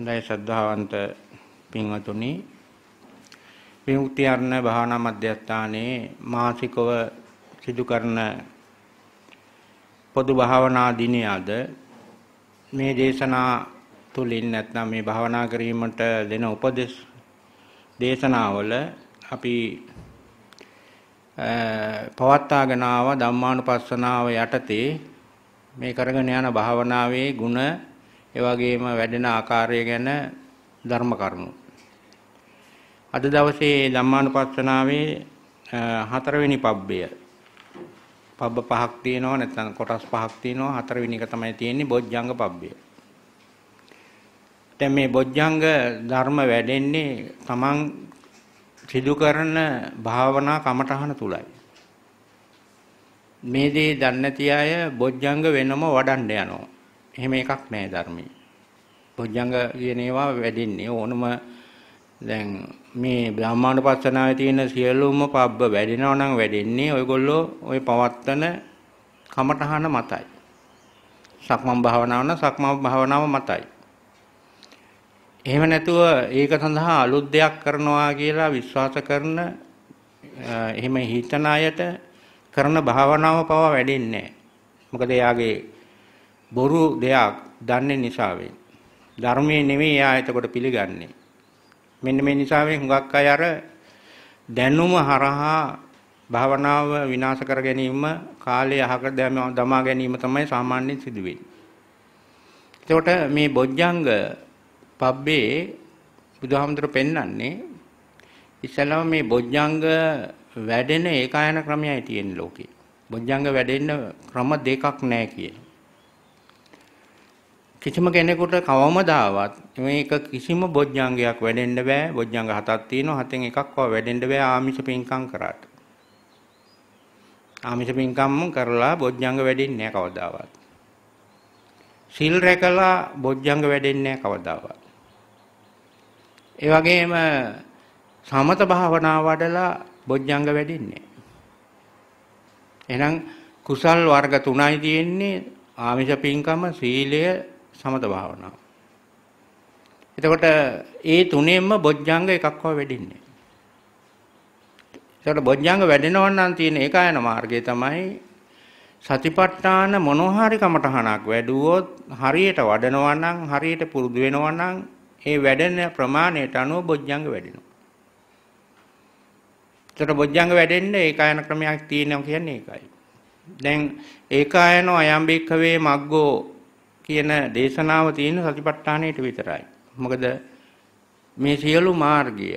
හොඳයි ශ්‍රද්ධාවන්ත පින්වතුනි විමුක්ති අරණ භාවනා මධ්‍යස්ථානයේ මාසිකව සිදු කරන පොදු භාවනා දිනය අද මේ දේශනා තුලින් නැත්නම් මේ භාවනා කිරීමට දෙන උපදෙස් දේශනාවල අපි පවත්වාගෙන ආව ධම්මානුපස්සනාව යටතේ මේ කරගෙන යන භාවනාවේ ಗುಣ ඒ වගේම වැඩෙන ආකාරය ගැන ධර්ම කරුණු. අද දවසේ ධම්මානුපස්සනාවේ හතරවෙනි පබ්බය. පබ්බ පහක් තියෙනවා නැත්නම් කොටස් පහක් තියෙනවා හතරවෙනි එක තමයි තියෙන්නේ බොජ්ජංග පබ්බය. දැන් මේ බොජ්ජංග ධර්ම වැඩෙන්නේ තමන් සිදු කරන භාවනා කමඨහන තුලයි. මේ දේ දන්නේ නැති අය බොජ්ජංග වෙනම වඩන්න යනවා. එහෙම එකක් නෑ ධර්මයේ. බොජ්ජංග කියන ඒවා වැඩින්නේ ඕනම දැන් මේ බ්‍රහ්මානුපස්සනාවේ තියෙන සියලුම පබ්බ වැඩෙනවා නම් වැඩෙන්නේ ඔයගොල්ලෝ ওই පවත්තන කමඨහන මතයි. සක්මන් භාවනාව නම් සක්මන් භාවනාව මතයි. එහෙම නැතුව ඒක සඳහා අලුත් දෙයක් කරනවා කියලා විශ්වාස කරන එහෙම හිතන අයට කරන භාවනාව පවා වැඩෙන්නේ නැහැ. මොකද එයාගේ බොරු දෙයක් දන්නේ නිසා වෙයි. ධර්මයේ නෙමෙයි එයා එතකොට පිළිගන්නේ. මෙන්න මේ නිසා මේ හුඟක් අය අර දැනුම හරහා භාවනාව විනාශ කර ගැනීම කාලය අහකට දමා ගැනීම තමයි සාමාන්‍යයෙන් සිදු වෙන්නේ. එතකොට මේ බොජ්ජංග පබ්බේ බුදුහාමුදුර පෙන්වන්නේ ඉස්සලම මේ බොජ්ජංග වැඩෙන ඒකායන ක්‍රමයයි තියෙන ලෝකේ. බොජ්ජංග වැඩෙන්න ක්‍රම දෙකක් නැහැ කියලා. කිසිම කෙනෙකුට කවමදාවත් මේක කිසිම බොජ්ජංගයක් වැඩෙන්න බෑ බොජ්ජංග හතක් තියෙනවා හතෙන් එකක්ව වැඩෙන්න බෑ ආමිෂ පින්කම් කරාට ආමිෂ පින්කම් කරලා බොජ්ජංග වැඩෙන්නේ නෑ කවදාවත් සිල් රැකලා බොජ්ජංග වැඩෙන්නේ නෑ කවදාවත් ඒ වගේම සමත භාවනාව වඩලා බොජ්ජංග වැඩෙන්නේ එහෙනම් කුසල් වර්ග තුනයි තියෙන්නේ ආමිෂ පින්කම සීලය සමත භාවනාව. එතකොට ඒ තුනෙන්ම බොජ්ජංග එකක්ව වෙඩින්නේ. එතකොට බොජ්ජංග වැඩෙනවන් නම් තියෙන ඒකායන මාර්ගය තමයි සතිපට්ඨාන මොනෝහාරි කමඨහනක් වැඩුවොත් හරියට වඩනවා නම් හරියට පුරුදු වෙනවා නම් ඒ වැඩෙන ප්‍රමාණයට අනුව බොජ්ජංග වැඩෙනවා. එතකොට බොජ්ජංග වැඩෙන්නේ ඒකායන ක්‍රමයක් තියෙනවා කියන්නේ ඒකයි. දැන් ඒකායන අයම්බික්කවේ මග්ගෝ කියන දේශනාව තියෙන සතිපට්ඨානයට විතරයි. මොකද මේ සියලු මාර්ගය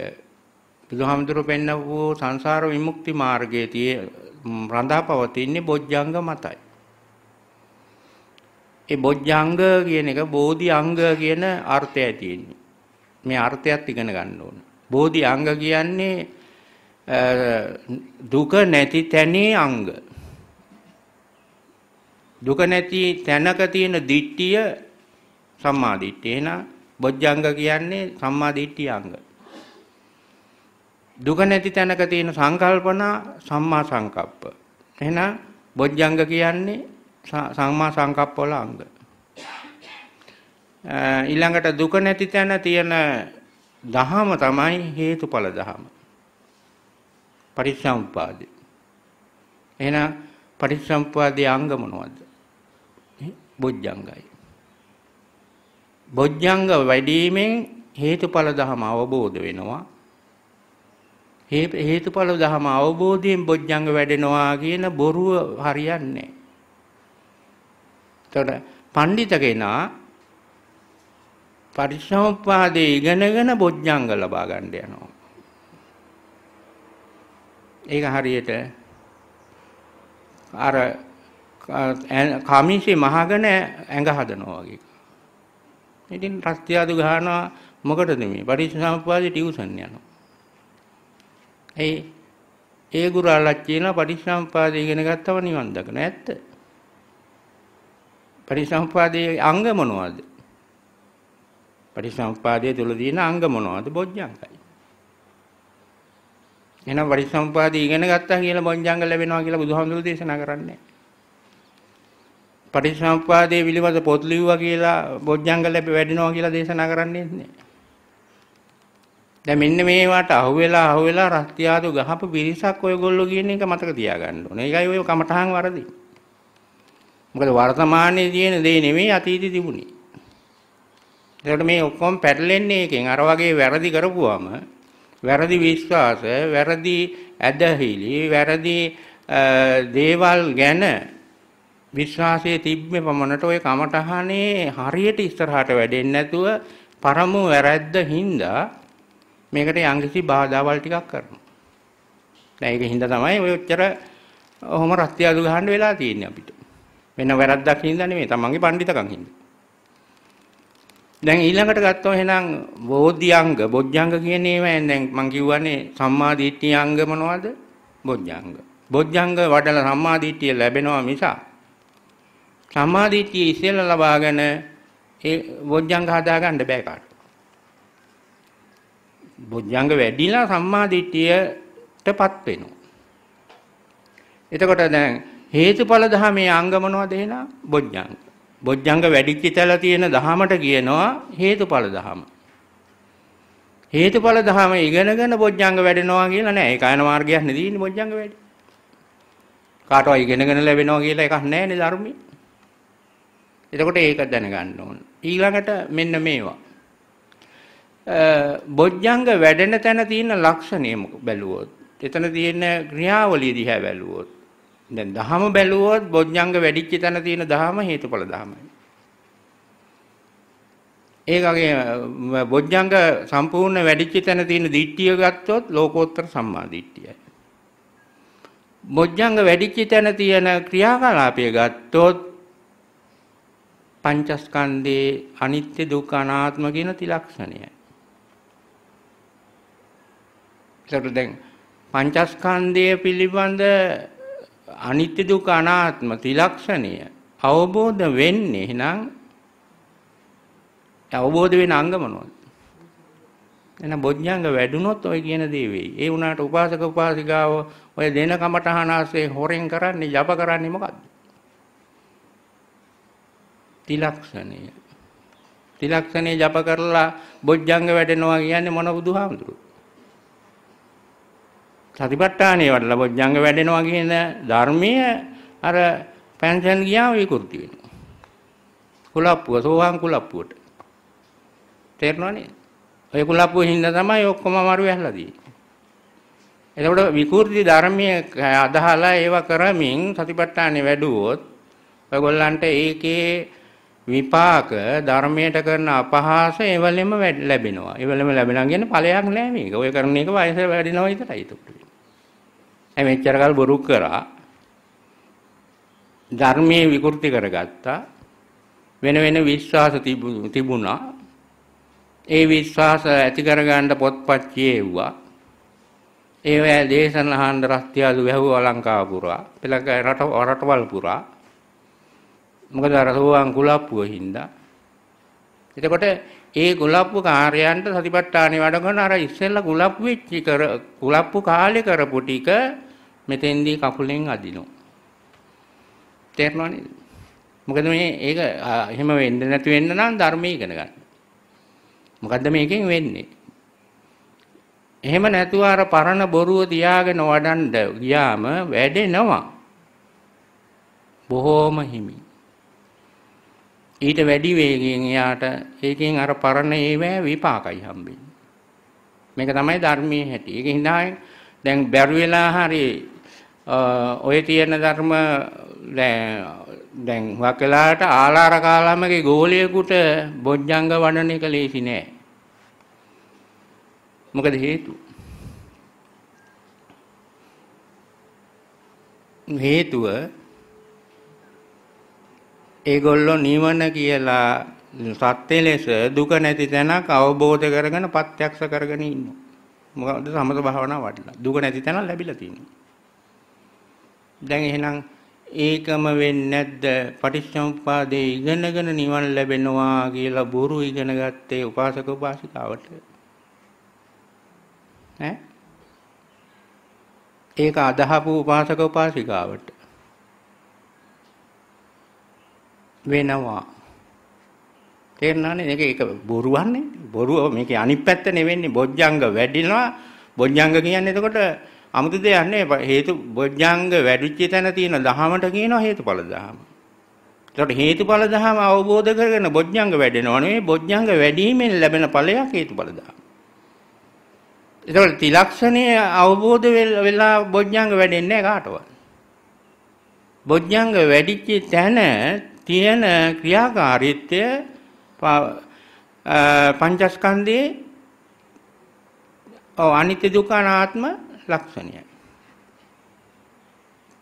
බුදුහාමුදුරු පෙන්වපු සංසාර විමුක්ති මාර්ගයේ තිය රඳාපවතින්නේ බොජ්ජංග මතයි. ඒ බොජ්ජංග කියන එක බෝධි අංග කියන අර්ථය තියෙන්නේ. මේ අර්ථයත් ඉගෙන ගන්න ඕන. බෝධි අංග කියන්නේ දුක නැති තැනේ අංග. දුක නැති තැනක තියෙන දිට්ඨිය සම්මා දිට්ඨිය. එහෙනම් බොජ්ජංග කියන්නේ සම්මා දිට්ඨිය අංග. දුක නැති තැනක තියෙන සංකල්පනා සම්මා සංකප්ප. එහෙනම් බොජ්ජංග කියන්නේ සම්මා සංකප්ප වල අංග. ඊළඟට දුක නැති තැන තියෙන දහම තමයි හේතුඵල දහම. පරිසම්පාදේ. එහෙනම් පටිච්චසමුප්පාදයේ අංග මොනවද? බොජ්ජංගයි. බොජ්ජංග වැඩීමෙන් හේතුඵල දහම අවබෝධ වෙනවා. හේතුඵල දහම අවබෝධයෙන් බොජ්ජංග වැඩෙනවා කියන බොරුව හරියන්නේ නැහැ. එතකොට පඬිත කෙනා පරිසම්පාදේ ඉගෙනගෙන බොජ්ජංග ලබා ගන්න යනවා. ඒක හරියට අර කමිසි මහගෙන ඇඟ හදනවා වගේ. ඉතින් රස්තියාදු ගහනවා මොකටද මේ? පටිච්චසමුප්පාදේ ටියුෂන් යනවා. ඒ ඒ ගුරුල්ලා කියනවා පටිච්චසමුප්පාදේ ඉගෙන ගත්තම නිවන් දකින ඇත්ත. පටිච්චසමුප්පාදේ අංග මොනවද? පටිච්චසමුප්පාදයේ තුල තියෙන අංග මොනවද? බොජ්ජංගයි. එහෙනම් පටිච්චසමුප්පාදේ ඉගෙන ගත්තා කියලා බොජ්ජංග ලැබෙනවා කියලා බුදුහාමුදුරු දේශනා කරන්නේ නැහැ. පටිච්චසමුප්පාදයේ පිළිබඳ පොත් ලිව්වා කියලා බොජ්ජංග ලැබ වැඩිනවා කියලා දේශනා කරන්නේ නැහැ. දැන් මෙන්න මේවට අහුවෙලා අහුවෙලා රත්තියාදු ගහපු පිරිසක් ඔයගොල්ලෝ කියන එක මතක තියාගන්න ඕනේ. ඒකයි ඔය කමටහන් වරදී. මොකද වර්තමානයේ තියෙන දේ නෙමෙයි අතීතේ තිබුණේ. ඒකට මේ ඔක්කොම පැටලෙන්නේ එකෙන් අර වගේ වැරදි කරපුවාම වැරදි විශ්වාස, වැරදි ඇදහිලි, වැරදි දේවල් ගැන විශ්වාසයේ තිබ්බේ පමණට ওই කමටහනේ හරියට ඉස්සරහට වැඩෙන්නේ නැතුව පරම වැරද්ද හින්දා මේකට යංගිසි බාධාවල් ටිකක් කරනවා. දැන් ඒක හින්දා තමයි ඔය ඔච්චර ඔහොම රත්තියදු ගහන්න වෙලා තියෙන්නේ අපිට. වෙන වැරද්දක් හින්දා නෙමෙයි තමන්ගේ පඬිතකම් හින්දා. දැන් ඊළඟට ගත්තොත් එහෙනම් බෝධිඅංග බොජ්ජංග කියන ඒවා දැන් මම කියවනේ සම්මා දිට්ඨිඅංග මොනවද? බොජ්ජංග. බොජ්ජංග වඩලා සම්මා දිට්ඨිය ලැබෙනවා මිසක් සම්මාදිට්ඨිය ඉස්සෙල්ලා ලබාගෙන ඒ බොජ්ජංග හදා ගන්න බෑ කාට. බොජ්ජංග වැඩිලා සම්මාදිට්ඨියටපත් වෙනවා. එතකොට දැන් හේතුඵල ධමයේ අංග මොනවද එහෙනම්? බොජ්ජංග. බොජ්ජංග වැඩිච්ච තැන තියෙන ධහමට කියනවා හේතුඵල ධහම. හේතුඵල ධහම ඉගෙනගෙන බොජ්ජංග වැඩෙනවා කියලා නෑ. ඒක යන මාර්ගයක් නෙදී බොජ්ජංග වැඩි. කාටවත් ඉගෙනගෙන ලැබෙනවා කියලා එකක් නෑනේ ධර්මයේ. එතකොට ඒක දැනගන්න ඕන. ඊළඟට මෙන්න මේවා. බොජ්ජංග වැඩෙන තැන තියෙන ලක්ෂණය බැලුවොත්, එතන තියෙන ක්‍රියාවලිය දිහා බැලුවොත්, දැන් දහම බැලුවොත් බොජ්ජංග වැඩිච්ච තැන තියෙන දහම හේතුඵල දහමයි. ඒකගේ බොජ්ජංග සම්පූර්ණ වැඩිච්ච තැන තියෙන දිට්ඨිය ගත්තොත් ලෝකෝත්තර සම්මා දිට්ඨියයි. බොජ්ජංග වැඩිච්ච තැන තියෙන ක්‍රියාකලාපය ගත්තොත් පංචස්කන්ධයේ අනිත්‍ය දුක්ඛ අනාත්ම කියන තිලක්ෂණයයි. ඒකට දැන් පංචස්කන්ධය පිළිබඳ අනිත්‍ය දුක්ඛ අනාත්ම තිලක්ෂණය අවබෝධ වෙන්නේ එහෙනම් අවබෝධ වෙන අංග මොනවද? එන බොජ්ජංග වැඩුණොත් ඔය කියන දේ වෙයි. ඒ වුණාට උපාසක උපාසිකාව ඔය දෙන කමටහනාසේ හොරෙන් කරන්නේ යප කරන්නේ මොකද්ද? තිලක්ෂණය. තිලක්ෂණය ජප කරලා බොජ්ජංග වැටෙනවා කියන්නේ මොන බුදුහාමුදුරු? සතිපට්ඨානේ වඩලා බොජ්ජංග වැඩෙනවා කියන ධර්මීය අර පෙන්ෂන් ගියාම විකෘති වෙනවා. කුලප්පුව සෝවාන් කුලප්පුවට. තේරෙනවනේ? ඔය කුලප්පුව හින්දා තමයි ඔක්කොම අමාරු වෙලා තියෙන්නේ. එතකොට විකෘති ධර්මීය අදහලා ඒවා කරමින් සතිපට්ඨානේ වැඩුවොත් ඔයගොල්ලන්ට ඒකේ විපාක ධර්මයට කරන අපහාස ඒවලෙම ලැබෙනවා. ඒවලෙම ලැබෙනවා කියන්නේ ඵලයක් නෑ මේක. ඔය කරන එක වයස වැඩිනවා විතරයි ඒකට. ඇයි මෙච්චර කල් බොරු කරා? ධර්මයේ විකෘති කරගත්තා. වෙන වෙන විශ්වාස තිබුණා. ඒ විශ්වාස ඇති කරගන්න පොත්පත් කියෙව්වා. ඒවැ දේශනහන් රස්තියාදු වැහුව ලංකාව පුරා, පෙළ රට රටවල් පුරා මොකද අර සෝවාන් කුලප්පුව හින්දා. එතකොට ඒ කුලප්පු කාර්යයන්ට සතිපට්ඨානෙ වැඩ කරන අර ඉස්සෙල්ලා කුලප්පු වෙච්චි කර කුලප්පු කාලේ කරපු ටික මෙතෙන්දී කකුලෙන් අදිනවා. තේරෙනව නේද? මොකද මේ ඒක එහෙම වෙන්නේ නැති වෙන්න නම් ධර්මය ඉගෙන ගන්න. මොකද්ද මේකෙන් වෙන්නේ? එහෙම නැතුව අර පරණ බොරුව තියාගෙන වඩන්න ගියාම වැඩෙනවා. බොහෝම හිමි. ඊට වැඩි වේගයෙන් එයාට ඒකෙන් අර පරණ ඒවෑ විපාකයි හම්බෙන්නේ. මේක තමයි ධර්මයේ හැටි. ඒක හින්දා දැන් බැරි වෙලා හරි ඔය තියෙන ධර්ම දැන් හුඟක් වෙලාවට ආලාර කාලමගේ ගෝලයකට බොජ්ජංග වඩන එක ලේසි නෑ. මොකද හේතුව? හේතුව ඒගොල්ලෝ නිවන කියලා සත්‍ය ලෙස දුක නැති තැනක් අවබෝධ කරගෙන ප්‍රත්‍යක්ෂ කරගෙන ඉන්නවා. මොකද සමත භාවනා වඩලා. දුක නැති තැන ලැබිලා තියෙනවා. දැන් එහෙනම් ඒකම වෙන්නේ නැද්ද? පටිච්චසමුප්පාදේ ඉගෙනගෙන නිවන ලැබෙනවා කියලා බොරු ඉගෙන ගත්තේ උපාසක උපාසිකාවට. ඈ? ඒක අදහපු උපාසක උපාසිකාවට. වෙනවා. තේරෙනවනේ මේක ඒක බොරුවන්නේ. බොරුව මේකේ අනිත් පැත්ත නෙවෙන්නේ බොජ්ජංග වැඩිනවා. බොජ්ජංග කියන්නේ එතකොට අමුතු දෙයක් නෙවෙයි. හේතු බොජ්ජංග වැඩිච්ච තැන තියෙන දහමට කියනවා හේතුඵල දහම. එතකොට හේතුඵල දහම අවබෝධ කරගෙන බොජ්ජංග වැඩෙනවා නෙවෙයි බොජ්ජංග වැඩිවීමෙන් ලැබෙන ඵලයක් හේතුඵල දහම. එතකොට තිලක්ෂණය අවබෝධ වෙලා බොජ්ජංග වැඩෙන්නේ නැහැ කාටවත්. බොජ්ජංග වැඩිච්ච තැන තියෙන ක්‍රියාකාරීත්වය පංචස්කන්ධයේ ඔව් අනිත්‍ය දුක්ඛ අනාත්ම ලක්ෂණයයි.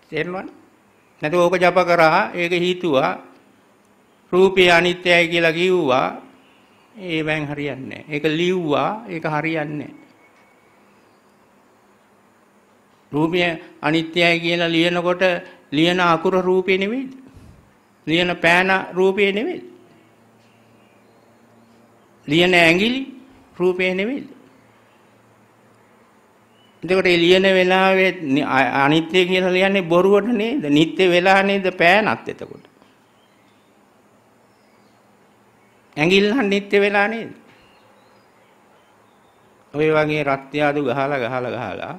තේරෙනවද? නැත්නම් ඕක ජප කරා ඒක හිතුවා රූපය අනිත්‍යයි කියලා කිව්වා ඒ බෑන් හරියන්නේ නැහැ. ඒක ලිව්වා ඒක හරියන්නේ නැහැ. රූපය අනිත්‍යයි කියලා ලියනකොට ලියන අකුර රූපේ නෙමෙයි. ලියන පෑන රූපය නෙවෙයි. ලියන ඇඟිලි රූපය නෙවෙයි. එතකොට ලියන වෙලාවේ අනිත්‍ය කියලා ලියන්නේ බොරුවට නේද? නිත්‍ය වෙලා නේද පෑනත් එතකොට. ඇඟිල්ල නිත්‍ය වෙලා නේද? ඔය වගේ රත්යාදු ගහලා ගහලා ගහලා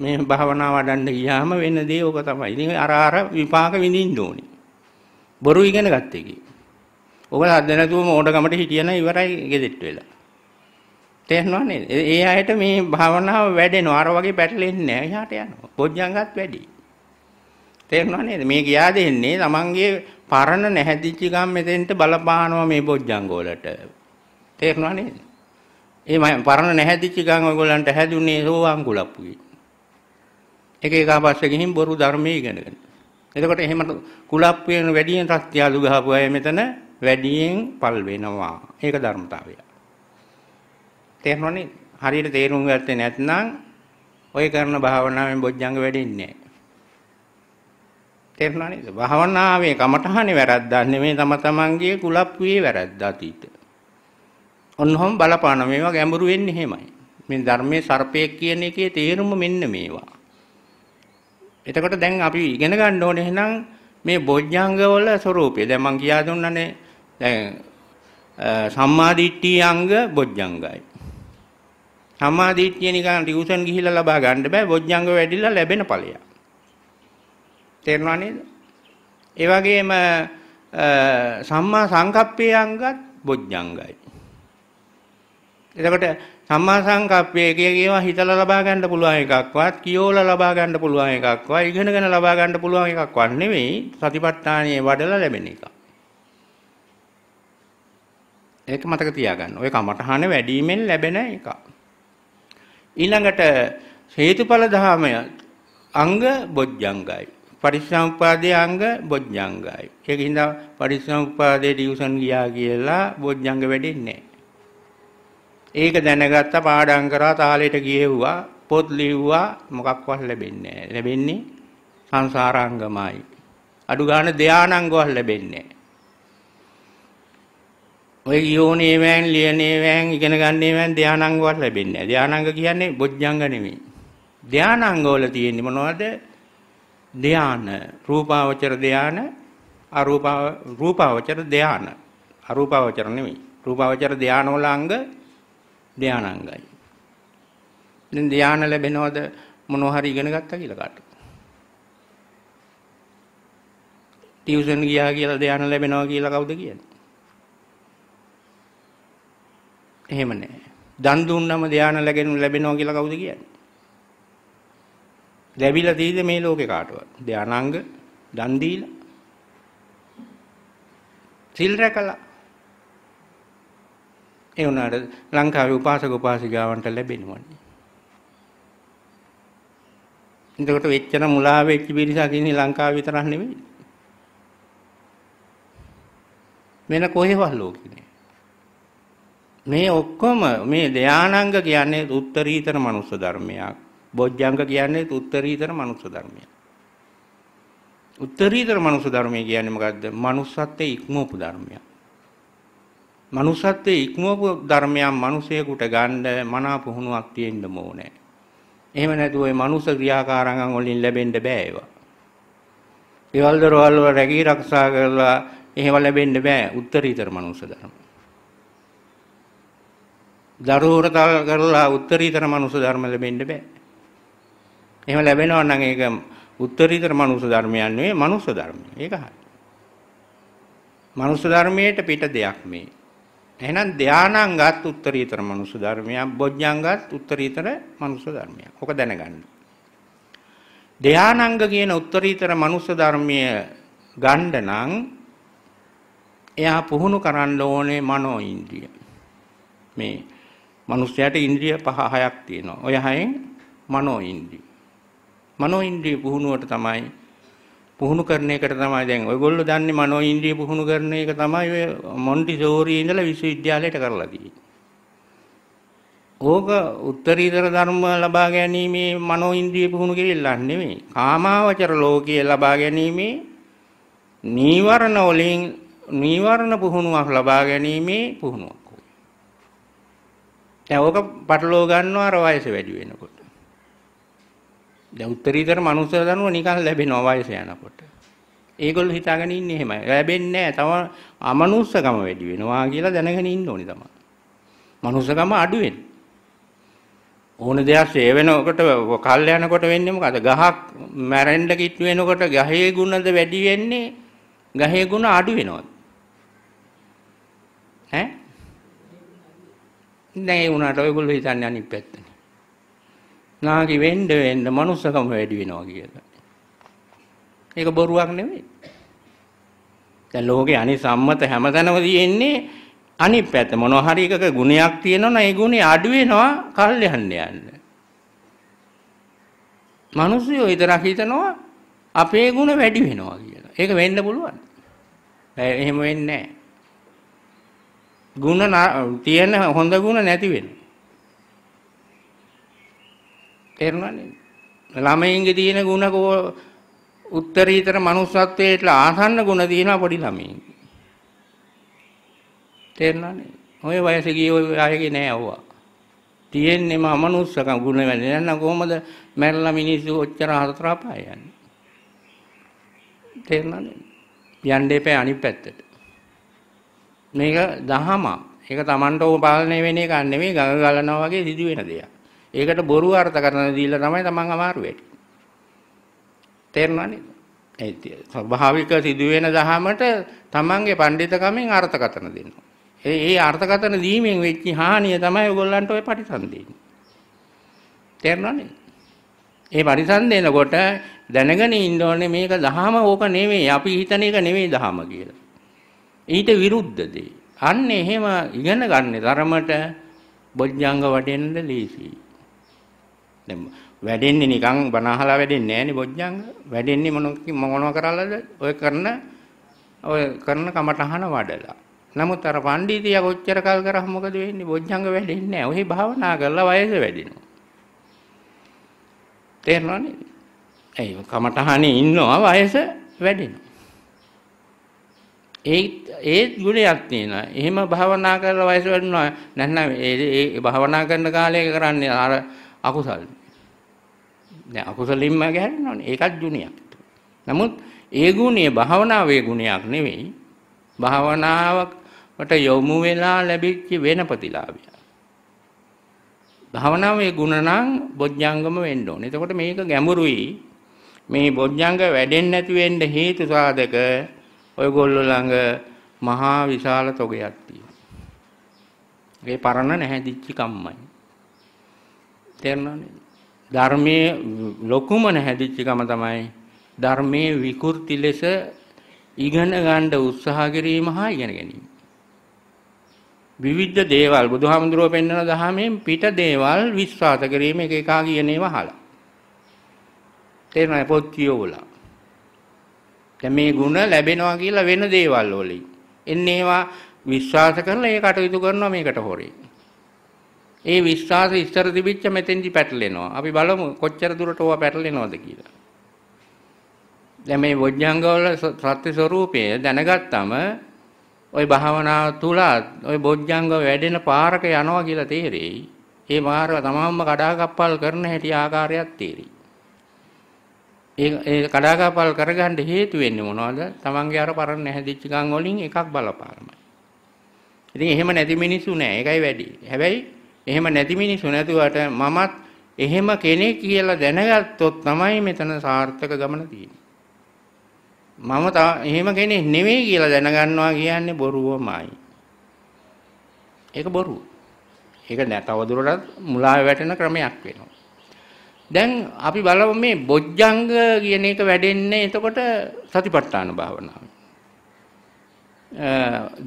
මේ භාවනා වඩන්න ගියාම වෙන දේ ඕක තමයි. ඉතින් අර අර විපාක විඳින්න ඕනේ. බොරු ඉගෙන ගත්තේ කි. ඔබ හද නැතුව මෝඩකමට හිටියන ඉවරයි ගෙදෙට්ට වෙලා. තේරෙනව නේද? ඒ අයට මේ භාවනාව වැඩෙනවා. අර වගේ පැටලෙන්නේ නැහැ. එහාට යනවා. බොජ්ජංගත් වැඩි. තේරෙනව නේද? මේ ගියා දෙන්නේ තමන්ගේ පරණ නැහැදිච්ච ගම් මෙතෙන්ට බලපානවා මේ බොජ්ජංග වලට. තේරෙනව නේද? ඒ මම පරණ නැහැදිච්ච ගම් ඔයගොල්ලන්ට හැදුනේ සෝවාන් කුලප්පුයි. එක එකපාරට ගිහින් බොරු ධර්මයේ ඉගෙනගෙන. එතකොට එහෙම කුලප් වෙන වැඩියෙන් රත්යාලු ගහපු අය මෙතන වැඩියෙන් පල් වෙනවා. ඒක ධර්මතාවය. තේරුණානේ? හරියට තේරුම් ගත්තේ නැත්නම් ඔය කරන භාවනාවෙන් බොජ්ජංග වැඩෙන්නේ නැහැ. තේරුණානේ? භාවනාවේ කමඨහනේ වැරද්දා නෙමෙයි තම තමන්ගේ කුලප්පුවේ වැරද්දා තීත. ඔන්නෝම බලපාන මේවා ගැඹුරු වෙන්නේ එහෙමයි. මේ ධර්මයේ සර්පයක් කියන එකේ තේරුම මෙන්න මේවා. එතකොට දැන් අපි ඉගෙන ගන්න ඕනේ එහෙනම් මේ බොජ්ජංග වල ස්වરૂපය. දැන් මම කියා දුන්නානේ දැන් සම්මාදිට්ඨිය අංග බොජ්ජංගයි. සම්මාදිට්ඨිය නිකන් ටියුෂන් ගිහිල්ලා ලබා ගන්න බෑ. බොජ්ජංග වැඩිලා ලැබෙන ඵලයක්. තේරෙනව නේද? ඒ වගේම සම්මා සංකප්පේ අංගත් බොජ්ජංගයි. එතකොට සම්මා සංකප්පය කියේවා හිතලා ලබා ගන්න පුළුවන් එකක්වත් කියෝලා ලබා ගන්න පුළුවන් එකක්වත් ඉගෙනගෙන ලබා ගන්න පුළුවන් එකක්වත් නෙවෙයි සතිපට්ඨානයේ වඩලා ලැබෙන එක. ඒක මතක තියාගන්න. ඔය කමඨහන වැඩිමෙන් ලැබෙන එක. ඊළඟට හේතුඵල ධාමය අංග බොජ්ජංගයි. පරිසම්පාදයේ අංග බොජ්ජංගයි. ඒක හින්දා පරිසම්පාදයේ ඩිවිෂන් ගියා කියලා බොජ්ජංග වැඩෙන්නේ නැහැ. ඒක දැනගත්ත පාඩම් කරා තාලෙට ගියෙව්වා පොත් ලිව්වා මොකක්වත් ලැබෙන්නේ නැහැ. ලැබෙන්නේ සංසාරාංගමයි. අඩු ගන්න ධානාංගවත් ලැබෙන්නේ ඔය යෝනේ වෑන් ලියනේ වෑන් ඉගෙන ගන්නේ වෑන් ධානාංගවත් ලැබෙන්නේ නැහැ. ධානාංග කියන්නේ බොජ්ජංග නෙමෙයි. ධානාංග වල තියෙන්නේ මොනවද? ධාන, රූපාවචර ධාන, අරූපා රූපාවචර ධාන. අරූපාවචර නෙමෙයි. රූපාවචර ධාන වල අංග ධානාංගයි. ඉතින් ධාන ලැබෙනවද මොනව හරි ඉගෙන ගත්තා කියලා කාට? ටියුෂන් ගියා කියලා ධාන ලැබෙනවා කියලා කවුද කියන්නේ? එහෙම නැහැ. දන් දුන්නම ධාන ලැබෙනු ලැබෙනවා කියලා කවුද කියන්නේ? ලැබිලා තියෙද මේ ලෝකේ කාටවත්? ධානාංග දන් දීලා සිල් රැකලා ඒ වුණාට ලංකාවේ උපාසක උපාසිකාවන්ට ලැබෙනවනේ. එතකොට වෙච්චන මුලා වෙච්ච පිරිසක් ඉන්නේ ලංකාව විතරක් නෙමෙයි. වෙන කොහෙවත් ලෝකේ මේ ඔක්කොම මේ ධානාංග කියන්නේ උත්තරීතර මනුස්ස ධර්මයක්. බොජ්ජංග කියන්නේ උත්තරීතර මනුස්ස ධර්මයක්. උත්තරීතර මනුස්ස ධර්මය කියන්නේ මොකද්ද? මනුස්සත්වයේ ඉක්මවපු ධර්මයක්. මනුසත්වයේ ඉක්මවපු ධර්මයන් මිනිසෙකුට ගන්න මනා පුහුණුවක් තියෙන්න ඕනේ. එහෙම නැතුව ඒ මනුස ක්‍රියාකාරකම් වලින් ලැබෙන්න බෑ ඒවා. ඊවල දරවල රැකී ආරක්ෂා කරලා එහෙම ලැබෙන්න බෑ උත්තරීතර මනුස ධර්ම. දරෝරතල් කරලා උත්තරීතර මනුස ධර්ම ලැබෙන්න බෑ. එහෙම ලැබෙනවා නම් ඒක උත්තරීතර මනුස ධර්මයක් නෙවෙයි මනුස ධර්මය. ඒක හරි. මනුස ධර්මයට පිට දෙයක් මේ. එහෙනම් ධානාංගත් උත්තරීතර මනුෂ්‍ය ධර්මයක් බොජ්ජංගත් උත්තරීතර මනුෂ්‍ය ධර්මයක්. ඔක දැනගන්න. ධානාංග කියන උත්තරීතර මනුෂ්‍ය ධර්මය ගන්න නම් එයා පුහුණු කරන්න ඕනේ මනෝ ඉන්ද්‍රිය. මේ මනුෂ්‍යයට ඉන්ද්‍රිය පහ හයක් තියෙනවා. ඔය හයෙන් මනෝ ඉන්ද්‍රිය. මනෝ ඉන්ද්‍රිය පුහුණුවට තමයි පුහුණු කරන එකට තමයි දැන් ඔයගොල්ලෝ දන්නේ මනෝ ඉන්ද්‍රිය පුහුණු කරන එක තමයි ඔය මොන්ටිසෝරි ඉඳලා විශ්වවිද්‍යාලයට කරලා තියෙන්නේ. ඕක උත්තරීතර ධර්ම ලබා ගැනීමේ මනෝ ඉන්ද්‍රිය පුහුණු කෙරෙල්ලක් නෙමෙයි. කාමාවචර ලෝකයේ ලබා ගැනීමේ නීවරණ වලින් නීවරණ පුහුණුවක් ලබා ගැනීමේ පුහුණුවක්. දැන් ඕක පටලවා ගන්නවා අර වයස වැඩි වෙනකොට. දැන් උත්තරීතර මනුස්සය දනුව නිකන් ලැබෙනවා වයස යනකොට. ඒගොල්ලෝ හිතාගෙන ඉන්නේ එහෙමයි. ලැබෙන්නේ නැහැ. තව අමනුස්සකම වැඩි වෙනවා කියලා දැනගෙන ඉන්න ඕනි තමයි. මනුස්සකම අඩු වෙනවා. ඕන දෙයක් සේ වෙනකොට කල් යනකොට වෙන්නේ මොකද? ගහක් මැරෙන්න කිට්ටු වෙනකොට ගහේ ගුණද වැඩි වෙන්නේ ගහේ ගුණ අඩු වෙනවද? ඈ? නැහැ උනාට ඔයගොල්ලෝ හිතන්නේ අනිත් පැත්ත. නාකි වෙන්න වෙන්න මනුස්සකම වැඩි වෙනවා කියලා. ඒක බොරුවක් නෙමෙයි. දැන් ලෝකේ අනිත් සම්මත හැමතැනම තියෙන්නේ අනිත් පැත්ත මොනවා හරි එකක ගුණයක් තියෙනවනම් ඒ ගුණය අඩු වෙනවා කල් යන්න යන්න. මිනිස්සුયો විතරක් හිතනවා අපේ ගුණ වැඩි වෙනවා කියලා. ඒක වෙන්න පුළුවන්. එහෙම වෙන්නේ නැහැ. ගුණ තියෙන හොඳ ගුණ නැති වෙනවා. තේරුණානේ ළමයින්ගේ තියෙන ಗುಣ උත්තරීතර මනුස්සත්වයට ආසන්න ಗುಣ තියෙන පොඩි ළමයින්ගේ තේරුණානේ ඔය වයසේ ගිය ඔය අයගේ නෑ අවවා තියෙන්නේම අමනුස්සකම් ගුණ වැඩි නැත්නම් කොහොමද මැරලා මිනිස්සු ඔච්චර හතර පාය යන්නේ තේරුණානේ යන්න එපා අනිත් පැත්තට මේක දහමක් ඒක Tamanට ඕ පාලනය වෙන එකක් නෙමෙයි ගඟ ගලනවා වගේ සිදු වෙන දෙයක් ඒකට බොරු අර්ථකථන දීලා තමයි තමන් අමාරු වෙන්නේ. තේරෙනවනේ? ඒ ස්වභාවික සිදුවෙන දහමට තමන්ගේ පඬිතකමින් අර්ථකථන දෙනවා. ඒ ඒ අර්ථකථන දීමෙන් වෙච්ච හානිය තමයි ඔයගොල්ලන්ට ওই පරිසන්දේන්නේ. තේරෙනවනේ? ඒ පරිසන්දේනකොට දැනගෙන ඉන්න ඕනේ මේක දහම ඕක නෙමෙයි අපි හිතන එක නෙමෙයි දහම කියලා. ඊට විරුද්ධ දේ. අන්න එහෙම ඉගෙන ගන්න තරමට බොජ්ජංග වඩෙන්න ලීසියි. දැන් වැඩෙන්නේ නිකන් බණ අහලා වැඩෙන්නේ නෑනේ බොජ්ජංග. වැඩෙන්නේ මොන මොනව කරලාද? ඔය කරන ඔය කරන කමටහන වඩලා. නමුත් අර පඬිතියා කොච්චර කල් කරා මොකද වෙන්නේ? බොජ්ජංග වැඩෙන්නේ නෑ. ඔහි භාවනා කරලා වයස වැඩිනවා. තේරෙනවනේ? ඒ කමටහනේ ඉන්නවා වයස වැඩෙනවා. ඒත් ඒත් ගුණයක් තියෙනවා. එහෙම භාවනා කරලා වයස වැඩිනවා. නැත්නම් ඒ භාවනා කරන කාලේ කරන්නේ අර අකුසල්. දැන් අකුසලින්ම ගැහැරෙනවනේ. ඒකත් ගුණයක්. නමුත් ඒ ගුණය භාවනාවේ ගුණයක් නෙවෙයි. භාවනාවකට යොමු වෙලා ලැබිච්ච වෙන ප්‍රතිලාභය. භාවනාවේ ගුණ නම් බොජ්ජංගම වෙන්න ඕනේ. එතකොට මේක ගැඹුරුයි. මේ බොජ්ජංග වැඩෙන්නේ නැති වෙන්න හේතු සාධක ඔයගොල්ලෝ ළඟ මහා විශාල තොගයක් තියෙනවා. ඒ පරණ නැහැදිච්ච කම්මයි. තේරෙනවනේ. ධර්මයේ ලොකුම නැහැදිච්ච ගම තමයි ධර්මයේ විකෘති ලෙස ඉගෙන ගන්න උත්සාහ කිරීම හා ඉගෙන ගැනීම. විවිධ දේවල් බුදුහාමුදුරුවෝ පෙන්වන දහමෙන් පිට දේවල් විශ්වාස කිරීම එක එකා කියන ඒවා අහලා. තේරෙනවද පොත් කියවලා. දැන් මේ ಗುಣ ලැබෙනවා කියලා වෙන දේවල් වලින් එන්න ඒවා විශ්වාස කරලා ඒ කටයුතු කරනවා මේකට හොරේ. ඒ විශ්වාසය ඉස්සර තිබිච්ච මෙතෙන්දි පැටලෙනවා. අපි බලමු කොච්චර දුරට ඕවා පැටලෙනවද කියලා. දැන් මේ බොජ්ජංගවල සත්‍ය ස්වરૂපය දැනගත්තම ওই භාවනාව තුල ওই බොජ්ජංග වැඩෙන පාරක යනවා කියලා තේරෙයි. ඒ මාර්ග තමන්ම කඩාකප්පල් කරන හැටි ආකාරයක් තේරෙයි. ඒ ඒ කඩාකප්පල් කරගන්න හේතු වෙන්නේ මොනවද? තමන්ගේ අර පරණ හැදිච්ච ගම් වලින් එකක් බලපාලමයි. ඉතින් එහෙම නැති මිනිස්සු නෑ. ඒකයි වැඩි. හැබැයි එහෙම නැති මිනිසු නැතුවට මමත් එහෙම කෙනෙක් කියලා දැනගත්තොත් තමයි මෙතන සාර්ථක ගමන තියෙන්නේ. මම එහෙම කෙනෙක් නෙවෙයි කියලා දැනගන්නවා කියන්නේ බොරුවමයි. ඒක බොරුව. ඒක නැතවදුරටත් මුලා වැටෙන ක්‍රමයක් වෙනවා. දැන් අපි බලමු මේ බොජ්ජංග කියන එක වැඩෙන්නේ එතකොට සතිපට්ඨාන භාවනාවෙන්.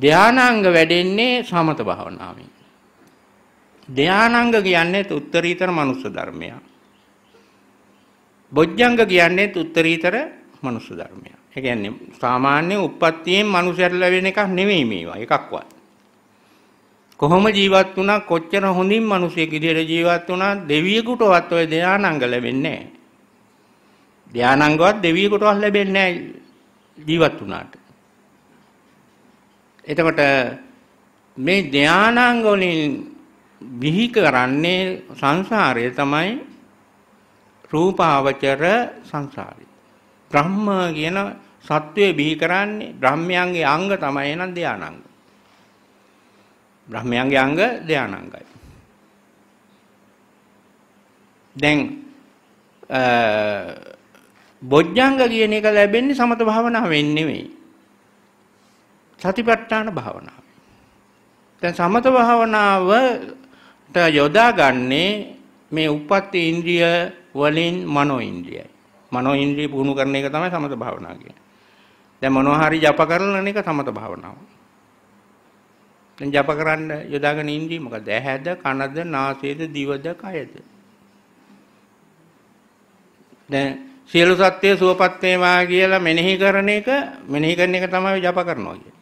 ධානාංග වැඩෙන්නේ සමත භාවනාවෙන්. ධානාංග කියන්නේ උත්තරීතර මනුස්ස ධර්මයක්. බොජ්ජංග කියන්නේ උත්තරීතර මනුස්ස ධර්මයක්. ඒ කියන්නේ සාමාන්‍ය උප්පත්තියෙන් මනුස්සයර ලැබෙන එකක් නෙවෙයි මේවා. එකක්වත්. කොහොම ජීවත් වුණා කොච්චර හොඳින් මිනිසෙක් විදිහට ජීවත් වුණා දෙවියෙකුටවත් ওই ධානාංග ලැබෙන්නේ නැහැ. ධානාංගවත් දෙවියෙකුටවත් ලැබෙන්නේ නැහැ ජීවත් වුණාට. එතකොට මේ ධානාංග වලින් විහි කරන්නේ සංසාරය තමයි රූපාවචර සංසාරය. බ්‍රහ්ම කියන සත්වයේ බිහි කරන්නේ බ්‍රහ්මයන්ගේ අංග තමයි එනම් ධානාංග. බ්‍රහ්මයන්ගේ අංග ධානාංගයි. දැන් බොජ්ජංග කියන එක ලැබෙන්නේ සමත භාවනාවෙන් නෙමෙයි. සතිපට්ඨාන භාවනාව. දැන් සමත භාවනාව යොදාගන්නේ මේ උපත් ඉන්ද්‍රිය වලින් මනෝ ඉන්ද්‍රියයි. මනෝ ඉන්ද්‍රිය පුහුණු කරන එක තමයි සමත භාවනාව කියන්නේ. දැන් මොනවා හරි ජප කරන එක සමත භාවනාව. දැන් ජප කරන්න යොදාගෙන ඉන්ද්‍රිය මොකද? ඇහැද, කනද, නාසයද, දිවද, කයද? දැන් සියලු සත්‍ය සුවපත් වේවා කියලා මෙනෙහි කරන එක මෙනෙහි කරන එක තමයි ජප කරනවා කියන්නේ.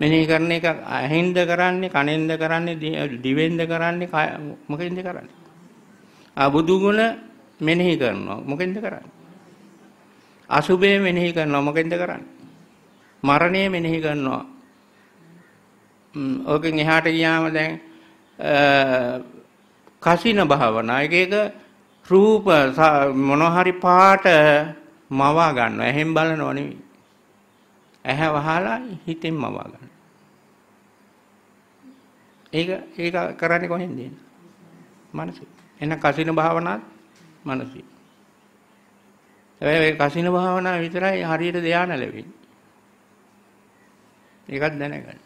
මෙනෙහි කරන එක ඇහින්ද කරන්නේ කනෙන්ද කරන්නේ දිවෙන්ද කරන්නේ මොකෙන්ද කරන්නේ අබුදු ගුණ මෙනෙහි කරනවා මොකෙන්ද කරන්නේ අසුභය මෙනෙහි කරනවා මොකෙන්ද කරන්නේ මරණය මෙනෙහි කරනවා ඕකෙන් එහාට ගියාම දැන් කසින භාවනා එක එක රූප මොනහරි පාට මවා ගන්නවා එහෙන් බලනව නෙවෙයි ඇහැ වහලා හිතෙන් මවා ගන්න ඒක ඒක කරන්නේ කොහෙන්ද එන්නේ? මනස. එන කසින භාවනාවත් මනසයි. ඒ කසින භාවනාව විතරයි හරියට ධානය ලැබෙන්නේ. ඒකත් දැනගන්න.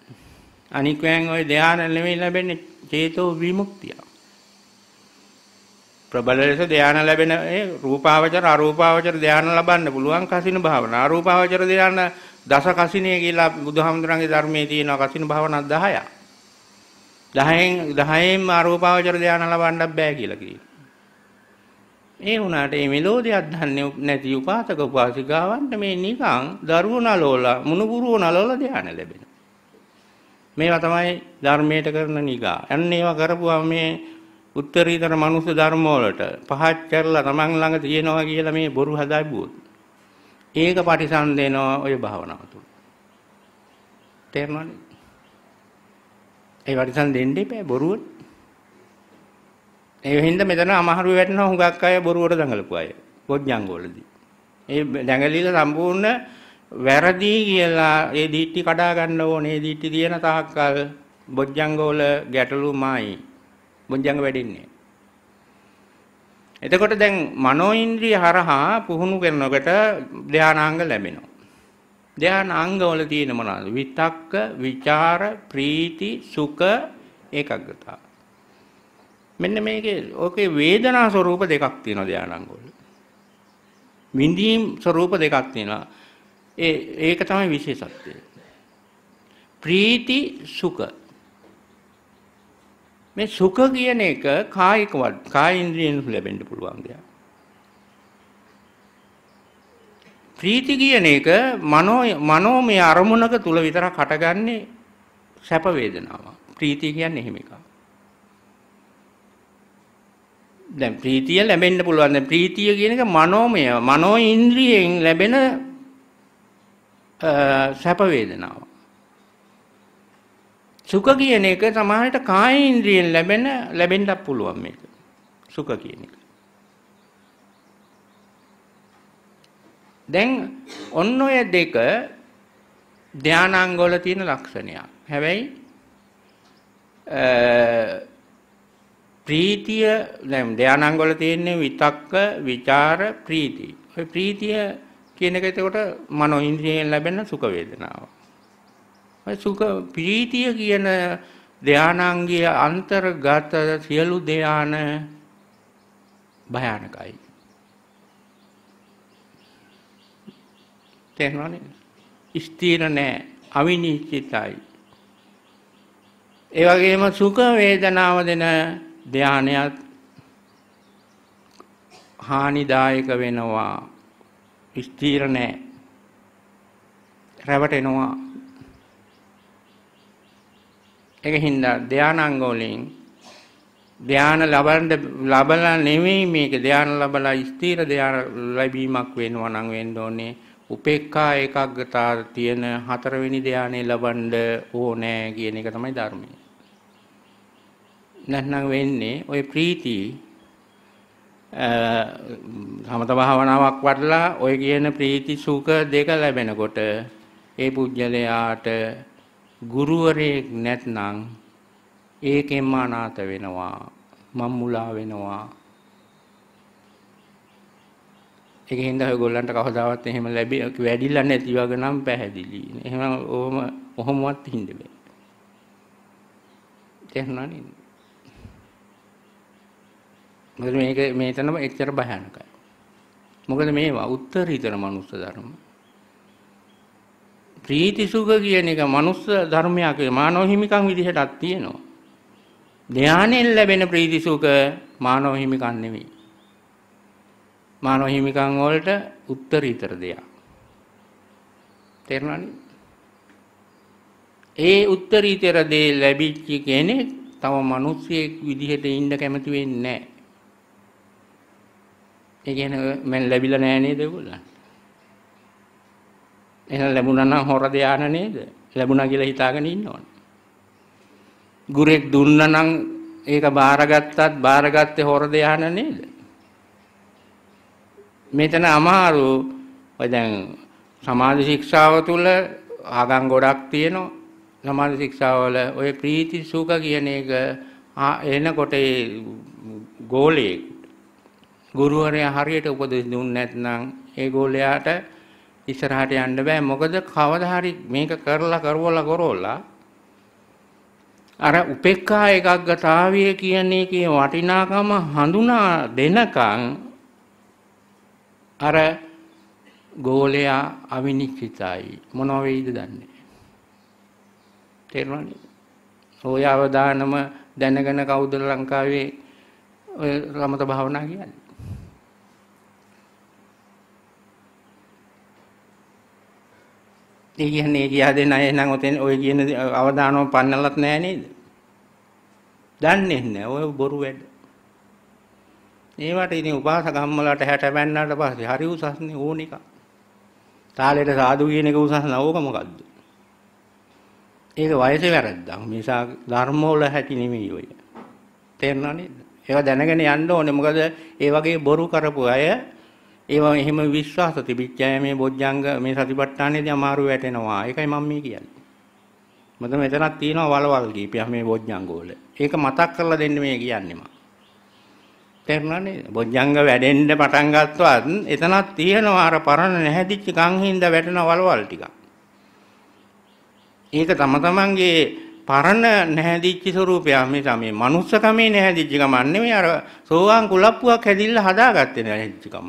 අනික් වෑන් ওই ධානය නෙමෙයි ලැබෙන්නේ චේතෝ විමුක්තිය. ප්‍රබල ලෙස ධානය ලැබෙන ඒ රූපාවචර අරූපාවචර ධානය ලබන්න පුළුවන් කසින භාවනාව. අරූපාවචර ධානය දස කසිනේ කියලා බුදුහාමුදුරන්ගේ ධර්මයේ තියෙනවා කසින භාවනා 10ක්. 10න් 10න් අරූපාවචර ධානය ලබන්නත් බෑ කියලා කියනවා. ඒ වුණාට මේ මෙලෝදියක් දන්නේ නැති උපාසක උපාසිකාවන්ට මේ නිකං දරුවෝ නලෝලා මුණුබුරුවෝ නලෝලා ධානය ලැබෙනවා. මේවා තමයි ධර්මයට කරන නිගා. අන්න ඒවා කරපුවා මේ උත්තරීතර මනුස්ස ධර්ම වලට පහත් කරලා තමන් ළඟ තියෙනවා කියලා මේ බොරු හදාගුවොත් ඒක පරිසම් දෙනවා ඔය භාවනාව තුළ. තේරුණානේ? ඒ වරිසන් දෙන්න එපා බොරුවට. ඒ හින්දා මෙතන අමාරුව වැටෙනවා හුඟක් අය බොරුවට දඟලපු අය. පොඥංගෝලදී. ඒ දඟලිලා සම්පූර්ණ වැරදි කියලා ඒ දීට්ටි කඩා ගන්න ඕනේ. දීට්ටි තියෙන තාක්කල් බොඥංගෝල ගැටලුමයි. බොඥංග වැඩින්නේ. එතකොට දැන් මනෝ ඉන්ද්‍රිය හරහා පුහුණු කරනකොට ධානාංග ලැබෙනවා. ධ්‍යාන අංගවල තියෙන මොනවාද? විතක්ක, විචාර, ප්‍රීති, සුඛ, ඒකග්ගතාව. මෙන්න මේකේ ඔකේ වේදනා ස්වરૂප දෙකක් තියෙනවා ධානාංග වල. විඳීම් ස්වરૂප දෙකක් තියෙනවා. ඒ ඒක තමයි විශේෂත්වය. ප්‍රීති සුඛ මේ සුඛ කියන එක කායිකවත් කායින්ද්‍රියෙන් ලැබෙන්න පුළුවන් දෙයක්. ප්‍රීති කියන එක මනෝ මනෝමය අරමුණක තුල විතරක් හටගන්නේ සැප වේදනාව. ප්‍රීතිය කියන්නේ එහෙම එකක්. දැන් ප්‍රීතිය ලැබෙන්න පුළුවන්. දැන් ප්‍රීතිය කියන එක මනෝමය මනෝ ඉන්ද්‍රියෙන් ලැබෙන සැප වේදනාව. සුඛ කියන එක සමහරට කාය ඉන්ද්‍රියෙන් ලැබෙන ලැබෙන්නත් පුළුවන් මේක. සුඛ කියන එක. දැන් ඔන්න ඔය දෙක ධානාංග වල තියෙන ලක්ෂණයක්. හැබැයි ප්‍රීතිය දැන් ධානාංග වල තියෙන්නේ විතක්ක, ਵਿਚාර, ප්‍රීති. ඔය ප්‍රීතිය කියන එක එතකොට මනෝ ඉන්ද්‍රියෙන් ලැබෙන සුඛ වේදනාව. ඔය සුඛ ප්‍රීතිය කියන ධානාංගයේ අන්තර්ගත සියලු ධාන භයානකයි. තේරෙනවනේ ස්ථීර නෑ අවිනිශ්චිතයි ඒ වගේම සුඛ වේදනාව දෙන ධානයත් හානිදායක වෙනවා ස්ථීර නෑ රැවටෙනවා ඒක හින්දා ධානාංග වලින් ධාන ලබන්න ලබලා නෙමෙයි මේක ධාන ලබලා ස්ථීර ධාන ලැබීමක් වෙනවා නම් වෙන්න ඕනේ උපේක්ඛා ඒකාග්‍රතාව තියෙන හතරවෙනි ධානය ලබන්න ඕනෑ කියන එක තමයි ධර්මය. නැත්නම් වෙන්නේ ওই ප්‍රීති සමත භාවනාවක් වඩලා ওই කියන ප්‍රීති සුඛ දෙක ලැබෙනකොට ඒ පුජ්‍යලයාට ගුරුවරයෙක් නැත්නම් ඒකෙන්ම අනාථ වෙනවා මම්මුලා වෙනවා ඒක හින්දා ඔයගොල්ලන්ට කවදාවත් එහෙම ලැබි වැඩිලා නැති වගේ නම් පැහැදිලි. එහෙම ඕම කොහොමවත් හින්ද බෑ. තේරුණා නේද? මොකද මේක මේතනම එච්චර භයානකයි. මොකද මේවා උත්තරීතර මනුස්ස ධර්ම. ප්‍රීති සුඛ කියන එක මනුස්ස ධර්මයක මානව හිමිකම් විදිහටත් තියෙනවා. ධානයෙන් ලැබෙන ප්‍රීති සුඛ මානව හිමිකම් නෙවෙයි. මානව හිමිකම් වලට උත්තරීතර දෙයක්. තේරුණානේ? ඒ උත්තරීතර දේ ලැබිච්ච කෙනෙක් තව මිනිස්සෙක් විදිහට ඉන්න කැමති වෙන්නේ නැහැ. ඒ කියන්නේ මම ලැබිලා නැහැ නේද ඒගොල්ලන්ට? එහෙනම් ලැබුණා නම් හොර ධාන නේද? ලැබුණා කියලා හිතාගෙන ඉන්නවනේ. ගුරෙක් දුන්නා නම් ඒක බාරගත්තත් බාරගත්තේ හොර ධාන නේද? මෙතන අමාරු ඔය දැන් සමාධි ශික්ෂාව තුල ආගම් ගොඩක් තියෙනවා. සමාධි ශික්ෂාවල ඔය ප්‍රීති සුඛ කියන එක එනකොට ඒ ගෝලයේ ගුරුවරයා හරියට උපදෙස් දුන්නේ නැත්නම් ඒ ගෝලයාට ඉස්සරහට යන්න බෑ මොකද කවදා හරි මේක කරලා කරවලා කරවලා අර උපේක්ඛා එකග්ගතාවය කියන එකේ වටිනාකම හඳුනා දෙනකන් අර ගෝලයා අවිනිශ්චිතයි මොනව වෙයිද දන්නේ තේරුණානේ ඔය අවදානම දැනගෙන කවුද ලංකාවේ ඔය ළමත භාවනා කියන්නේ ඒ කියන්නේ කියා දෙන අය නම් ඔතෙන් ඔය කියන අවදානම පන්නලත් නෑ නේද? දන්නේ නැහැ. ඔය බොරු වැඩ. ඒවට ඉතින් උපාසක අම්මලාට 60 වැන්නාට පස්සේ හරි උසස්නේ ඕන එක. තාලෙට සාදු කියන එක උසස් නවෝක මොකද්ද? ඒක වයසේ වැරද්දක්. මේසා ධර්මවල හැටි නෙමෙයි ඔය. තේරෙනව නේද? ඒවා දැනගෙන යන්න ඕනේ. මොකද ඒ වගේ බොරු කරපු අය ඒවා එහෙම විශ්වාස තිබිච්ච අය මේ බොජ්ජංග මේ සතිපට්ඨානයේදී අමාරු වැටෙනවා. ඒකයි මම මේ කියන්නේ. මොකද මෙතනක් තියෙනවා වලවල් කීපයක් මේ බොජ්ජංග වල. ඒක මතක් කරලා දෙන්න මේ කියන්නේ මම. තේරුණානේ බොජ්ජංග වැඩෙන්න පටන් ගත්තවත් එතනක් තියෙනවා අර පරණ නැහැදිච්ච ගංහින්ද වැටෙන වලවල් ටිකක්. ඒක තම තමන්ගේ පරණ නැහැදිච්ච ස්වરૂපය මේ තමයි මනුස්සකමේ නැහැදිච්ච ගම නෙමෙයි අර සෝවාන් කුලප්පුවක් හැදිලා හදාගත්තේ නැහැදිච්ච ගම.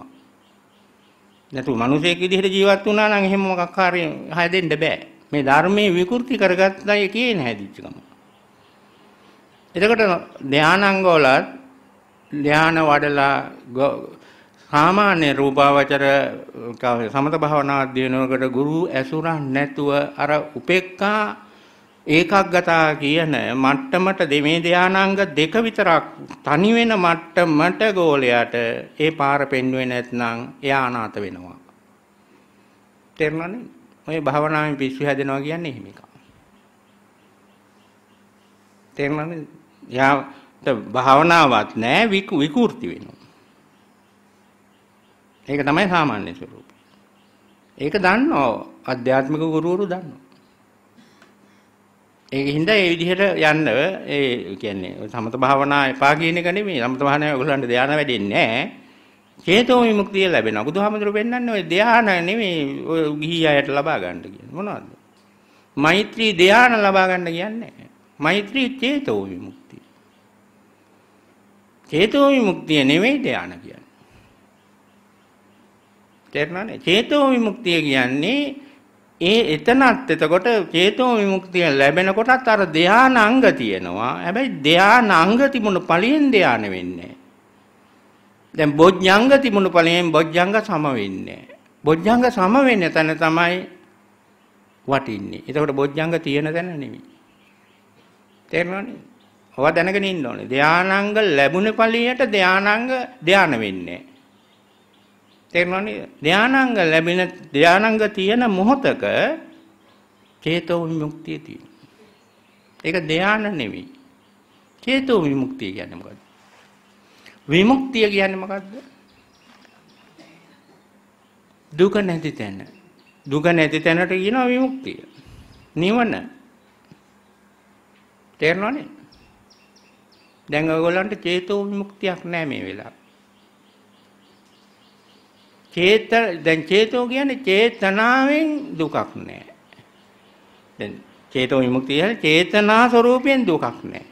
නැතු මිනිසෙක් විදිහට ජීවත් වුණා නම් එහෙම මොකක් හරි හැදෙන්න බෑ. මේ ධර්මයේ විකෘති කරගත්තයි කියන හැදිච්ච ගම. එතකොට ධානාංග වලත් ධ්‍යාන වඩලා සාමාන්‍ය රූපාවචර සමත භාවනා අධ්‍යයනයකට ගුරු ඇසුරක් නැතුව අර උපේක්ඛා ඒකග්ගතා කියන මට්ටමට දෙමේ ධානාංග දෙක විතරක් තනි වෙන මට්ටමට ගෝලයට ඒ පාර පෙන්වුවේ නැත්නම් එයා අනාථ වෙනවා. තේරුණානේ? ඔය භාවනාවෙන් පිස්සු හැදෙනවා කියන්නේ එහෙම එකක්. තේරුණානේ? යා භාවනාවක් නැහැ විකෘති වෙනවා. ඒක තමයි සාමාන්‍ය ස්වરૂපය. ඒක දන්නෝ අධ්‍යාත්මික ගුරුවරු දන්නවා. ඒක හින්දා ඒ විදිහට යන්න ඒ කියන්නේ සමත භාවනා එපා කියන එක නෙමෙයි. සමත භාවනාව ඔයගොල්ලන්ට ධානය වැඩෙන්නේ නැහැ. චේතෝ විමුක්තිය ලැබෙනවා. බුදුහාමුදුරු පෙන්නන්නේ ඔය ධානය නෙමෙයි ඔය ගිහි අයට ලබා ගන්න කියන්නේ. මොනවද? මෛත්‍රී ධානය ලබා ගන්න කියන්නේ. මෛත්‍රී චේතෝ විමුක්තිය චේතෝ විමුක්තිය නෙවෙයි ධාන කියන්නේ. තේරුණානේ? චේතෝ විමුක්තිය කියන්නේ ඒ එතනත් එතකොට චේතෝ විමුක්තිය ලැබෙනකොටත් අර ධානාංග තියෙනවා. හැබැයි ධානාංග තිබුණු ඵලයෙන් ධාන වෙන්නේ. දැන් බොජ්ජංග තිබුණු ඵලයෙන් බොජ්ජංග සම වෙන්නේ. බොජ්ජංග සම වෙන්නේ තැන තමයි වටින්නේ. එතකොට බොජ්ජංග තියෙන තැන නෙමෙයි. තේරුණානේ? හොවා දැනගෙන ඉන්න ඕනේ. ධානාංග ලැබුණ ඵලියට ධානාංග ධාන වෙන්නේ. තේරෙනවනේ? ධානාංග ලැබෙන ධානාංග තියෙන මොහතක චේතෝ විමුක්තිය තියෙනවා. ඒක ධාන නෙවෙයි. චේතෝ විමුක්තිය කියන්නේ මොකද්ද? විමුක්තිය කියන්නේ මොකද්ද? දුක නැති තැන. දුක නැති තැනට කියනවා විමුක්තිය. නිවන. තේරෙනවනේ? දැන් ඔයගොල්ලන්ට චේතෝ විමුක්තියක් නැහැ මේ වෙලාවේ. චේත දැන් චේතෝ කියන්නේ චේතනාවෙන් දුකක් නැහැ. දැන් චේතෝ විමුක්තිය කියන්නේ චේතනා ස්වરૂපයෙන් දුකක් නැහැ.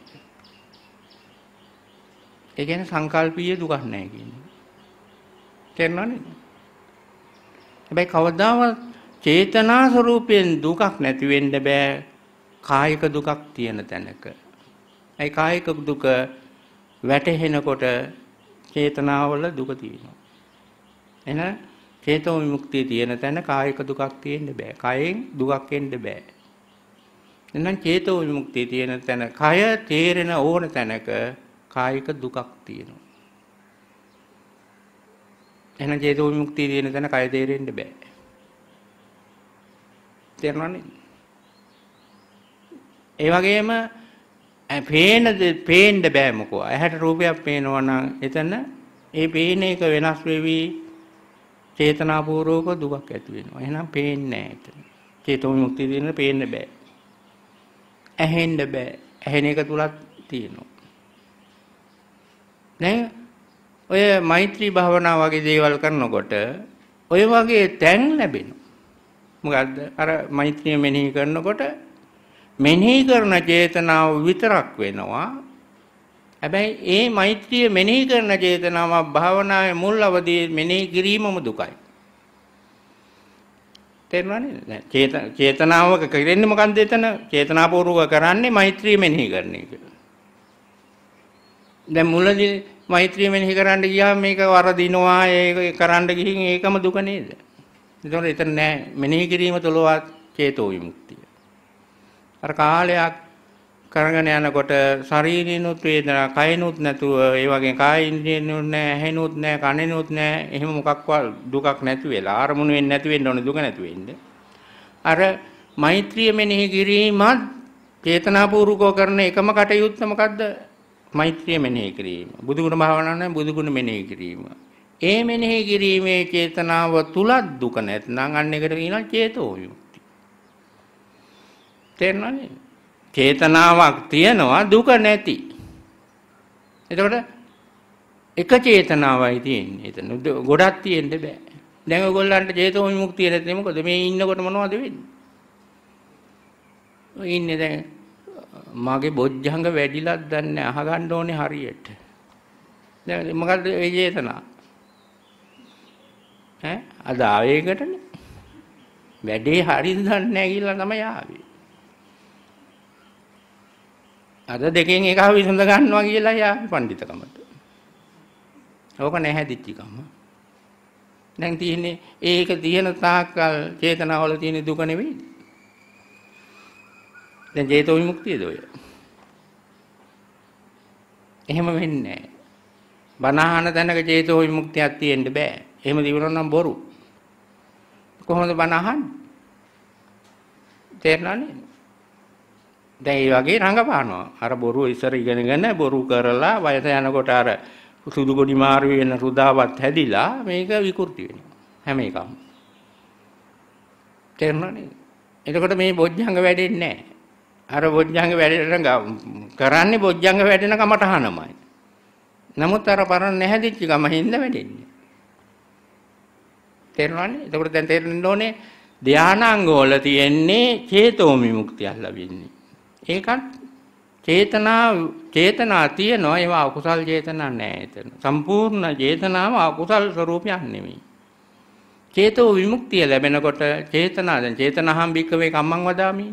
ඒ කියන්නේ සංකල්පීය දුකක් නැහැ කියන්නේ. තේරෙනවනේ? හැබැයි කවදාවත් චේතනා ස්වરૂපයෙන් දුකක් නැති වෙන්න බෑ. කායික දුකක් තියෙන තැනක. ඒ කායික දුක වැටහෙනකොට චේතනාවල දුක තියෙනවා. එන චේතෝ විමුක්තිය තියෙන තැන කායික දුකක් තියෙන්න බෑ. කයෙන් දුකක් එන්න බෑ. එහෙනම් චේතෝ විමුක්තිය තියෙන තැන කය තේරෙන ඕන තැනක කායික දුකක් තියෙනවා. එහෙනම් චේතෝ විමුක්තිය තියෙන තැන කය තේරෙන්න බෑ. තේරෙනවනේ. ඒ වගේම පේනද පේන්ඩ බෑමකෝ ඇහැට රූපයක් පේනවනම් එතන ඒ පේන එක වෙනස් වෙවී චේතනාපූරෝක දුකක් ඇති වෙනවා. එහෙනම් පේන්නේ නැහැ එතන. චේතෝ මුක්තිය දෙන්න පේන්න බෑ. ඇහෙන්න බෑ. ඇහෙන එක තුලක් තියෙනවා. දැන් ඔය මෛත්‍රී භාවනා වගේ දේවල් කරනකොට ඔය වගේ තැන් ලැබෙනවා. මොකද්ද? අර මෛත්‍රිය මෙනෙහි කරනකොට මෙනෙහි කරන චේතනාව විතරක් වෙනවා හැබැයි ඒ මෛත්‍රිය මෙනෙහි කරන චේතනාව භාවනාවේ මුල් අවදී මෙනෙහි කිරීමම දුකයි තේරෙනවනේ චේතනාවක කරන්නේ මොකන්ද එතන චේතනාපූර්වක කරන්නේ මෛත්‍රිය මෙනෙහි කරන එක දැන් මුලදී මෛත්‍රිය මෙනෙහි කරන්න ගියාම මේක වරදිනවා ඒක කරන්න ගිහින් ඒකම දුක නේද එතකොට එතන නෑ මෙනෙහි කිරීම තුලවත් චේතෝ විමුක්තිය අර කාලයක් කරගෙන යනකොට ශරීරිනුත් වේදනා කයනුත් නැතුව ඒ වගේ කායින්දිනුත් නැහැ ඇහෙනුත් නැහැ කනෙනුත් නැහැ එහෙම මොකක්වත් දුකක් නැති වෙලා ආරමුණු වෙන්නේ නැති වෙන්න ඕනේ දුක නැති වෙන්නේ අර මෛත්‍රිය මෙනෙහි කිරීමත් චේතනාපූර්වකව කරන එකම කටයුත්ත මොකද්ද මෛත්‍රිය මෙනෙහි කිරීම බුදුගුණ භාවනාව නම් බුදුගුණ මෙනෙහි කිරීම ඒ මෙනෙහි කිරීමේ චේතනාව තුලත් දුක නැත්නම් අන්න එකට කියනවා චේතෝයෝ තේරෙනවනේ චේතනාවක් තියෙනවා දුක නැති එතකොට එක චේතනාවයි තියෙන්නේ එතන ගොඩක් තියෙන්න බෑ දැන් ඔයගොල්ලන්ට චේතෝ විමුක්තිය නැත්නම් මොකද මේ ඉන්නකොට මොනවද වෙන්නේ ඔය ඉන්නේ දැන් මගේ බොජ්ජංග වැඩිලක් දන්නේ අහගන්න ඕනේ හරියට දැන් මොකද්ද ඒ චේතනාව ඈ අද ආවේගටනේ වැඩේ හරියද දන්නේ නැහැ කියලා තමයි ආවේ අර දෙකෙන් එකක් විසඳ ගන්නවා කියලා යාවි පඬිතකමට. ඕක නැහැදිච්චිකම. දැන් තියෙන්නේ ඒක තියෙන තාක්කල් චේතනාවල තියෙන දුක නෙවෙයි. දැන් ජේතෝ විමුක්තියද ඔය? එහෙම වෙන්නේ නැහැ. බනහන තැනක චේතෝ විමුක්තියක් තියෙන්න බෑ. එහෙම දිනනවා නම් බොරු. කොහොමද බනහන්නේ? තේරෙනවද? දැන් ඒ වගේ රඟපානවා. අර බොරු ඉස්සර ඉගෙනගෙන බොරු කරලා වයස යනකොට අර සුදු ගොඩි මාරු වෙන රුදාවත් හැදිලා මේක විකෘති වෙනවා. හැම එකම. තේරුණානේ? එතකොට මේ බොජ්ජංග වැඩෙන්නේ නැහැ. අර බොජ්ජංග වැඩෙන කරන්නේ බොජ්ජංග වැඩෙන කමටහනමයි. නමුත් අර පරණ නැහැදිච්ච ගම හින්දා වැඩෙන්නේ. තේරුණානේ? එතකොට දැන් තේරෙන්න ඕනේ ධානාංග වල තියෙන්නේ චේතෝ විමුක්තිය ලැබෙන්නේ. ඒකත් චේතනා චේතනා තියනවා ඒවා අකුසල් චේතනා නෑ එතන. සම්පූර්ණ චේතනාව අකුසල් ස්වરૂපයක් නෙමෙයි. චේතෝ විමුක්තිය ලැබෙනකොට චේතනා දැන් චේතනහම් භික්කවේ කම්මං වදාමි.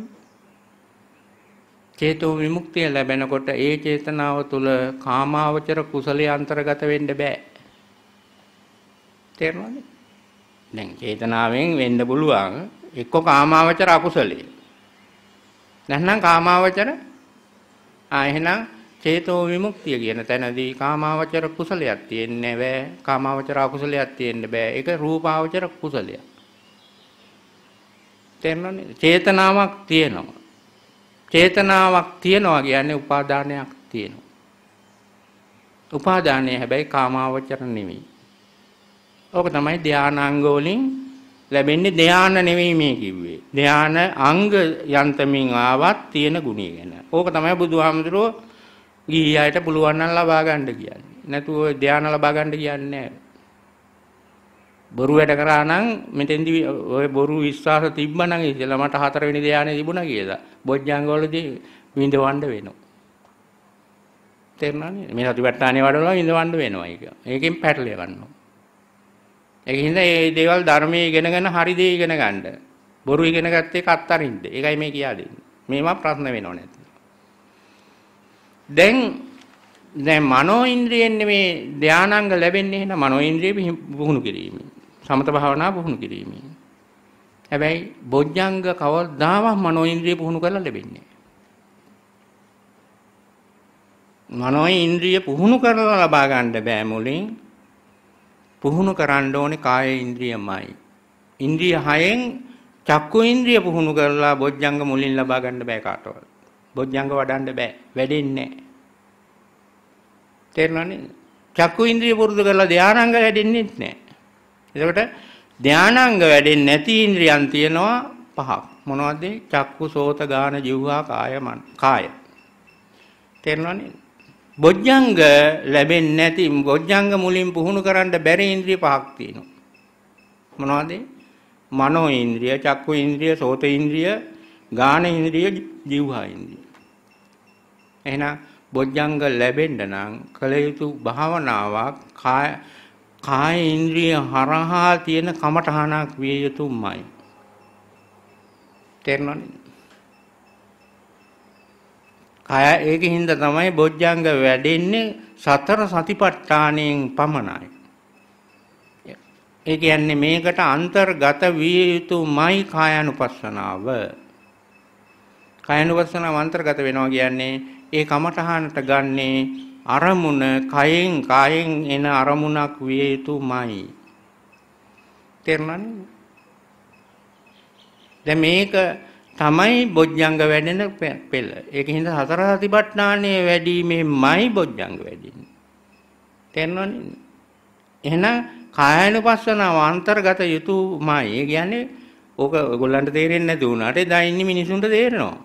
චේතෝ විමුක්තිය ලැබෙනකොට ඒ චේතනාව තුල කාමාවචර කුසලයේ අන්තර්ගත වෙන්න බෑ. තේරෙනවද? දැන් චේතනාවෙන් වෙන්න පුළුවන් එක්ක කාමාවචර අකුසලයේ නැත්නම් කාමාවචර ආ එහෙනම් චේතෝ විමුක්තිය කියන තැනදී කාමාවචර කුසලයක් තියෙන්නේ බෑ කාමාවචර අකුසලයක් තියෙන්න බෑ ඒක රූපාවචර කුසලයක් තේරෙනවද චේතනාවක් තියෙනවා චේතනාවක් තියෙනවා කියන්නේ උපාදානයක් තියෙනවා උපාදානය හැබැයි කාමාවචර නෙමෙයි ඕක තමයි ධානාංග වලින් ලැබෙන්නේ ධාන නෙවෙයි මේ කිව්වේ. ධාන අංග යන්තමින් ආවත් තියෙන ගුණය ගැන. ඕක තමයි බුදුහාමුදුරුව ගිහි අයට පුළුවන් නම් ලබා ගන්න කියන්නේ. නැතුව ධාන ලබා ගන්න කියන්නේ බොරු වැඩ කරා නම් මෙතෙන්දි ඔය බොරු විශ්වාස තිබ්බනම් ඉතලා මට හතරවෙනි ධානය තිබුණා කියලා. බොජ්ජංගවලදී විඳවන්න වෙනවා. තේරුණානේ? මේ සතිපට්ඨානේ වඩනවා විඳවන්න වෙනවා ඒක. ඒකෙන් පැටලෙවන්නවා. ඒක හින්දා මේ දේවල් ධර්මයේ ඉගෙනගෙන හරි දේ ඉගෙන ගන්න. බොරු ඉගෙන ගත්ත එක අත්හරින්න. ඒකයි මේ කියා දෙන්නේ. මේවා ප්‍රශ්න වෙනව නැති. දැන් දැන් මනෝ ඉන්ද්‍රියෙන් මේ ධානාංග ලැබෙන්නේ එහෙනම් මනෝ ඉන්ද්‍රිය පුහුණු කිරීමෙන්. සමත භාවනා පුහුණු කිරීමෙන්. හැබැයි බොජ්ජංග කවදාවත් මනෝ ඉන්ද්‍රිය පුහුණු කරලා ලැබෙන්නේ මනෝ ඉන්ද්‍රිය පුහුණු කරලා ලබා ගන්න බෑ මුලින් පුහුණු කරන්න ඕනේ කාය ඉන්ද්‍රියමයි. ඉන්ද්‍රිය හයෙන් චක්කු ඉන්ද්‍රිය පුහුණු කරලා බොජ්ජංග මුලින් ලබා ගන්න බෑ කාටවත්. බොජ්ජංග වඩන්න බෑ. වැඩෙන්නේ නෑ. තේරුණානේ? චක්කු ඉන්ද්‍රිය පුරුදු කරලා ධානාංග වැඩෙන්නේ නැහැ. එතකොට ධානාංග වැඩෙන්නේ නැති ඉන්ද්‍රියන් තියෙනවා පහක්. මොනවද? චක්කු, සෝත, ගාන, ජීවහා, කාය, මන. කාය. තේරුණානේ? බොජ්ජංග ලැබෙන්නේ නැති බොජ්ජංග මුලින් පුහුණු කරන්න බැරි ඉන්ද්‍රිය පහක් තියෙනවා. මොනවද? මනෝ ඉන්ද්‍රිය, චක්කු ඉන්ද්‍රිය, සෝත ඉන්ද්‍රිය, ගාන ඉන්ද්‍රිය, જીවහා ඉන්ද්‍රිය. එහෙනම් බොජ්ජංග ලැබෙන්න නම් කළ යුතු භාවනාවක් කාය කාය ඉන්ද්‍රිය හරහා තියෙන කමඨහනක් විය යුතුමයි. තේරෙනවද? ඒක හින්දා තමයි බොජ්ජංග වැඩෙන්නේ සතර සතිපට්ඨාණයෙන් පමණයි. ඒ කියන්නේ මේකට අන්තර්ගත විය යුතුමයි කායानुපස්සනාව. කායानुපස්සනාව අන්තර්ගත වෙනවා කියන්නේ ඒ කමඨහනට ගන්නේ අරමුණ කයෙන් කායෙන් එන අරමුණක් විය යුතුමයි. තේරුණානේ? දැන් මේක තමයි බොජ්ජංග වැඩෙන පෙළ. ඒක හින්දා හතර සතිපට්ඨානයේ වැඩිීමේමයි බොජ්ජංග වැඩෙන්නේ. තේරෙනවනේ? එහෙනම් කායනුපස්සනාව අන්තර්ගත යුතුයමයි. ඒ කියන්නේ ඕක ඔයගොල්ලන්ට තේරෙන්නේ නැති වුණාට එදා ඉන්නේ මිනිසුන්ට තේරෙනවා.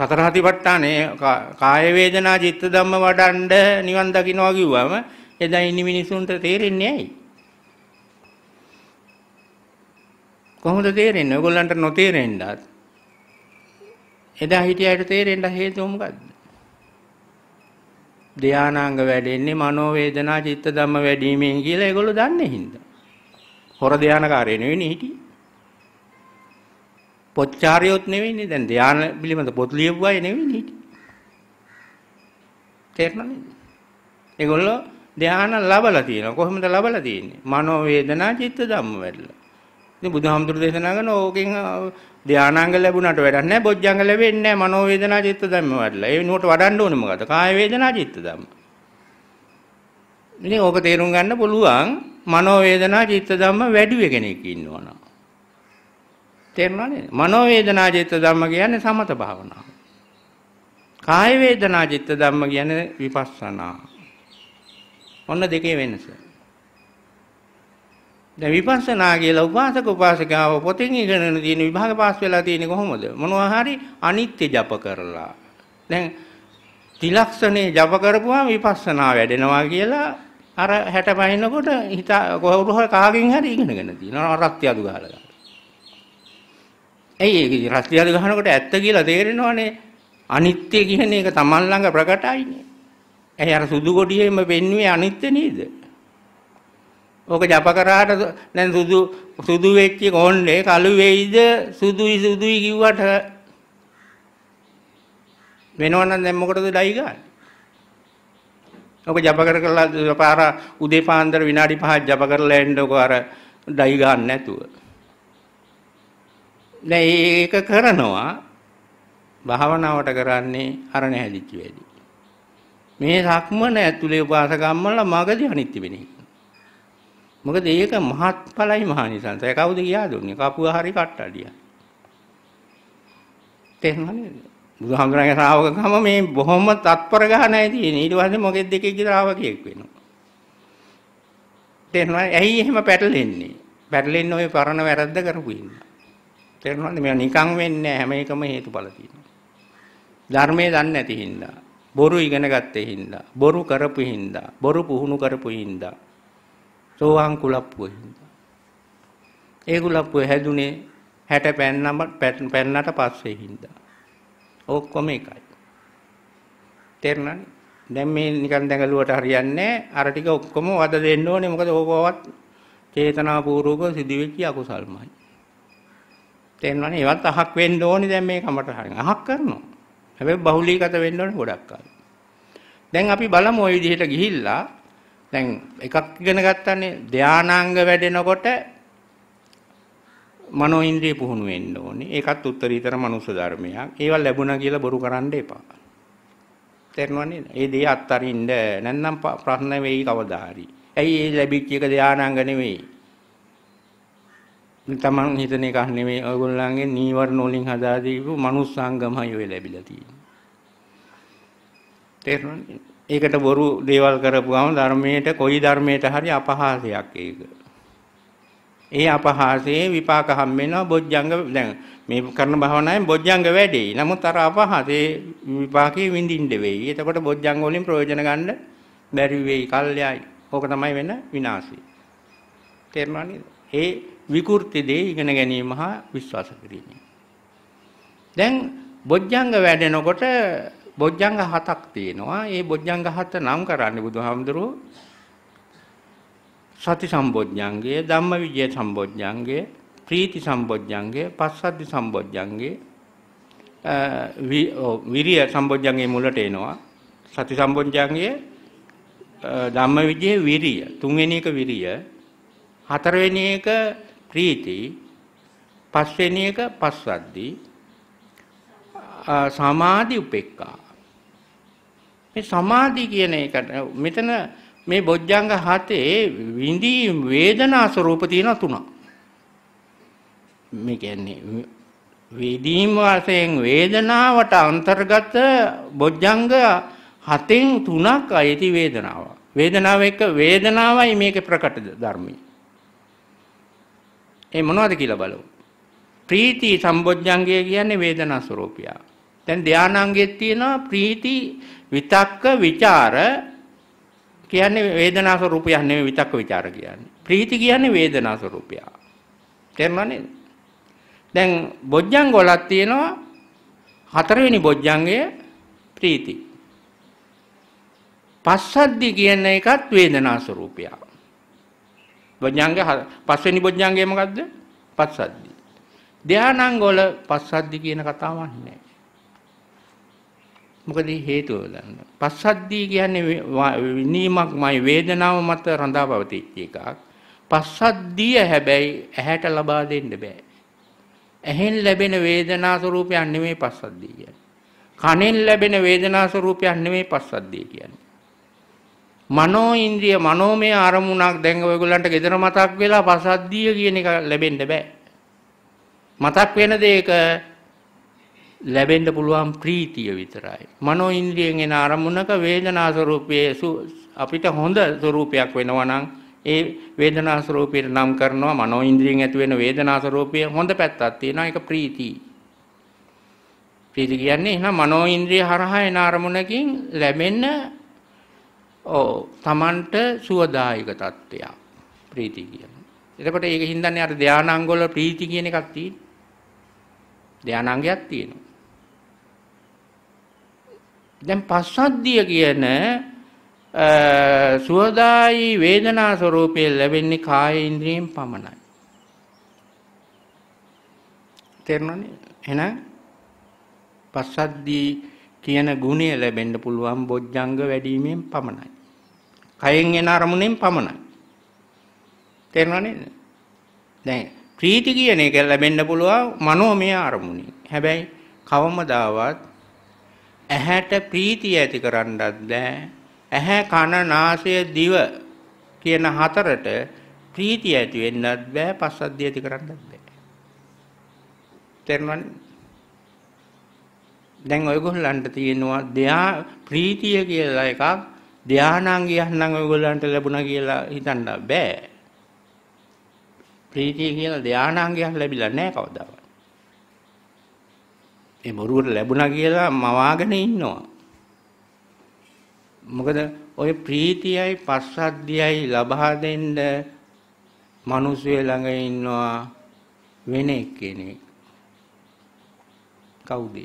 සතර සතිපට්ඨානේ කාය වේදනා චිත්ත ධම්ම වඩන්ඩ නිවන් දකින්නවා කිව්වම එදා ඉන්නේ මිනිසුන්ට තේරෙන්නේ ඇයි? කොහොමද තේරෙන්නේ? ඔයගොල්ලන්ට නොතේරෙන්නත් එදා හිටියට තේරෙන්න හේතුව මොකද්ද? ධානාංග වැඩෙන්නේ මනෝ වේදනා චිත්ත ධම්ම වැඩිමෙන් කියලා ඒගොල්ලෝ දන්නේ හින්දා. හොර ධානකාරය නෙවෙයි හිටියේ. පොච්චාරියොත් නෙවෙයිනේ දැන් ධාන පිළිබඳ පොත් ලියපු අය නෙවෙයිනේ හිටියේ. තේරෙනවද? ඒගොල්ලෝ ධාන ලබලා තියෙනවා. කොහොමද ලබලා තියෙන්නේ? මනෝ වේදනා චිත්ත ධම්ම වැඩලා. ඉතින් බුදුහාමුදුරු දේශනා කරන ඕකෙන් ධානාංග ලැබුණාට වැඩක් නැහැ බොජ්ජංග ලැබෙන්නේ නැහැ මනෝ වේදනා චිත්ත ධම්ම වඩලා. ඒ වෙනුවට වඩන්න ඕනේ මොකද? කාය වේදනා චිත්ත ධම්ම. ඉතින් ඕක තේරුම් ගන්න පුළුවන් මනෝ වේදනා චිත්ත ධම්ම වැඩි කෙනෙක් ඉන්නවනම්. තේරුණානේ? මනෝ වේදනා චිත්ත ධම්ම කියන්නේ සමත භාවනාව. කාය වේදනා චිත්ත ධම්ම කියන්නේ විපස්සනා. ඔන්න දෙකේ වෙනස. දැන් විපස්සනා කියලා උපාසක උපාසිකාව පොතෙන් ඉගෙනගෙන තියෙන විභාග පාස් වෙලා තියෙන්නේ කොහොමද? මොනවා හරි අනිත්‍ය ජප කරලා. දැන් තිලක්ෂණේ ජප කරපුවාම විපස්සනා වැඩෙනවා කියලා අර 60 පහිනකොට හිත කොහොරු හරි කාගෙන් හරි ඉගෙනගෙන තියෙනවා. රත්ති අදු ගහලා. ඇයි ඒ රත්ති අදු ගහනකොට ඇත්ත කියලා තේරෙනවනේ. අනිත්‍ය කියන එක Taman ළඟ ප්‍රකටයිනේ. ඇයි අර සුදු කොටියෙම වෙන්නේ අනිත්‍ය නේද? ඕක ජප කරාට දැන් සුදු සුදු වෙච්ච කොණ්ඩේ කළු වෙයිද සුදුයි සුදුයි කිව්වට වෙනවනම් දැන් මොකටද ඩයි ගන්න? ඕක ජප කර කරලා පාර උදේ පාන්දර විනාඩි 5ක් ජප කරලා එන්නකො අර ඩයි ගන්න නැතුව. දැන් ඒක කරනවා භාවනාවට කරන්නේ අර නැහැදිච්ච වැඩි. මේ සක්මන ඇතුලේ උපාසකම්මල මගදී අනිත්‍ය වෙන්නේ. මොකද ඒක මහත්ඵලයි මහානිසංසය. කවුද කියා දුන්නේ? කපුවා හරි කට්ටඩිය. තේරුණාද? බුදුහාමුදුරන්ගේ ශ්‍රාවකකම මේ බොහොම තත්පර ගහනයි තියෙන්නේ. ඊට පස්සේ මොකෙද්ද එකේ ශ්‍රාවකයෙක් වෙනවා. තේරුණාද? ඇයි එහෙම පැටලෙන්නේ? පැටලෙන්නේ ওই පරණ වැරද්ද කරපු ඉන්නා. තේරුණාද? මේවා නිකන් වෙන්නේ හැම එකම හේතුඵල තියෙනවා. ධර්මයේ දන්නේ නැති හින්දා, බොරු ඉගෙන ගත්තේ හින්දා, බොරු කරපු හින්දා, බොරු පුහුණු කරපු හින්දා සෝවාන් කුලප්පුව හින්දා. ඒ කුලප්පුව හැදුනේ 60 පෙන්නම පෙන්නට පස්සේ හින්දා. ඔක්කොම එකයි. තේරුණානේ? දැන් මේ නිකන් දැඟලුවට හරියන්නේ අර ටික ඔක්කොම වද දෙන්න ඕනේ මොකද ඕකවත් චේතනාපූර්වක සිදුවෙච්ච අකුසල්මයි. තේරුණානේ? ඒවත් අහක් වෙන්න ඕනේ දැන් මේ කමට හරියන. අහක් කරනවා. හැබැයි බහුලීගත වෙන්න ඕනේ ගොඩක් අය. දැන් අපි බලමු ওই විදිහට ගිහිල්ලා දැන් එකක් ඉගෙන ගත්තනේ ධානාංග වැඩෙනකොට මනෝ ඉන්ද්‍රිය පුහුණු වෙන්න ඕනේ. ඒකත් උත්තරීතර මනුස්ස ධර්මයක්. ඒවා ලැබුණා කියලා බොරු කරන්න එපා. තේරෙනව නේද? ඒ දේ අත්හරින්න නැත්නම් ප්‍රශ්න වෙයි කවදා හරි. ඇයි ඒ ලැබිච්ච එක ධානාංග නෙවෙයි? තමන් හිතන එකක් නෙමෙයි ඔයගොල්ලන්ගේ නීවරණ වලින් හදා දීපු මනුස්සාංගමයි ඔය ලැබිලා තියෙන්නේ. තේරුණාද? ඒකට බොරු දේවල් කරපුවම ධර්මයට කොයි ධර්මයට හරි අපහාසයක් ඒක. ඒ අපහාසයේ විපාක හම් වෙනවා බොජ්ජංග දැන් මේ කරන භවනායෙන් බොජ්ජංග වැඩි. නමුත් අර අපහාසයේ විපාකේ විඳින්න වෙයි. එතකොට බොජ්ජංග වලින් ප්‍රයෝජන ගන්න බැරි වෙයි. කල්යයි. ඕක තමයි වෙන විනාශය. තේරුණා නේද? ඒ විකෘති දේ ඉගෙන ගැනීම හා විශ්වාස කිරීම. දැන් බොජ්ජංග වැඩෙනකොට බොජ්ජංග හතක් තියෙනවා. ඒ බොජ්ජංග හත නම් කරන්නේ බුදුහාමුදුරුවෝ සති සම්බොජ්ජංගය, ධම්මවිජය සම්බොජ්ජංගය, ප්‍රීති සම්බොජ්ජංගය, පස්සද්ධි සම්බොජ්ජංගය, විරිය සම්බොජ්ජංගයේ මුලට එනවා. සති සම්බොජ්ජංගය ධම්මවිජය විරිය, තුන්වෙනි එක විරිය, හතරවෙනි එක ප්‍රීති, පස්වෙනි එක පස්සද්ධි, සමාධි උපේක්ඛා මේ සමාධි කියන එකට මෙතන මේ බොජ්ජංග හතේ විඳී වේදනා ස්වરૂප තියෙන තුනක්. මේ කියන්නේ වේදීම් වශයෙන් වේදනාවට අන්තර්ගත බොජ්ජංග හතෙන් තුනක් අයිති වේදනාව. වේදනාව එක වේදනාවයි මේකේ ප්‍රකට ධර්මයි. ඒ මොනවද කියලා බලමු. ප්‍රීති සම්බොජ්ජංගය කියන්නේ වේදනා ස්වરૂපියා. දැන් ධානාංගයේ තියෙනවා ප්‍රීති විතක්ක ਵਿਚාර කියන්නේ වේදනා ස්වરૂපයක් නෙමෙයි විතක්ක ਵਿਚාර කියන්නේ. ප්‍රීති කියන්නේ වේදනා ස්වરૂපයක්. තේරුණා නේද? දැන් බොජ්ජංග වලක් තියෙනවා හතරවෙනි බොජ්ජංගය ප්‍රීති. පස්සද්දි කියන එකත් වේදනා ස්වરૂපයක්. බොජ්ජංග පස්වෙනි බොජ්ජංගය මොකද්ද? පස්සද්දි. ධානාංග වල පස්සද්දි කියන කතාවක් නැහැ. මොකද හේතුව දන්න. පස්සද්ධී කියන්නේ විනීමක්මයි වේදනාව මත රඳා පවතිච්ච එකක්. පස්සද්ධිය හැබැයි ඇහැට ලබා දෙන්න බෑ. ඇහෙන් ලැබෙන වේදනා ස්වરૂපයක් නෙමෙයි පස්සද්ධිය කියන්නේ. කනෙන් ලැබෙන වේදනා ස්වરૂපයක් නෙමෙයි පස්සද්ධිය කියන්නේ. මනෝ ඉන්ද්‍රිය මනෝමය අරමුණක් දැන් ඔයගොල්ලන්ට gedara මතක් වෙලා පස්සද්ධිය කියන එක ලැබෙන්න බෑ. මතක් වෙන දේක ලැබෙන්ඩ පුළුවන් ප්‍රීතිය විතරයි. මනෝ ඉන්ද්‍රියෙන් එන අරමුණක වේදනාස්වරූපයේ අපිට හොඳ ස්වරූපයක් වෙනවනං ඒ වේදනාස්වරූපයට නම් කරනවා මනෝ ඉන්ද්‍රියෙන් ඇතිවෙන වේදනාස්වරූපය හොඳ පැත්තක් තියෙනවා ඒක ප්‍රීතිය. ප්‍රීති කියන්නේ එහෙනම් මනෝ ඉන්ද්‍රිය හරහා එන අරමුණකින් ලැබෙන ඔව් Tamanට සුවදායක තත්ත්වයක් ප්‍රීති කියන්නේ. එතකොට ඒක හින්දානේ අර ධානාංග වල ප්‍රීති කියන එකක් තියෙන්නේ. ධානාංගයක් තියෙනවා. දැන් පස්සද්ධිය කියන සුවදායි වේදනා ස්වરૂපය ලැබෙන්නේ කාය ඉන්ද්‍රියෙන් පමණයි. තේරෙනවනේ? එහෙනම් පස්සද්ධී කියන ගුණය ලැබෙන්න පුළුවන් බොජ්ජංග වැඩිවීමෙන් පමණයි. කයෙන් එන අරමුණෙන් පමණයි. තේරෙනව නේද? දැන් ප්‍රීති කියන එක ලැබෙන්න පුළුවන් මනෝමය අරමුණෙන්. හැබැයි කවමදාවත් ඇහැට ප්‍රීතිය ඇති කරන්නත් බෑ. ඇහැ කන නාසය දිව කියන හතරට ප්‍රීතිය ඇති වෙන්නත් බෑ පස්සද්ධිය ඇති කරන්නත් බෑ. තේරුණාද? දැන් ඔයගොල්ලන්ට තියෙනවා ධ්‍යා ප්‍රීතිය කියලා එකක් ධානාංගයක් නම් ඔයගොල්ලන්ට ලැබුණා කියලා හිතන්න බෑ. ප්‍රීතිය කියලා ධානාංගයක් ලැබිලා නැහැ කවදාවත්. ඒ බොරුවට ලැබුණා කියලා මවාගෙන ඉන්නවා. මොකද ඔය ප්‍රීතියයි පස්සද්ධියයි ලබා දෙන්න මිනිස්සු ළඟ ඉන්නවා වෙන එක්කෙනෙක්. කවුද?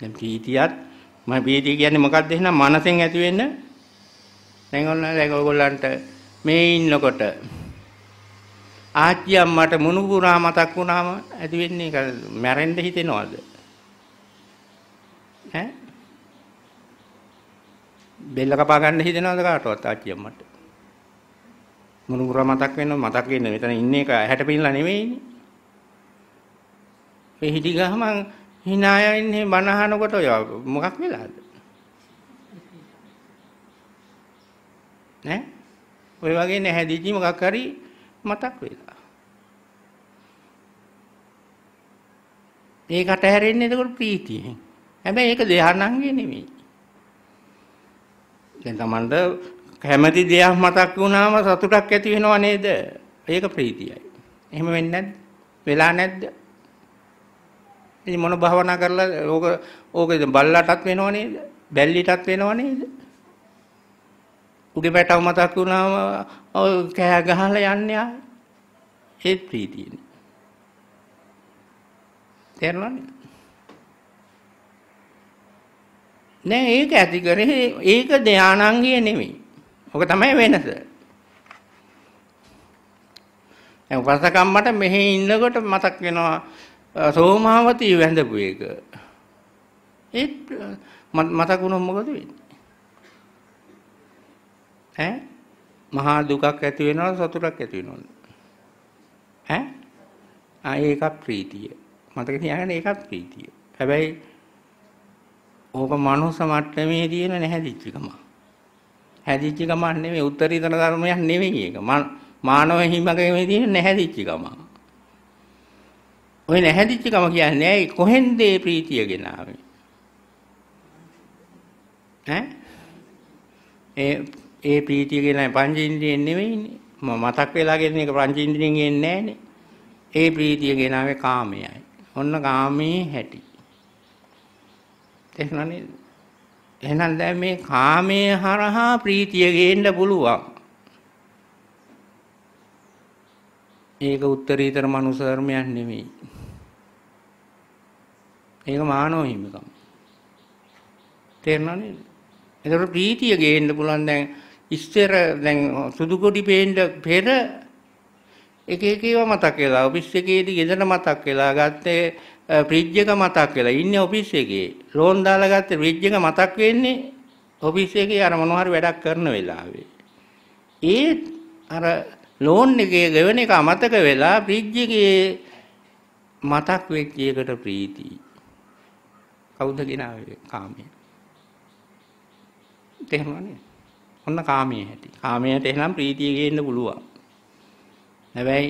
දැන් ප්‍රීතියත් මම ප්‍රීතිය කියන්නේ මොකක්ද එහෙනම් මනසෙන් ඇති වෙන්න දැන් ඔන්න ඔයගොල්ලන්ට මේ ඉන්නකොට ආච්චියම් මට මුණුපුරා මතක් වුණාම ඇති වෙන්නේ ඒක මැරෙන්න හිතෙනවද ඈ බෙල්ල කපා ගන්න හිතෙනවද කාටවත් ආච්චියම් මට මුණුපුරා මතක් වෙනව මතක් වෙන්නේ මෙතන ඉන්නේ එක ඇහැට පිනලා නෙමෙයිනේ මේ හිටි ගහම hina යන්නේ බනහනකොට ඔය මොකක් වෙලාද ඈ ඔය වගේ නැහැදිච්චි මොකක් හරි මතක් වෙලා. ඒ කටහැරෙන්නේ එතකොට ප්‍රීතියෙන්. හැබැයි ඒක දෙහනන්ගේ නෙමෙයි. දැන් Tamanට කැමැති දෙයක් මතක් වුණාම සතුටක් ඇති වෙනව නේද? ඒක ප්‍රීතියයි. එහෙම වෙන්නේ නැද්ද? වෙලා නැද්ද? ඉතින් මොන භවනා කරලා ඕක ඕක බල්ලටත් වෙනව නේද? බැල්ලිටත් වෙනව නේද? උඩේ පැටව මතක් වුණාම ඔය කෑ ගහල යන්න ආය ඒත් ප්‍රීතියෙන් තේරෙනවද නෑ ඒක ඇති කරේ ඒක ධානාංගය නෙමෙයි ඔක තමයි වෙනස දැන් වසකම්මට මෙහි ඉන්නකොට මතක් වෙනවා සෝමාවතී වැඳපු එක ඒ මතක් වුණොත් මොකද වෙන්නේ ඈ මහා දුකක් ඇති වෙනවා සතුටක් ඇති වෙනවා ඈ ආ ඒකක් ප්‍රීතිය මතක තියාගන්න ඒකක් ප්‍රීතිය හැබැයි ඕක මනුස්ස මට්ටමේ තියෙන නැහැදිච්ච ගම හැදිච්ච ගම නෙමෙයි උත්තරීතර ධර්මයක් නෙමෙයි ඒක මානව හිමකමේ තියෙන නැහැදිච්ච ගම ඔය නැහැදිච්ච ගම කියන්නේ ඇයි කොහෙන්ද ඒ ප්‍රීතිය ගෙනාවේ ඈ ඒ ඒ පීතිය කියන්නේ පංචේන්ද්‍රියෙන් නෙවෙයිනේ. මතක් වෙලාගෙන ඒක පංචේන්ද්‍රියෙන් එන්නේ නැහනේ. ඒ ප්‍රීතිය ගෙනාවේ කාමයයි. ඔන්න කාමයේ හැටි. තේරුණා නේද? එහෙනම් දැන් මේ කාමයේ හරහා ප්‍රීතිය ගේන්න පුළුවන්. ඒක උත්තරීතර මනුෂ්‍ය ධර්මයක් නෙමෙයි. ඒක මානව හිමිකම්. තේරුණා නේද? ඒතර ප්‍රීතිය ගේන්න පුළුවන් දැන් ඉස්සර දැන් සුදුකොඩි පේන්න පෙර එක එක ඒවා මතක් වෙලා ඔෆිස් එකේදී ගෙදර මතක් වෙලා ගත්තේ ෆ්‍රිජ් එක මතක් වෙලා ඉන්නේ ඔෆිස් එකේ ලෝන් දාලා ගත්තේ ෆ්‍රිජ් එක මතක් වෙන්නේ ඔෆිස් එකේ අර මොනවා හරි වැඩක් කරන වෙලාවේ ඒ අර ලෝන් එකේ ගෙවන එක අමතක වෙලා ෆ්‍රිජ් එකේ මතක් වෙච්ච එකට ප්‍රීති කවුද ගෙනාවේ කාමයේ තේරුණා නේද ඔන්න කාමයේ හැටි. කාමයට එහෙනම් ප්‍රීතිය ගේන්න පුළුවන්. හැබැයි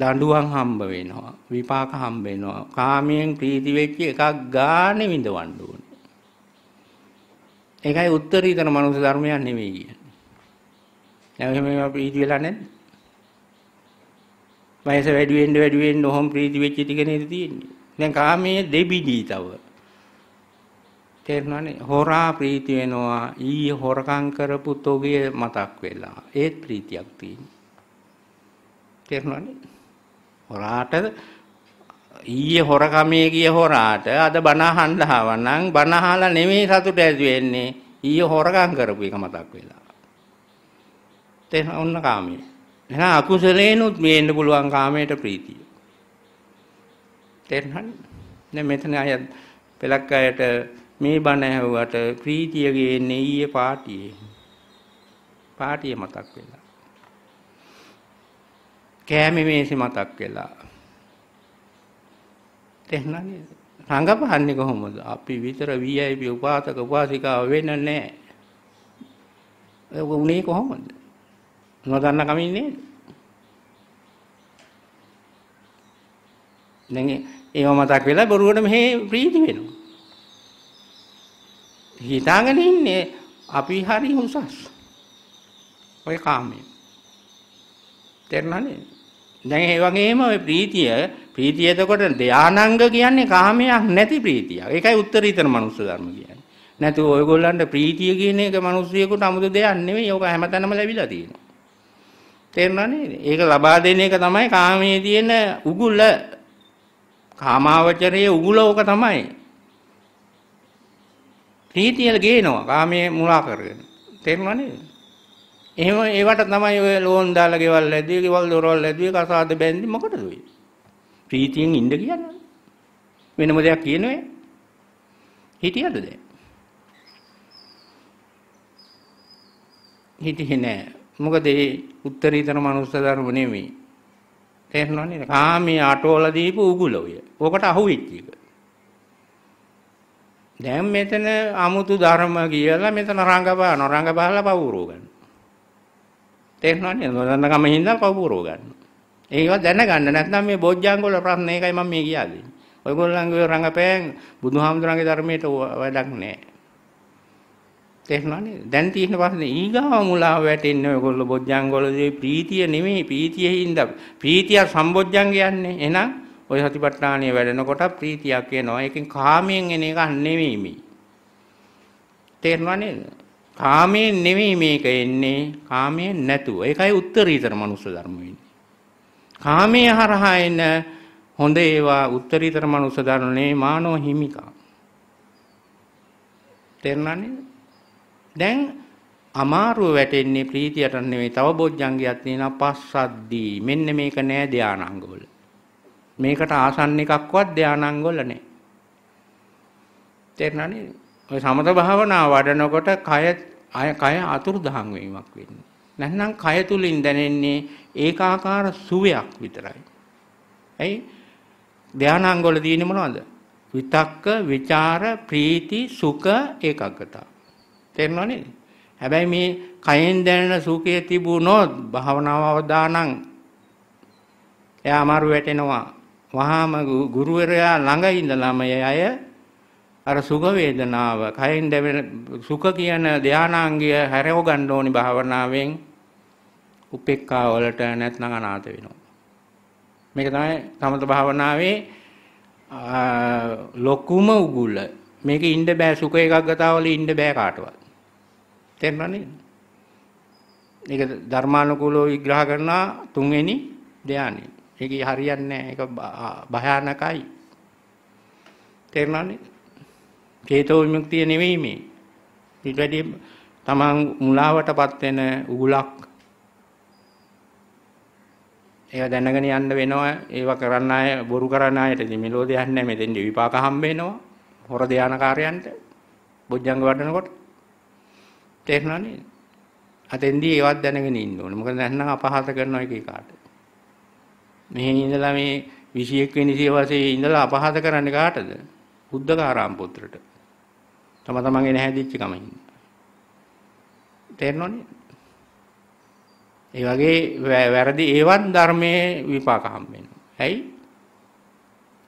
දඬුවම් හම්බ වෙනවා. විපාක හම්බ වෙනවා. කාමයෙන් ප්‍රීති වෙච්ච එකක් ගානේ විඳවන්න ඕනේ. ඒකයි උත්තරීතර මනුස්ස ධර්මයක් නෙවෙයි කියන්නේ. දැන් මේවා ප්‍රීති වෙලා නැද්ද? වයස වැඩි වෙන්න වැඩි වෙන්න ඔහොම ප්‍රීති වෙච්ච ටික නේද තියෙන්නේ. දැන් කාමයේ දෙබිඩී තව. තේරෙනවනේ හොරා ප්‍රීති වෙනවා ඊ හොරකම් කරපු තොගේ මතක් වෙලා ඒත් ප්‍රීතියක් තියෙනවා තේරෙනවනේ හොරාට ඊයේ හොරකමේ ගිය හොරාට අද බනහන්න හවනම් බනහලා නෙමෙයි සතුට ඇති වෙන්නේ ඊයේ හොරකම් කරපු එක මතක් වෙලා තේරෙන ඔන්න කාමයේ එහෙනම් අකුසලේනොත් මේ එන්න පුළුවන් කාමයට ප්‍රීතිය තේරෙනවනේ දැන් මෙතන අය පෙලක් අයට මේ බණ ඇහුවට ප්‍රීතිය ගේන්නේ ඊයේ පාටියේ. පාටිය මතක් වෙලා. කෑම මේසෙ මතක් වෙලා. තේරුණානේ? රංගපහන්නේ කොහොමද? අපි විතර VIP උපාසක උපාසිකාව වෙන්න නැහැ. ඒක උනේ කොහොමද? නොදන්න කමින් නේද? දැන් ඒව මතක් වෙලා බොරුවට මෙහි ප්‍රීති වෙනවා. හිතාගෙන ඉන්නේ අපි හරි උසස්. ඔය කාමය. තේරුණානේ? දැන් ඒ වගේම ඔය ප්‍රීතිය ප්‍රීතිය එතකොට ධානාංග කියන්නේ කාමයක් නැති ප්‍රීතියක්. ඒකයි උත්තරීතර මනුස්ස ධර්ම කියන්නේ. නැතු ඔයගොල්ලන්ට ප්‍රීතිය කියන එක මිනිස්සුයෙකුට 아무ද දෙයක් නෙවෙයි. ඒක හැමතැනම ලැබිලා තියෙනවා. තේරුණා නේද? ඒක ලබා දෙන එක තමයි කාමයේ තියෙන උගුල. කාමාවචරයේ උගුල ඕක තමයි. ප්‍රීතිය ගේනවා කාමයේ මුලා කරගෙන. තේරුණා නේද? එහෙම ඒවට තමයි ඔය ලෝන් දාලා ගෙවල් ඇදුවේ, ගෙවල් දොරවල් ඇදුවේ, කසාද බැන්දි මොකටද ඔය? ප්‍රීතියෙන් ඉන්න කියන්නේ. වෙනම දෙයක් කියනවේ. හිටියද දැන්? හිටියේ නෑ. මොකද ඒ උත්තරීතර මනුස්ස ධර්ම නෙමෙයි. තේරුණා නේද? කාමයේ අටෝල දීපු උගුල ඔය. ඕකට අහුවෙච්ච එක. දැන් මෙතන 아무තු ධර්ම කියලා මෙතන රංගපාන රංගපාලා පවුරෝ ගන්න. තේරෙනවනේ නොදන්නකම හින්දා පවුරෝ ගන්න. ඒව දැනගන්න නැත්නම් මේ බොජ්ජංග වල ප්‍රශ්න ඒකයි මම මේ කියන්නේ. ඔයගොල්ලන්ගේ රංගපෑන් බුදුහාමුදුරන්ගේ ධර්මයට වැඩක් නැහැ. තේරෙනවනේ දැන් තියෙන ප්‍රශ්නේ ඊගාව මුලාව වැටෙන්නේ ඔයගොල්ලෝ බොජ්ජංග වලදී ප්‍රීතිය නෙමෙයි ප්‍රීතිය හින්දා ප්‍රීතිය සම්බොජ්ජංග යන්නේ. එහෙනම් ওই සතිපට්ඨානිය වැඩෙනකොට ප්‍රීතියක් එනවා. ඒකෙන් කාමයෙන් එන එක නෙවෙයි මේ. තේරෙනව නේද? කාමයෙන් නෙවෙයි මේක එන්නේ. කාමයෙන් නැතුව. ඒකයි උත්තරීතර මනුස්ස ධර්ම වෙන්නේ. කාමයේ හරහා එන හොඳ ඒවා උත්තරීතර මනුස්ස ධර්මනේ මානෝ හිමිකා. තේරුණා නේද? දැන් අමාරුව වැටෙන්නේ ප්‍රීතියට නෙවෙයි තව බොජ්ජංගයක් තියෙනවා පස්සද්දී. මෙන්න මේක නෑ ධානාංග වල. මේකට ආසන්න එකක්වත් ධානාංගොල්ල නැහැ. තේරුණානේ? ඔය සමත භාවනා වඩනකොට කය අය කය අතුරුදහන් වීමක් වෙන්නේ. නැත්නම් කය තුලින් දැනෙන්නේ ඒකාකාර සුවයක් විතරයි. ඇයි? ධානාංගොල්ල දිනේ මොනවද? විතක්ක, ਵਿਚාර, ප්‍රීති, සුඛ, ඒකාග්‍රතාව. තේරුණා නේද? හැබැයි මේ කයෙන් දැනෙන සුඛය තිබුණොත් භාවනාව අවදානම් එයා අමාරු වැටෙනවා වහාම ගුරුවරයා ළඟ ඉඳලාම අය අර සුඛ වේදනාව කයෙන් දැවෙන සුඛ කියන ධානාංගය හැරව ගන්න ඕනි භාවනාවෙන් උපේක්ඛා වලට නැත්නම් අනාථ වෙනවා මේක තමයි සමත භාවනාවේ ලොකුම උගුල මේක ඉන්න බෑ සුඛ එකක් ගතාවල ඉන්න බෑ කාටවත් තේරුණානේ ඒක ධර්මානුකූලව විග්‍රහ කරන තුන්වෙනි ධානයේ ඒක හරියන්නේ නැහැ. ඒක භයානකයි. තේරුණානේ? චේතෝ විමුක්තිය නෙවෙයි මේ. ඊට වැඩි තමන් මුලාවටපත් වෙන උගුලක්. ඒවා දැනගෙන යන්න වෙනවා. ඒවා කරන්න අය බොරු කරන අයට ඉතින් මෙලෝ දෙයක් නැහැ. මෙතෙන් විපාක හම්බ වෙනවා. හොර ධානකාරයන්ට බොජ්ජංග වඩනකොට තේරුණානේ? අතෙන්දී ඒවත් දැනගෙන ඉන්න ඕනේ. මොකද නැත්නම් අපහාස කරනවා එක එකාට. මෙහෙන් ඉඳලා මේ 21 වෙනි සියවසේ ඉඳලා අපහාස කරන්න කාටද? බුද්ධකාරාම් පුත්‍රට. තම තමන්ගේ නැහැදිච්ච කමින්. තේරෙනවනේ? ඒ වගේ වැරදි ඒවත් ධර්මයේ විපාක හම්බ වෙනවා. ඇයි?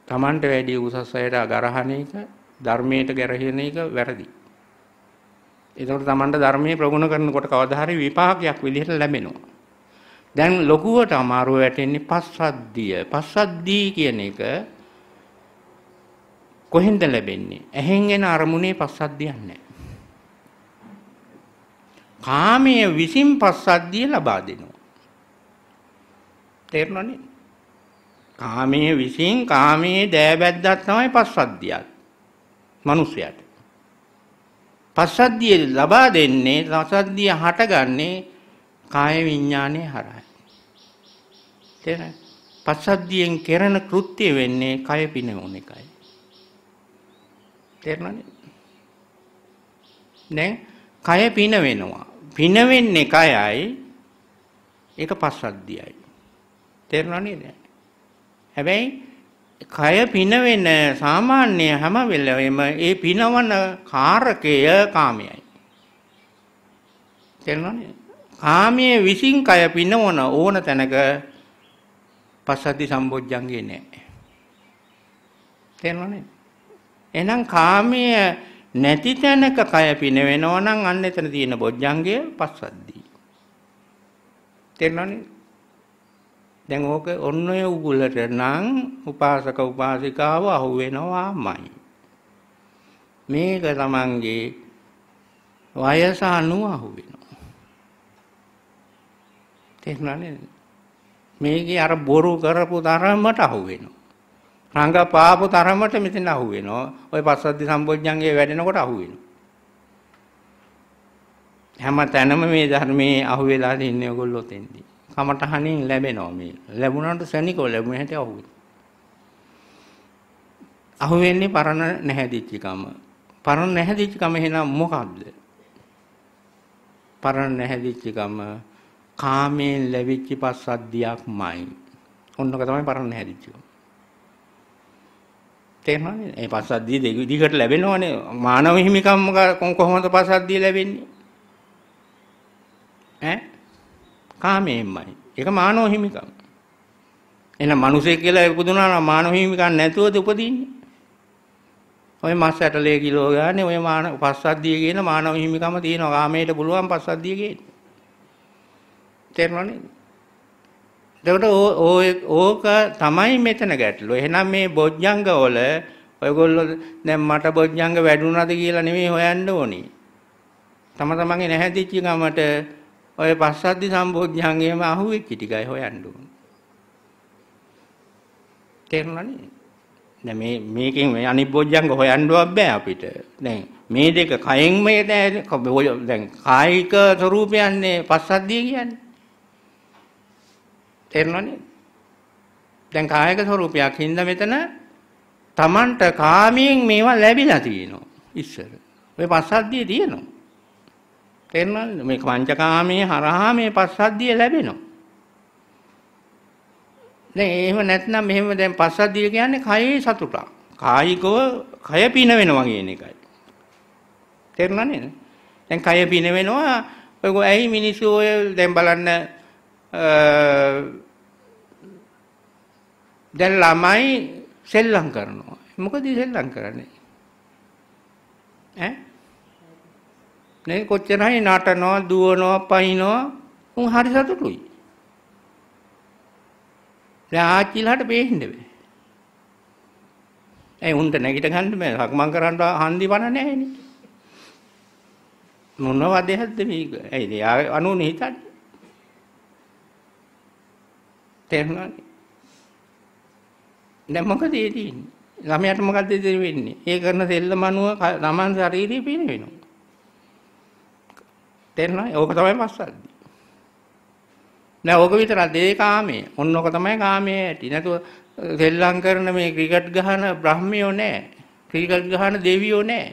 තමන්ට වැඩි උසස් අයට ගරහන එක ධර්මයට ගැරහෙන එක වැරදි. ඒතකොට තමන්ට ධර්මයේ ප්‍රගුණ කරනකොට කවදා හරි විපාකයක් විදිහට ලැබෙනවා. දැන් ලොකුවට අමාරුව වැටෙන්නේ පස්සද්ධිය. පස්සද්ධිය කියන එක කොහෙන්ද ලැබෙන්නේ? ඇහෙන් එන අරමුණේ පස්සද්ධියක් නැහැ. කාමයේ විසින් පස්සද්ධිය ලබා දෙනවා. තේරෙනවනේ? කාමයේ විසින් කාමයේ දෑබැද්දක් තමයි පස්සද්ධියක්. මිනිසයාට. පස්සද්ධිය ලබා දෙන්නේ පස්සද්ධිය හටගන්නේ කාය විඤ්ඥානය හරයි. තෙර පස්සද්ධියෙන් කෙරෙන කෘත්තිය වෙන්නේ කය පින ඕන එකයි. තෙරණන දැන් කය පින වෙනවා. පිනවෙන්නේ කයයි එක පස්සද්ධියයි. තෙරණනේ දැ. හැබැයි කය පිනවෙන සාමාන්‍ය හැම වෙලවෙම ඒ පිනවන කාරකය කාමයයි. තෙරණනේ කාමයේ විසින් කය පිනවන ඕන තැනක පස්සද්ධි සම්බොජ්ජංගේ නැහැ. තේරෙනවනේ? එහෙනම් කාමයේ නැති තැනක කය පිනවෙනවා නම් අන්න එතන තියෙන බොජ්ජංගය පස්සද්ධි. තේරෙනවනේ? දැන් ඕක ඔන්න ඔය උගුලට නම් උපාසක උපාසිකාව අහු වෙනවාමයි. මේක තමන්ගේ වයස අනුව අහු වෙනවා. තේරුණානේ මේකේ අර බොරු කරපු තරමට අහු වෙනවා රංගපාපු තරමට මෙතන අහු වෙනවා ওই පස්සද්ධි සම්බොජ්ජංගේ වැඩෙනකොට අහු වෙනවා හැම තැනම මේ ධර්මයේ අහු වෙලා ඉන්නේ ඔයගොල්ලෝ තෙන්දී කමටහනින් ලැබෙනවා මේ ලැබුණාට සනිකව ලැබුණ හැටි අහු වෙනවා අහු වෙන්නේ පරණ නැහැදිච්ච කම පරණ නැහැදිච්ච කම එහෙනම් මොකද්ද පරණ නැහැදිච්ච කම කාමයෙන් ලැබිච්ච පස්සද්ධියක්මයි. ඔන්නක තමයි පරණ හැදිච්ච එක. තේරෙනවද? ඒ පස්සද්ධිය දෙක විදිහකට ලැබෙනවනේ. මානව හිමිකම් කොහොමද පස්සද්ධිය ලැබෙන්නේ? ඈ? කාමයෙන්මයි. ඒක මානව හිමිකම්. එහෙනම් මිනිසෙක් කියලා උපදුනා නම් මානව හිමිකම් නැතුවද උපදින්නේ? ඔය මස් ඇටලේ කිලෝ ගානේ ඔය මාන පස්සද්ධිය කියන මානව හිමිකම තියෙනවා. කාමයට පුළුවන් පස්සද්ධිය කියන්නේ. තේරෙනවද? එතකොට ඕක තමයි මෙතන ගැටලුව. එහෙනම් මේ බොජ්ජංග වල ඔයගොල්ලෝ දැන් මට බොජ්ජංග වැඩුණාද කියලා නෙමෙයි හොයන්න ඕනේ. තම තමන්ගේ නැහැදිච්ච ගමට ඔය පස්සද්දි සම්බොජ්ජංගේම අහුවෙච්ච ටිකයි හොයන්න ඕනේ. තේරුණානේ? දැන් මේ මේකෙන් මේ අනිබ්බොජ්ජංග හොයන්නවත් බෑ අපිට. දැන් මේ දෙක කයෙන්ම දැන් කායික ස්වરૂපයන්නේ පස්සද්ධිය කියන්නේ. තේරෙනවනේ. දැන් කායක ස්වરૂපයක් හින්දා මෙතන Tamanට කාමයෙන් මේවා ලැබිලා තියෙනවා ඉස්සර. ඔය පස්සද්ධිය තියෙනවා. තේරෙනවද? මේ පංචකාමයේ හරහා මේ පස්සද්ධිය ලැබෙනවා. දැන් එහෙම නැත්නම් මෙහෙම දැන් පස්සද්ධිය කියන්නේ කයේ සතුටක්. කායිකව කය පින වෙනවා කියන එකයි. තේරුණා නේද? දැන් කය පින වෙනවා. ඔයගොල්ලෝ ඇයි මිනිස්සු ඔය දැන් බලන්න දැන් ළමයි සෙල්ලම් කරනවා. මොකද සෙල්ලම් කරන්නේ? ඈ? නේ කොච්චර හරි නටනවා, දුවනවා, පයින්නවා උන් හරි සතුටුයි. දැන් ආච්චිලාට බේන්න බෑ. ඒ උන්ට නැගිට ගන්න බෑ. සක්මන් කරන්න හන්දි වණ නැහැ නේ. මොන වදයක්ද මේක? ඇයි එයා අනුනේ හිතන්නේ? තේරුණානේ. දැන් මොකද ඒ තියෙන්නේ? ළමයාට මොකද්ද වෙන්නේ? ඒ කරන සෙල්ලම අනුව ළමන් ශාරීරිය පින වෙනවා. තේරුණා? ඕක තමයි මස්සද්දි. නෑ ඕක විතරක් දේ කාමයේ. ඔන්න ඕක තමයි කාමයේ ඇති. නැතුව සෙල්ලම් කරන මේ ක්‍රිකට් ගහන බ්‍රහ්මියෝ නෑ. ක්‍රිකට් ගහන දෙවියෝ නෑ.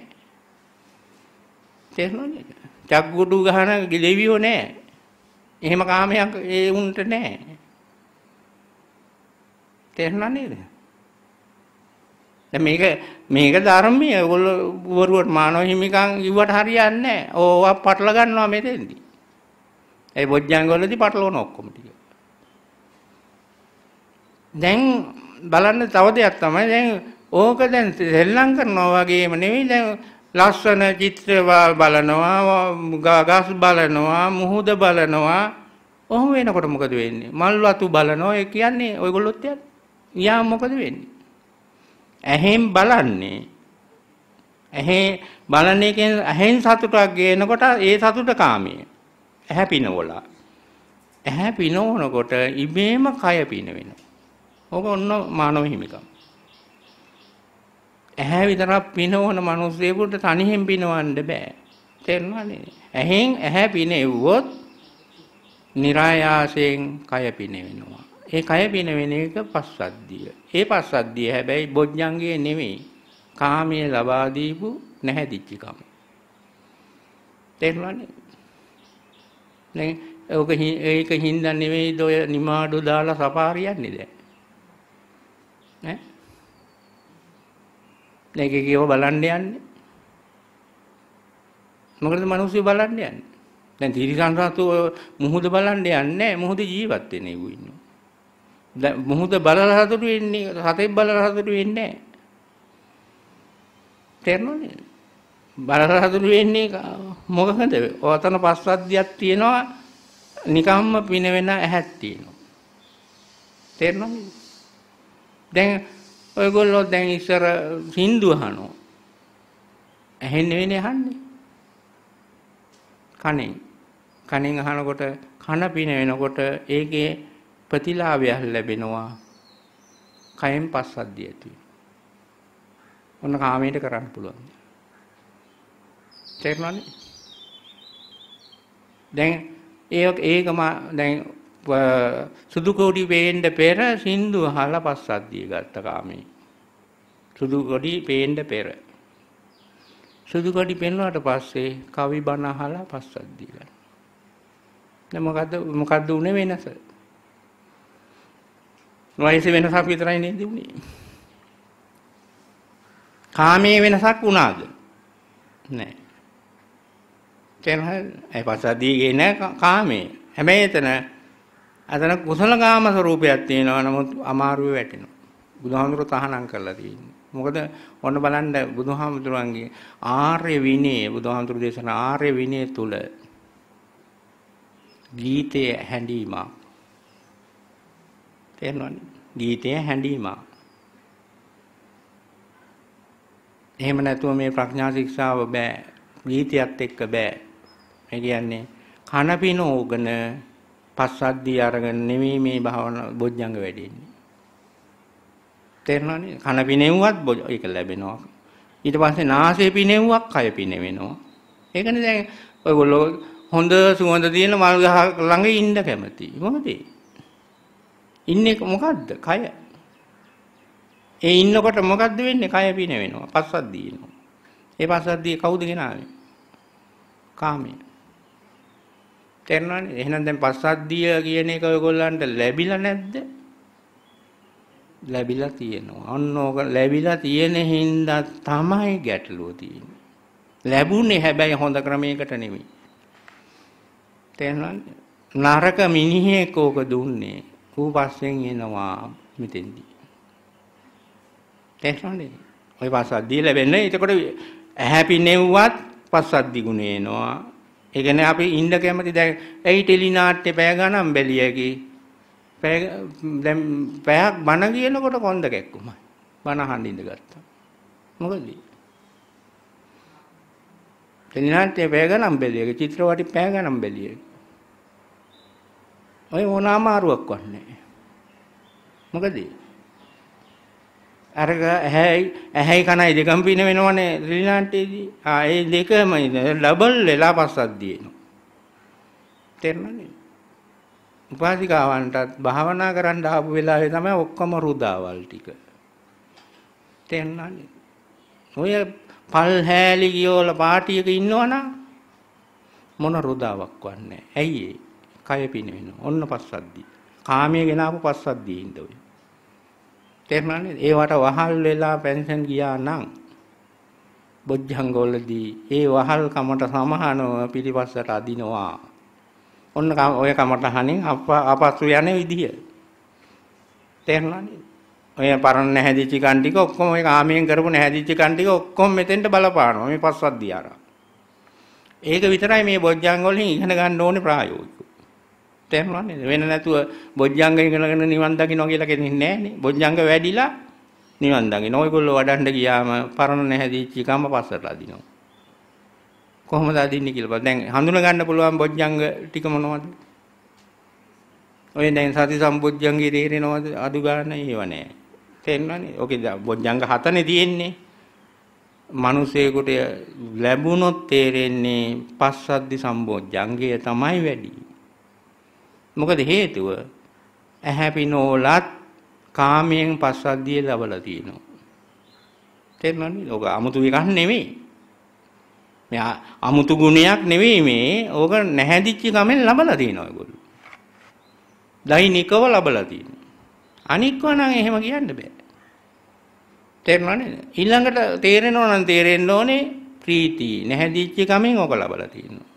තේරුණාද? චක්ගුඩු ගහන දෙවියෝ නෑ. එහෙම කාමයක් ඒ උන්ට නෑ. තේරුණා නේද? දැන් මේක මේක ධර්මය ඔයගොල්ලෝ වරුවට මානව හිමිකම් කිව්වට හරියන්නේ නැහැ. ඕවා පටල ගන්නවා මෙතෙන්දී. ඒ බොජ්ජංග වලදී පටලවන ඔක්කොම ටික. දැන් බලන්න තව දෙයක් තමයි දැන් ඕක දැන් සෙල්ලම් කරනවා වගේම නෙවෙයි දැන් ලස්සන චිත්‍රවල බලනවා ගස් බලනවා මුහුද බලනවා ඔහොම වෙනකොට මොකද වෙන්නේ මල් වතු බලනවා ඒ කියන්නේ ඔයගොල්ලොත් යන්නේ යා මොකද වෙන්නේ? ඇහෙන් බලන්නේ. ඇහි බලන එකෙන් ඇහෙන් සතුටක් ගේනකොට ඒ සතුට කාමී. ඇහැ පිනවලා. ඇහැ පිනවනකොට ඉබේම කය පින වෙනවා. ඕක ඔන්න මානව හිමිකම්. ඇහැ විතරක් පිනවන මිනිස්සුෙකුට තනියෙන් පිනවන්න බෑ. තේරුණා නේද? ඇහෙන් ඇහැ පිනෙව්වොත් નિરાයාසයෙන් කය පිනෙවෙනවා. ඒ කය පින වෙන එක පස්සද්ධිය. ඒ පස්සද්ධිය හැබැයි බොජ්ජංගයේ නෙමෙයි. කාමයේ ලබා දීපු නැහැදිච්චකම. තේරුණානේ? නේ ඔක ඒක හින්දා නෙමෙයි ඔය නිමාඩු දාලා සපාරියන්නේ දැන්. ඈ? මේක කියව බලන්න යන්නේ. මොකටද මිනිස්සු බලන්න යන්නේ? දැන් තීරිසන් රතු මුහුද බලන්න යන්නේ මුහුද ජීවත් වෙන්නේ ඌ ඉන්නේ. දැන් මුහුද බලලා හතුරු වෙන්නේ සතෙක් බලලා හතුරු වෙන්නේ නැහැ. තේරෙනවද? බලලා හතුරු වෙන්නේ මොකකද? ඔතන පස්සද්ධියක් තියෙනවා. නිකම්ම පින වෙන ඇහක් තියෙනවා. තේරෙනවද? දැන් ඔයගොල්ලෝ දැන් ඉස්සර සින්දු අහනවා. ඇහෙන්නේ වෙන්නේ අහන්නේ. කණෙන්. කණෙන් අහනකොට කන පින වෙනකොට ඒකේ ප්‍රතිලාභයක් ලැබෙනවා කයෙන් පස්සද්ධිය ඇති ඔන්න කාමයට කරන්න පුළුවන් තේරුණානේ දැන් ඒක ඒකම දැන් සුදු කොඩි වේන්න පෙර සින්දු අහලා පස්සද්ධිය ගත්ත කාමේ සුදු කොඩි වේන්න පෙර සුදු කොඩි පෙන්නුවාට පස්සේ කවි බණ අහලා පස්සද්ධිය ගන්න දැන් මොකද්ද මොකද්ද උනේ වෙනස වයස වෙනසක් විතරයි නේද උනේ. කාමයේ වෙනසක් වුණාද? නැහැ. තේරෙනවද? ඒ පසදීගේ නැහැ කාමයේ. හැබැයි එතන අතන කුසල කාම ස්වરૂපයක් තියෙනවා නමුත් අමාරුවේ වැටෙනවා. බුදුහාමුදුරුවෝ තහනම් කරලා තියෙන්නේ. මොකද ඔන්න බලන්න බුදුහාමුදුරුවන්ගේ ආර්ය විනය බුදුහාමුදුරු දේශනා ආර්ය විනය තුල ගීතයේ හැඬීමක් තේරෙනවනේ. ගීතය හැඬීමක්. එහෙම නැතුව මේ ප්‍රඥා ශික්ෂාව බෑ. ගීතයත් එක්ක බෑ. ඒ කියන්නේ කන පින ඕගන පස්සද්දී අරගෙන නෙමෙයි මේ භාවනා බොජ්ජංග වැඩෙන්නේ. තේරෙනවනේ කන පිනෙව්වත් ඒක ලැබෙනවා. ඊට පස්සේ නාසය පිනෙව්වක් කය පිනෙවෙනවා. ඒකනේ දැන් ඔයගොල්ලෝ හොඳ සුවඳ තියෙන මල් ගහ ළඟ ඉන්න කැමති. මොකද ඒ? ඉන්න එක මොකද්ද? කය. ඒ ඉන්නකොට මොකද්ද වෙන්නේ? කය පින වෙනවා. පස්සද්දී ඉන්නවා. ඒ පස්සද්දී කවුද ගෙනාවේ? කාමය. තේරෙනවනේ? එහෙනම් දැන් පස්සද්දී කියන එක ඔයගොල්ලන්ට ලැබිලා නැද්ද? ලැබිලා තියෙනවා. අන්න ඕක ලැබිලා තියෙන හින්දා තමයි ගැටලුව තියෙන්නේ. ලැබුණේ හැබැයි හොඳ ක්‍රමයකට නෙමෙයි. තේරෙනවද? නරක මිනිහෙක් ඕක දුන්නේ. ඌ පස්සෙන් එනවා මෙතෙන්දී. තේරුණාද? ওই පස්සද්දී ලැබෙන්නේ. එතකොට ඇහැපිනෙව්වත් පස්සද්දි ගුණ එනවා. ඒ කියන්නේ අපි ඉන්න කැමති දැන් ඇයි ටෙලි නාට්‍ය පැය ගණන් බැලියකි. පැය දැන් පැයක් බණ කියනකොට කොන්ද කැක්කුමයි. බණ අහන්න ඉඳගත්තා. මොකද? ටෙලි නාට්‍ය පැය ගණන් බැලියකි. චිත්‍රවටි පැය ගණන් බැලියකි. ඔය මොන අමාරුවක්වත් නැහැ. මොකද? අරග ඇහැයි ඇහැයි කනයි දෙකම පින වෙනවනේ ශ්‍රී ලාංකේයේදී. ආ ඒ දෙකම ඩබල් වෙලා පස්සක් දිනනවා. තේරෙනවද? උපාසිකාවන්ටත් භාවනා කරන්න ආපු වෙලාවේ තමයි ඔක්කොම රුදාවල් ටික. තේරෙනවද? ඔය පල් හැලි ගියෝල පාටියක ඉන්නවනම් මොන රුදාවක් වන්නේ. ඇයි ඒ? කය පිනවෙනවා. ඔන්න පස්සද්ධිය. කාමයේ ගෙනාවු පස්සද්ධිය හින්ද ඔය. තේරුණානේ? ඒවට වහල් වෙලා පෙන්ෂන් ගියා නම් බොජ්ජංගවලදී ඒ වහල් කමට සමහනව පිටිපස්සට අදිනවා. ඔන්න ඔය කමටහනින් අපස්සු යන විදිය. තේරුණානේ? ඔය පරණ නැහැදිච්ච කන් ටික ඔක්කොම ඔය කාමයෙන් කරපු නැහැදිච්ච කන් ටික ඔක්කොම මෙතෙන්ට බලපානවා. මේ පස්සද්ධිය ආරා. ඒක විතරයි මේ බොජ්ජංග වලින් ඉගෙන ගන්න ඕනේ ප්‍රායෝගික. තේරුණා නේද? වෙන නැතුව බොජ්ජංග ඉගෙනගෙන නිවන් දකින්න කියලා කෙනෙක් නැහැ බොජ්ජංග වැඩිලා නිවන් දකින්න. ඔයගොල්ලෝ වඩන්න ගියාම පරණ නැහැදිච්ච කම පස්සට අදිනවා. කොහොමද අදින්නේ කියලා බලන්න. දැන් හඳුන ගන්න පුළුවන් බොජ්ජංග ටික මොනවද? ඔය දැන් සති සම්බොජ්ජංගේ තේරෙනවද? අඩු ගන්න ඒව නැහැ. තේරෙනවනේ. ඔකේ බොජ්ජංග හතනේ තියෙන්නේ. මිනිසෙකුට ලැබුණොත් තේරෙන්නේ පස්සද්ධි සම්බොජ්ජංගය තමයි වැඩි. මොකද හේතුව ඇහැ පිනෝලත් කාමයෙන් පස්සද්ධිය ලැබලා තියෙනවා. තේරෙනවද? ඔක 아무තු එකක් නෙමෙයි. මේ 아무තු ගුණයක් නෙමෙයි මේ. ඕක නැහැදිච්ච ගමෙන් ලැබලා තියෙනවා ඒගොල්ලෝ. දෛනිකව ලැබලා තියෙනවා. අනික්ව නම් එහෙම කියන්න බෑ. තේරෙනවද? ඊළඟට තේරෙනව නම් තේරෙන්න ඕනේ ප්‍රීති නැහැදිච්ච ගමෙන් ඕක ලැබලා තියෙනවා.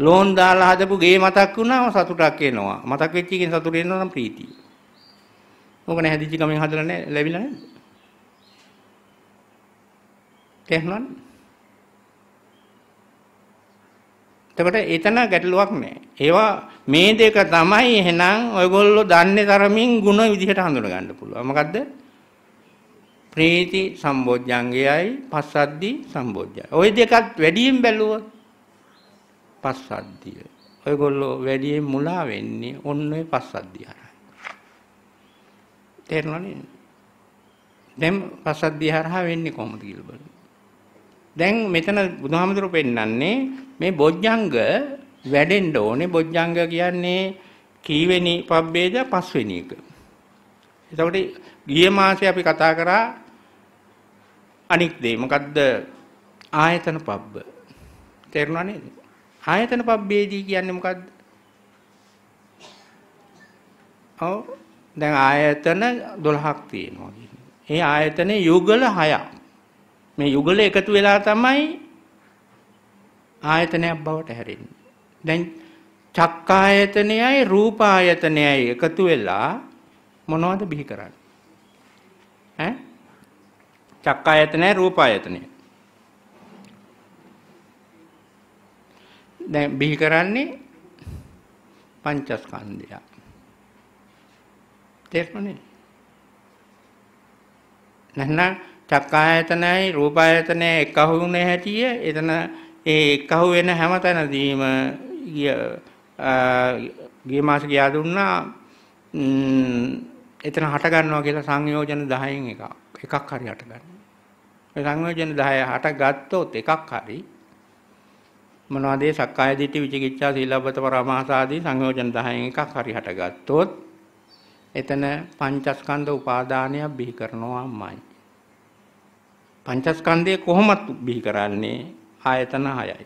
ලෝන් දාලා හදපු ගේ මතක් වුණාම සතුටක් එනවා. මතක් වෙච්ච එකෙන් සතුට එනවා නම් ප්‍රීතිය. ඕක නැහැ හදිච්ච ගමෙන් හදලා නැහැ ලැබිලා නැහැ. තේරුණාද? එතකොට එතන ගැටලුවක් නැහැ. ඒවා මේ දෙක තමයි එහෙනම් ඔයගොල්ලෝ දන්නේ තරමින් ಗುಣ විදිහට හඳුනා ගන්න පුළුවන්. මොකද්ද? ප්‍රීති සම්බෝධ්‍යංගයයි පස්සද්දි සම්බෝධ්‍යයයි. ওই දෙකත් වැඩියෙන් බැලුවොත් පස්සද්ධිය. ඔයගොල්ලෝ වැඩියෙන් මුලා වෙන්නේ ඔන්න ඔය පස්සද්ධිය හරහා. තේරෙනවනේ? දැන් පස්සද්ධිය හරහා වෙන්නේ කොහොමද කියලා බලන්න. දැන් මෙතන බුදුහාමුදුරු පෙන්නන්නේ මේ බොජ්ජංග වැඩෙන්න ඕනේ බොජ්ජංග කියන්නේ කීවෙනි පබ්බේද පස්වෙනි එක. එතකොට ගිය මාසේ අපි කතා කරා අනික් දේ මොකද්ද ආයතන පබ්බ. තේරුණා නේද? ආයතන පබ්බේදී කියන්නේ මොකද්ද? ඔව් දැන් ආයතන 12ක් තියෙනවා කියන්නේ. ඒ ආයතනේ යුගල 6ක්. මේ යුගල එකතු වෙලා තමයි ආයතනයක් බවට හැරෙන්නේ. දැන් චක්කායතනයයි රූපායතනයයි එකතු වෙලා මොනවද බිහි කරන්නේ? ඈ? චක්කායතනයයි රූපායතනයයි දැන් බිහි කරන්නේ පංචස්කන්ධය. තේරුණේ? නැත්නම් චක්කායතනයි රූපායතනය එකහු වුණ හැටිය එතන ඒ එකහු වෙන හැමතැනදීම ගිය මාස ගියා දුන්නා එතන හට ගන්නවා කියලා සංයෝජන 10න් එකක් එකක් හරි හට ගන්නවා. ඒ සංයෝජන 10 හට ගත්තොත් එකක් හරි මොනවාද ඒ සක්කාය දිට්ඨි විචිකිච්ඡා සීලබ්බත පරාමාසාදී සංයෝජන 10න් එකක් හරි හටගත්තොත් එතන පංචස්කන්ධ උපාදානයක් බිහි කරනවාමයි. පංචස්කන්ධය කොහොමත් බිහි කරන්නේ ආයතන 6යි.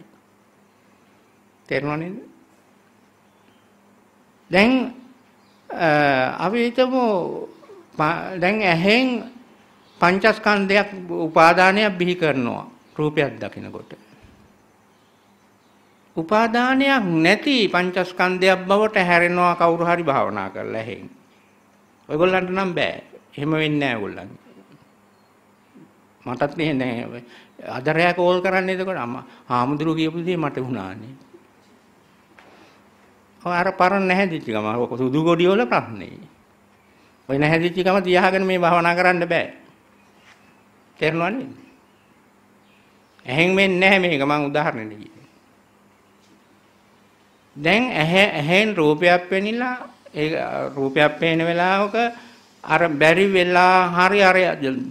තේරුණා නේද? දැන් අපි හිතමු දැන් ඇහෙන් පංචස්කන්ධයක් උපාදානයක් බිහි කරනවා රූපයක් දකිනකොට. උපාදානයක් නැති පංචස්කන්ධයක් බවට හැරෙනවා කවුරු හරි භාවනා කරලා එහෙන්. ඔයගොල්ලන්ට නම් බෑ. එහෙම වෙන්නේ නෑ ඔයගොල්ලන්. මටත් එහෙ නෑ. අදරයා කෝල් කරන්නේ එතකොට අම්මා හාමුදුරුවෝ කියපු දේ මට වුණානේ. ඔය අර පරණ නැහැදිච්ච ගම ඔක සුදු ගොඩිය වල ප්‍රශ්නේ. ඔය නැහැදිච්ච ගම තියාගෙන මේ භාවනා කරන්න බෑ. තේරෙනවද? එහෙන් වෙන්නේ නැහැ මේක මම උදාහරණෙ දෙන්නේ. දැන් ඇහැ ඇහෙන් රූපයක් වෙනිලා ඒ රූපයක් පේන වෙලාවක අර බැරි වෙලා හරි අර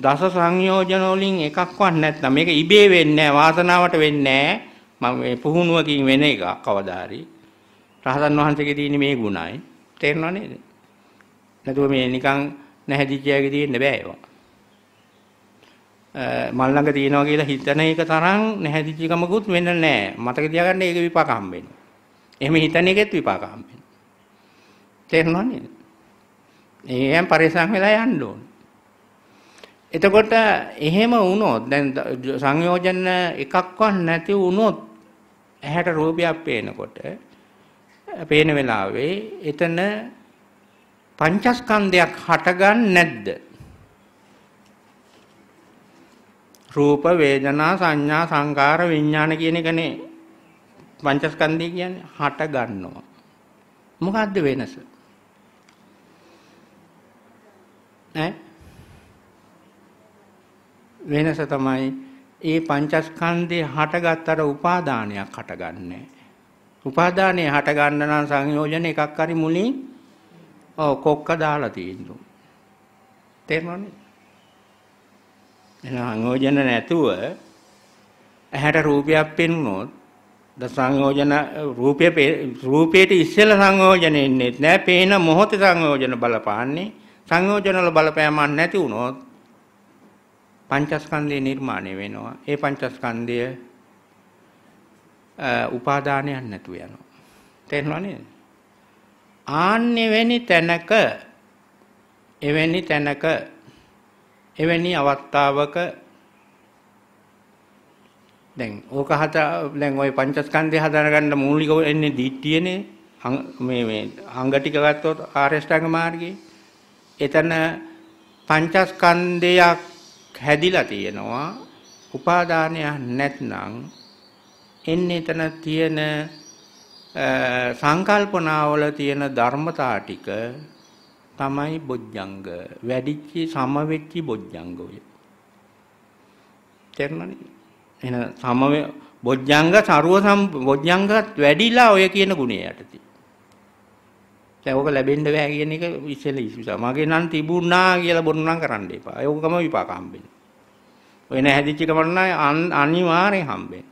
දස සංයෝජන වලින් එකක්වත් නැත්නම් මේක ඉබේ වෙන්නේ නැහැ වාසනාවට වෙන්නේ නැහැ මම මේ පුහුණුවකින් වෙන එක කවදා හරි රහතන් වහන්සේගේ තියෙන මේ ගුණයි තේරෙනව නේද නැතුව මේ නිකන් නැහැදිච්චයගේ තියෙන්න බෑ ඒවා මල් ළඟ තියෙනවා කියලා හිතන එක තරම් නැහැදිච්චකමකුත් වෙන්න නැහැ මතක තියාගන්න ඒක විපාක හම්බෙන්නේ එහෙම හිතන එකෙත් විපාක හම්බෙනවා. තේරුණා නේද? එහෙම පරිසම් වෙලා යන්න ඕන. එතකොට එහෙම වුණොත් දැන් සංයෝජන එකක්වත් නැති වුණොත් ඇහැට රූපයක් පේනකොට පේන වෙලාවේ එතන පංචස්කන්ධයක් හටගන්නේ නැද්ද? රූප වේදනා සංඥා සංකාර විඥාන කියන එකනේ පංචස්කන්ධය කියන්නේ හට ගන්නවා. මොකද්ද වෙනස? ඈ වෙනස තමයි ඒ පංචස්කන්ධේ හටගත්තට උපාදානයක් හටගන්නේ. උපාදානය හටගන්න නම් සංයෝජන එකක් හරි මුලින් ඔව් කොක්ක දාලා තියෙන්න. තේරුණානේ? එහෙනම් සංයෝජන නැතුව ඇහැට රූපයක් පෙන්වුනොත් සංයෝජන රූපයේ රූපයට ඉස්සෙල්ලා සංයෝජන එන්නේත් නෑ පේන මොහොතේ සංයෝජන බලපාන්නේ සංයෝජන වල බලපෑමක් නැති වුණොත් පංචස්කන්ධය නිර්මාණය වෙනවා ඒ පංචස්කන්ධය උපාදානයක් නැතුව යනවා තේරෙනව නේද ආන්නෙවැනි තැනක එවැනි තැනක එවැනි අවස්ථාවක දැන් ඕක හත දැන් ওই පංචස්කන්ධය හදාගන්න මූලික වෙන්නේ දිට්ඨියනේ මේ මේ අංග ටික ගත්තොත් ආරේෂ්ඨාංග මාර්ගයේ එතන පංචස්කන්ධයක් හැදිලා තියෙනවා උපාදානයක් නැත්නම් එන්නේ එතන තියෙන සංකල්පනාවල තියෙන ධර්මතා ටික තමයි බොජ්ජංග වැඩිච්චි සමවෙච්චි බොජ්ජංගය තේරුණානේ එන සමව බොජ්ජංග සරුව සම් බොජ්ජංගත් වැඩිලා ඔය කියන ගුණය යටතේ. දැන් ඕක ලැබෙන්න බෑ කියන එක ඉස්සෙල්ල ඉස්සුසා. මගේ නම් තිබුණා කියලා බොරු නම් කරන්න එපා. ඒකම විපාක හම්බෙන්නේ. ඔය නැහැදිච්ච එක මට නම් අනිවාර්යෙන් හම්බෙන්නේ.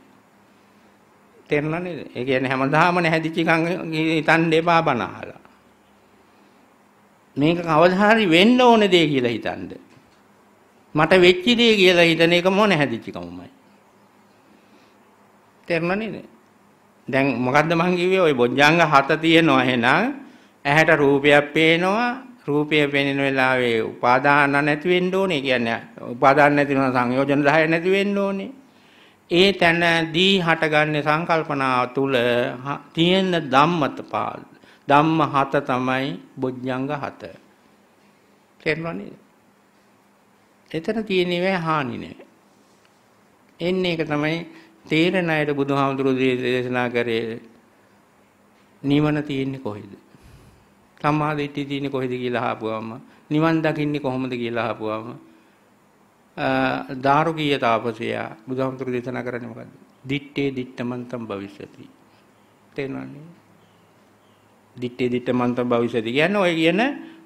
තේරුණා නේද? ඒ කියන්නේ හැමදාම නැහැදිච්ච එකන් හිතන්න එපා බන අහලා. මේක කවදා හරි වෙන්න ඕන දෙය කියලා හිතන්න. මට වෙච්ච දෙය කියලා හිතන එකම නැහැදිච්ච කමමයි. තේරුණා නේද? දැන් මොකද්ද මං කිව්වේ? ওই බොජ්ජංග හත තියෙනවා එහෙනම් ඇහැට රූපයක් පේනවා රූපය පෙනෙන වෙලාවේ උපාදාන නැති වෙන්න ඕනේ කියන්නේ උපාදාන නැති වෙන සංයෝජන 10 නැති වෙන්න ඕනේ. ඒ තැනදී හටගන්නේ සංකල්පනාව තුල තියෙන ධම්මතපාල. ධම්ම හත තමයි බොජ්ජංග හත. තේරුණානේ? එතන තියෙනවේ හානි නෑ. එන්නේ ඒක තමයි තේරෙන අයට බුදුහාමුදුරුවෝ දේශනා කරේ නිවන තියෙන්නේ කොහෙද? සම්මා දිට්ඨිය තියෙන්නේ කොහෙද කියලා අහපුවම නිවන් දකින්නේ කොහොමද කියලා අහපුවම දාරුකීය තාපසයා බුදුහාමුදුරුවෝ දේශනා කරන්නේ මොකද්ද? දිත්තේ දිත්තමන්තම් භවිෂති. තේරෙනවනේ. දිත්තේ දිත්තමන්තම් භවිෂති කියන්නේ ඔය කියන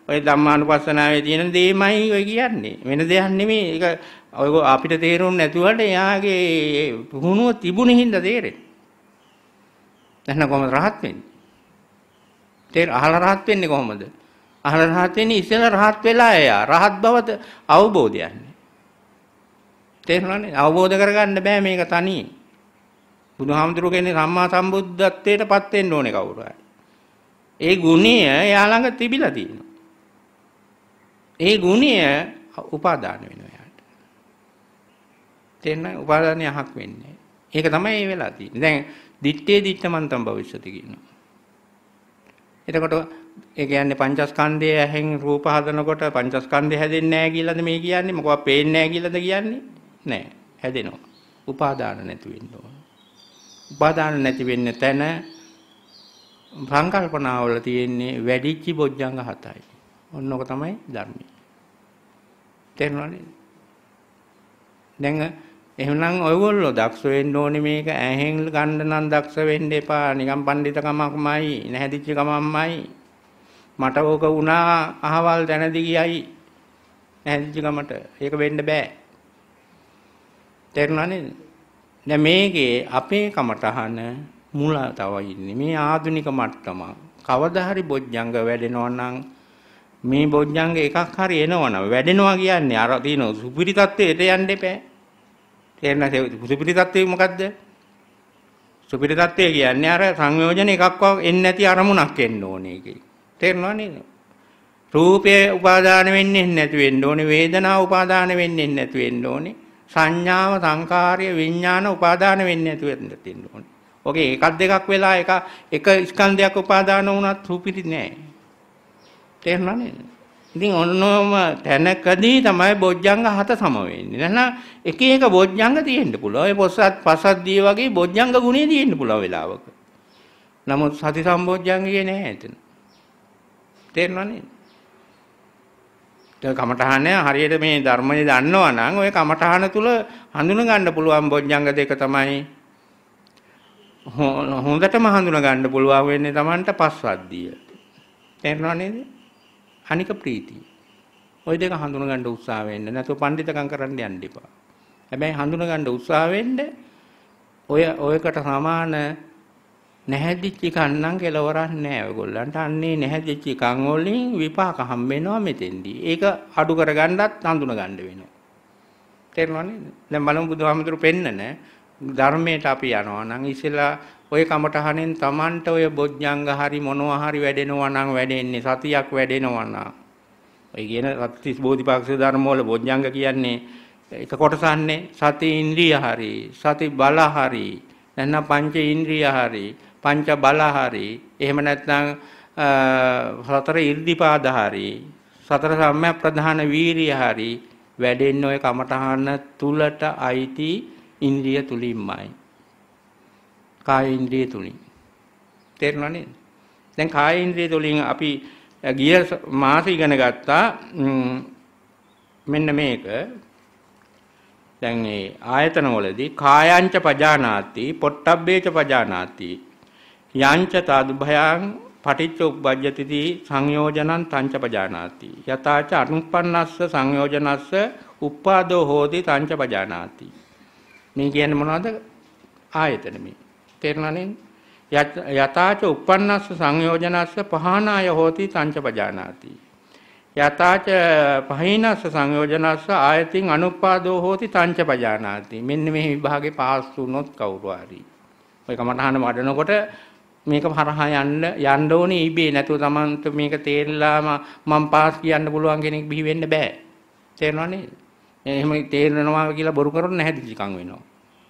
ඔය ධම්මානුපස්සනාවේ තියෙන දෙයමයි ඔය කියන්නේ. වෙන දෙයක් නෙමෙයි. ඒක ඔයගො අපිට තේරුම් නැතුවට එයාගේ පුහුණුව තිබුණ හින්දා තේරෙන්නේ. නැත්නම් කොහොමද rahat වෙන්නේ? තේර අහලා rahat වෙන්නේ කොහොමද? අහලා rahat වෙන්නේ ඉතල rahat වෙලා එයා. rahat බවද අවබෝධයක් නේ. තේරුණානේ? අවබෝධ කරගන්න බෑ මේක තනියෙන්. බුදුහාමුදුරු කියන්නේ සම්මා සම්බුද්ධත්වයට පත් වෙන්න ඕනේ කවුරු හරි. ඒ ගුණය එයා ළඟ තිබිලා තියෙනවා. ඒ ගුණය උපාදාන වෙනවා. දිත්තේන උපාදානය අහක් වෙන්නේ. ඒක තමයි මේ වෙලා තියෙන්නේ. දැන් දිත්තේ දිත්තමන්තම් භවිෂ්‍යති කියනවා. එතකොට ඒ කියන්නේ පංචස්කන්ධය ඇහෙන් රූප හදනකොට පංචස්කන්ධය හැදෙන්නේ නැහැ කියලාද මේ කියන්නේ? මොකවත් පේන්නේ නැහැ කියලාද කියන්නේ? නෑ. හැදෙනවා. උපාදාන නැති වෙන්න ඕන. උපාදාන නැති වෙන්න තැන සංකල්පනාවල තියෙන්නේ වැඩිච්චි බොජ්ජංග හතයි. ඔන්න ඕක තමයි ධර්මය. තේරුණානේ? දැන් එහෙනම් ඔයගොල්ලෝ දක්ෂ වෙන්න ඕනේ මේක ඇහෙන් ගන්න නම් දක්ෂ වෙන්න එපා. නිකන් පඬිතකමක්මයි, නැහැදිච්ච කමක්මයි. මට ඕක වුණා අහවල් දැනදි ගියයි. නැහැදිච්ච කමට. ඒක වෙන්න බෑ. තේරුණා නේද? දැන් මේකේ අපේ කමටහන මුල තව ඉන්නේ. මේ ආධුනික මට්ටම. කවදා හරි බොජ්ජංග වැඩෙනවා නම් මේ බොජ්ජංග එකක් හරි එනවනම් වැඩෙනවා කියන්නේ අර තියෙන සුපිරි தත්ත්වයට යන්න එපෑ. තේරෙනවද? සුපිරි தත්ත්වය මොකද්ද? සුපිරි தත්ත්වය කියන්නේ අර සංයෝජන එකක්වත් එන්නේ නැති අරමුණක් එන්න ඕනේ කියයි. තේරෙනව නේද? රූපය උපාදාන වෙන්නේ නැති වෙන්න ඕනේ, වේදනාව උපාදාන වෙන්නේ නැති වෙන්න ඕනේ, සංඥාව, සංකාරය, විඥාන උපාදාන වෙන්නේ නැති වෙන්න ඕනේ. ඔගේ එකක් දෙකක් වෙලා එක එක ස්කන්ධයක් උපාදාන වුණත් සුපිරි නෑ. තේරෙනව නේද? ඉතින් ඔන්නෝම තැනකදී තමයි බොජ්ජංග හත සම වෙන්නේ. නැත්නම් එක එක බොජ්ජංග තියෙන්න පුළුවන්. ඒ පොස්සත් පසත් දී වගේ බොජ්ජංග ගුණේ තියෙන්න පුළුවන් වෙලාවක. නමුත් සති සම්බොජ්ජංගය නෑ එතන. තේරෙනව නේද? කමඨහන හරියට මේ ධර්මයේ දන්නවා නම් ওই කමඨහන තුල හඳුන ගන්න පුළුවන් බොජ්ජංග දෙක තමයි හොඳටම හඳුන ගන්න පුළුවන් වෙන්නේ Tamanට පස්වද්දිය. තේරෙනව නේද? හනික ප්‍රීතිය. ওই දෙක හඳුන ගන්න උත්සාහ වෙන්න. නැතුව පඬිතකම් කරන්න යන්න එපා. හැබැයි හඳුන ගන්න උත්සාහ වෙන්න ඔය ඔයකට සමාන නැහැදිච්ච කන්නම් කෙලවරක් නැහැ ඔයගොල්ලන්ට. අන්නේ නැහැදිච්ච කන් වලින් විපාක හම් වෙනවා මෙතෙන්දී. ඒක අඩු කරගන්නත් හඳුන ගන්න වෙනවා. තේරුණා නේද? දැන් බලමු බුදුහාමුදුරු පෙන්නන ධර්මයට අපි යනවා නම් ඉස්සෙල්ලා ඔය කමටහනෙන් Tamanට ඔය බොජ්ජංග හරි මොනවා හරි වැඩෙනවා නම් වැඩෙන්නේ සතියක් වැඩෙනවා නම් ඔය කියන සත්‍තිස් බෝධිපාක්ෂික ධර්ම වල බොජ්ජංග කියන්නේ එක කොටසන්නේ සති ඉන්ද්‍රිය හරි සති බල හරි නැත්නම් පංච ඉන්ද්‍රිය හරි පංච බල හරි එහෙම නැත්නම් සතර ඉර්ධිපාද හරි සතර සම්‍යක් ප්‍රධාන වීරිය හරි වැඩෙන්න ඔය කමටහන තුලට අයිති ඉන්ද්‍රිය තුලින්මයි කාය ඉන්ද්‍රිය තුලින්. තේරුණා නේද? දැන් කාය ඉන්ද්‍රිය තුලින් අපි ගිය මාස ඉගෙන ගත්තා මෙන්න මේක දැන් මේ ආයතන වලදී කායංච පජානාති පොට්ටබ්බේච පජානාති යංච තදුභයං පටිච්ච උප්පජ්ජති සංයෝජනං තංච පජානාති යතාච අනුප්පන්නස්ස සංයෝජනස්ස උප්පාදෝ හෝති තංච පජානාති මේ කියන්නේ මොනවද ආයතන මේ තේරුණනේ යථාච uppannassa සංයෝජනස්ස පහනාය හෝති තංච පජානාති යථාච පහිනස්ස සංයෝජනස්ස ආයතින් අනුපාදෝ හෝති තංච පජානාති මෙන්න මේ විභාගේ පහසු වුණොත් කවුරු හරි ඔය කමඨහන වඩනකොට මේක හරහා යන්න යන්න ඕනේ ඉබේ නැතුව Tamanth මේක තේරලාම මම පාස් කියන්න පුළුවන් කෙනෙක් බිහි වෙන්න බෑ තේරෙනව නේද එහෙම තේරෙනවා කියලා බොරු කරන්නේ නැහැ දිචිකම් වෙනවා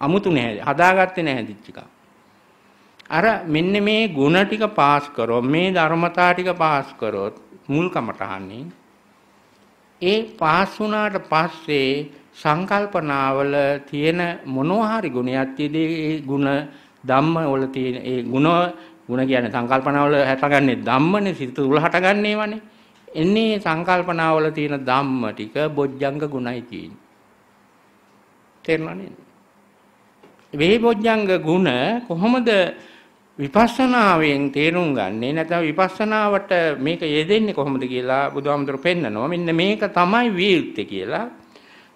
අමුතු නැහැ හදාගත්තේ නැහැ දිචිකම් අර මෙන්න මේ ಗುಣ ටික පාස් කරොත් මේ ධර්මතා ටික පාස් කරොත් මුල් කමටහන්නේ ඒ පාස් වුණාට පස්සේ සංකල්පනාවල තියෙන මොනවා හරි ගුණයක් තියදී ඒ ಗುಣ ධම්ම වල තියෙන ඒ ಗುಣ ಗುಣ කියන්නේ සංකල්පනාවල හැටගන්නේ ධම්මනේ සිත තුල හැටගන්නේ වනේ එන්නේ සංකල්පනාවල තියෙන ධම්ම ටික බොජ්ජංග ගුණයි කියන්නේ. තේරුණා නේද? මේ බොජ්ජංග ගුණ කොහොමද විපස්සනාවෙන් තේරුම් ගන්නේ නැත්නම් විපස්සනාවට මේක යෙදෙන්නේ කොහොමද කියලා බුදුහාමුදුරු පෙන්නනවා. මෙන්න මේක තමයි වියුත්තේ කියලා.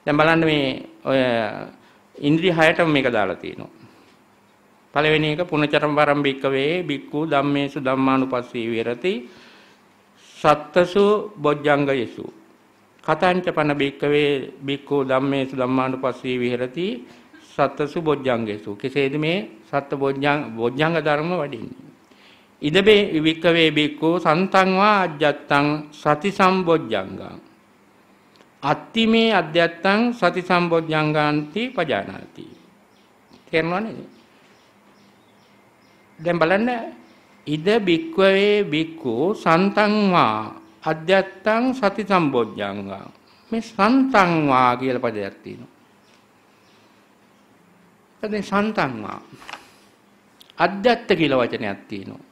දැන් බලන්න මේ ඔය ඉන්ද්‍රිය හයටම මේක දාලා තියෙනවා. පළවෙනි එක පුණචරම් පරම්පික වේ බික්කු ධම්මේසු ධම්මානුපස්සී විරති සත්තසු බොජ්ජංගයසු කතංච පන බික්කවේ බික්කු ධම්මේසු ධම්මානුපස්සී විහෙරති සත්තසු බොජ්ජංගේසු. කෙසේද මේ සත්ත බොජ්ජංග ධර්ම වඩින්නේ. ඉදබේ වික්කවේ බික්කෝ සන්තංවා අජ්ජත්තං සති සම්බොජ්ජංගං. අත්ති මේ අධ්‍යත්තං සති සම්බොජ්ජංගාන්ති පජානාති. තේරෙනවද? දැන් බලන්න ඉද බික්කවේ බික්කෝ සන්තංවා අධ්‍යත්තං සති සම්බොජ්ජංගං. මේ සන්තංවා කියලා පදයක් තියෙනවා. ඇති සන්තන්වා අධ්‍යත්ත කියල වචනයක් තියෙනවා.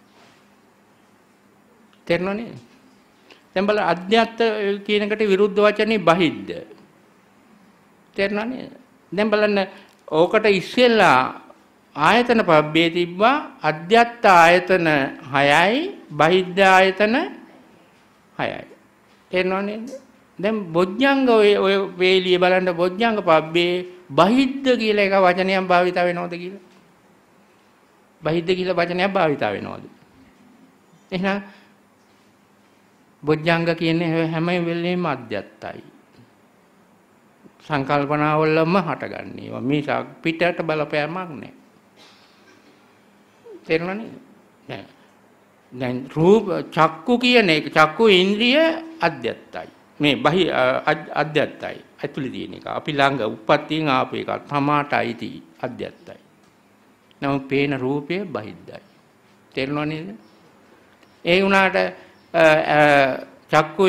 තෙරනනේ තැම්බල අධ්‍යත්ත කියනකට විරුද්ධ වචනේ බහිද්ද. තෙරනනේ දැම්බලන්න ඕකට ඉස්සෙල්ලා ආයතන පබ්බේ තිබ්බා අධ්‍යත්ත ආයතන හයයි බහිද්ධ ආයතන හයයි. තෙරනවා නේද? දැන් බොජ්ජංග ඔය ඔය වේලිය බලන්න බොජ්ජංග පබ්බේ බහිද්ද කියලා එක වචනයක් භාවිත වෙනවද කියලා? බහිද්ද කියලා වචනයක් භාවිත වෙනවද? එහෙනම් බොජ්ජංග කියන්නේ හැම වෙලෙම අධ්‍යත්තයි. සංකල්පනාවලම හටගන්නේ. මේ පිටට බලපෑමක් නැහැ. තේරුණා නේද? දැන් රූප චක්කු කියන එක චක්කු ඉන්ද්‍රිය අධ්‍යත්තයි. මේ බහි අධ්‍යත්තයි ඇතුළි තියෙන එක. අපි ළඟ උපත්තියෙන් ආපු එකක් තමාට අයිති අධ්‍යත්තයි. නමුත් පේන රූපය බහිද්දයි. තේරෙනව නේද? ඒ වුණාට චක්කු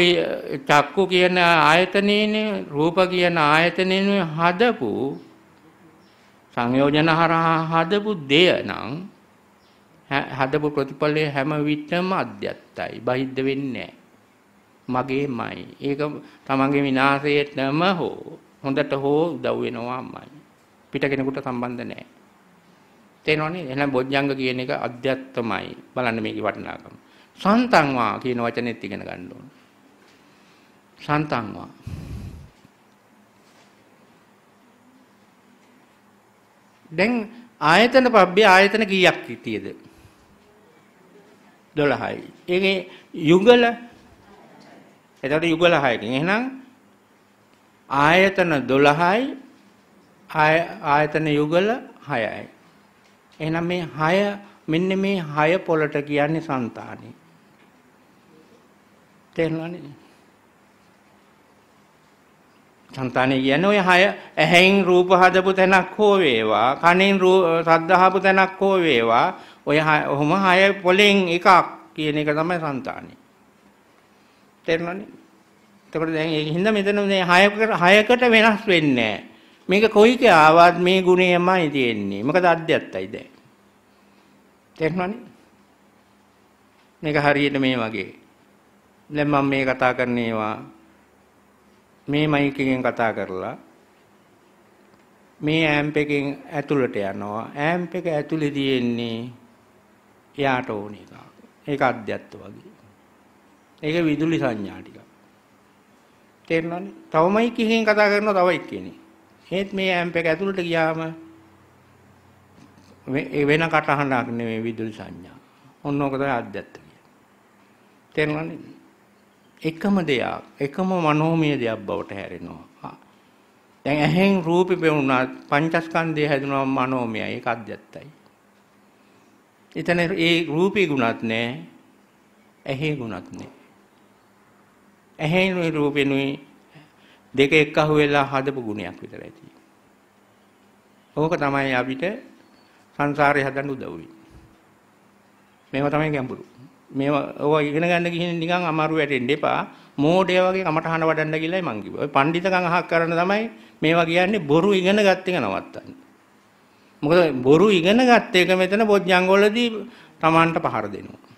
චක්කු කියන ආයතනයේනේ රූප කියන ආයතනයේනේ හදපු සංයෝජන හරහා හදපු දෙය නම් හදපු ප්‍රතිඵලයේ හැම විටම අධ්‍යත්තයි. බහිද්ද වෙන්නේ නැහැ. මගේමයි. ඒක තමන්ගේ විනාශයටම හෝ හොඳට හෝ උදව් වෙනවාමයි. පිට කෙනෙකුට සම්බන්ධ නැහැ. තේරෙනවනේ? එහෙනම් බොජ්ජංග කියන එක අධ්‍යත්තමයි. බලන්න මේකේ වටිනාකම. සන්තංවා කියන වචනේත් ඉගෙන ගන්න ඕන. සන්තංවා දැන් ආයතන පබ්බේ ආයතන කීයක් හිටියේද 12යි. ඒකේ යුගල එතකොට යුගල 6කින්. එහෙනම් ආයතන 12යි ආයතන යුගල 6යි. එහෙනම් මේ 6 මෙන්න මේ 6 පොලට කියන්නේ సంతානෙ. තේරුණානේ? సంతානෙ කියන්නේ ඔය 6 ඇහෙන් රූප හදපු තැනක් හෝ වේවා, කනෙන් ශබ්ද තැනක් හෝ වේවා, ඔය ඔහොම 6 පොලෙන් එකක් කියන එක තමයි సంతානෙ. තේරුණානේ එතකොට දැන් ඒක හින්දා මෙතන මේ 6කට 6කට වෙනස් වෙන්නේ මේක කොයික ආවත් මේ ගුණයමයි තියෙන්නේ මොකද අධ්‍යත්තයි දැන් තේරුණානේ මේක හරියට මේ වගේ දැන් මම මේ කතා කරන්නේවා මේ මයික් එකෙන් කතා කරලා මේ ඇම්ප් එකෙන් ඇතුළට යනවා ඇම්ප් එක ඇතුලේ තියෙන්නේ එයාට ඕන එක. ඒක අධ්‍යත්ත වගේ. ඒක විදුලි සංඥා ටික. තේරෙනවනේ? තවමයි කිහින් කතා කරනවා තවයි කියන්නේ. හේත් මේ ඇම්ප් එක ඇතුළට ගියාම මේ වෙන කටහඬක් නෙමෙයි විදුලි සංඥා. ඔන්න ඕක තමයි අධ්‍යත්ත කියන්නේ. තේරෙනවනේ? එකම දෙයක්, එකම මනෝමය දෙයක් බවට හැරෙනවා. දැන් ඇහෙන් රූපෙ පෙවුණා පංචස්කන්ධය හැදුනා මනෝමයයි ඒක අධ්‍යත්තයි. එතන ඒ රූපී ගුණත් නැහැ ඇහි ගුණත් නැහැ. ඇහෙනුයි රූපෙනුයි දෙක එක්කහු වෙලා හදපු ගුණයක් විතරයි තියෙන්නේ. ඕක තමයි අපිට සංසාරේ හදන්න උදව් වෙන්නේ. මේවා තමයි ගැඹුරු. මේවා ඕවා ඉගෙන ගන්න ගිහින් නිකන් අමාරු වැටෙන්න එපා. මෝඩය වගේ කමටහන වඩන්න ගිහලයි මං කිව්වා. ඔය පඬිතකම් අහක් කරන තමයි මේවා කියන්නේ බොරු ඉගෙන ගත් එක නවත්තන්න. මොකද බොරු ඉගෙන ගත් එක මෙතන බොජ්ජංගවලදී Tamanට පහර දෙනවා.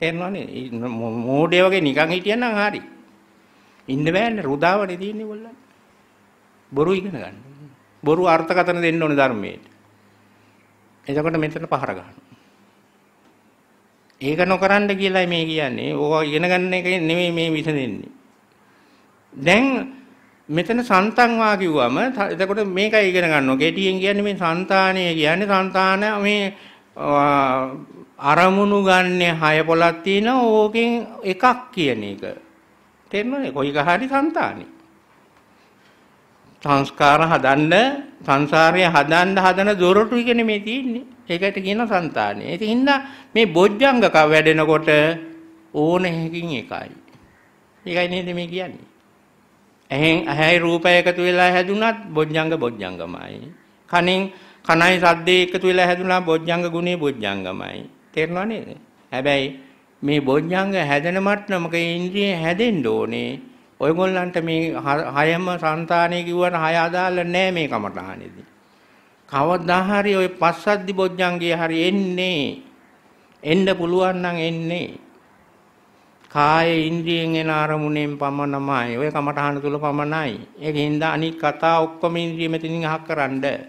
තේරෙනවනේ මෝඩය වගේ නිකන් හිටියනම් හරි. ඉන්න බෑනේ රුදාවනේ තියෙන්නේ ඔයගොල්ලන්. බොරු ඉගෙන ගන්න. බොරු අර්ථකථන දෙන්න ඕනේ ධර්මයට. එතකොට මෙතන පහර ඒක නොකරන්න කියලා මේ කියන්නේ. ඕවා ඉගෙන ගන්න එක නෙමෙයි මේ විසඳෙන්නේ. දැන් මෙතන సంతන් වා කිව්වම එතකොට මේකයි ඉගෙන ගන්න ඕනේ. කෙටියෙන් කියන්නේ මේ సంతානය කියන්නේ సంతාන මේ අරමුණු ගන්න හය පොලක් තියෙනවා ඕකෙන් එකක් කියන එක. තේරෙනවද? කොයික හරි సంతානි. සංස්කාර හදන්න සංසාරය හදන්න හදන දොරටු එක නෙමෙයි තියෙන්නේ. ඒකට කියන సంతානි. ඒක හින්දා මේ බොජ්ජංගක වැඩෙනකොට ඕන එකකින් එකයි. ඒකයි නේද මේ කියන්නේ. එහෙන් ඇහැයි රූපය එකතු වෙලා හැදුනත් බොජ්ජංග බොජ්ජංගමයි. කනෙන් කනයි සද්දේ එකතු වෙලා හැදුනා බොජ්ජංග ගුණේ බොජ්ජංගමයි. තේරෙනව නේද? හැබැයි මේ බොජ්ජංග හැදෙන මට්ටමක ඉන්ද්‍රිය හැදෙන්න ඕනේ. ඔයගොල්ලන්ට මේ හයම సంతානේ කිව්වට හය අදාළ නැහැ මේ කමටහනේදී. කවදා හරි ওই පස්සද්දි බොජ්ජංගේ හරි එන්නේ. එන්න පුළුවන් නම් එන්නේ. කාය ඉන්ද්‍රියෙන් එන අරමුණෙන් පමණමයි. ওই කමටහන තුල පමණයි. ඒකින්ද අනිත් කතා ඔක්කොම ඉන්ද්‍රිය මෙතනින් අහක් කරන්නේ.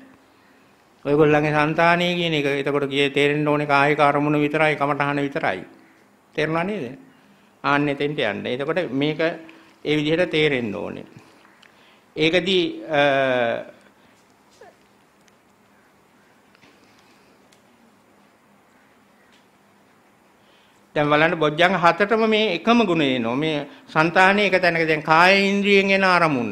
ඔයගොල්ලන්ගේ సంతානය කියන එක එතකොට ගියේ තේරෙන්න ඕනේ කායේ කර්මණු විතරයි කමඨහන විතරයි. තේරුණා නේද? ආන්නේ තෙන්ට යන්න. එතකොට මේක ඒ විදිහට තේරෙන්න ඕනේ. ඒකදී දැන් බලන්න බොජ්ජංග හතරම මේ එකම ගුණය එනවා. මේ సంతානයේ එක තැනක දැන් කාය ඉන්ද්‍රියෙන් එන අරමුණ.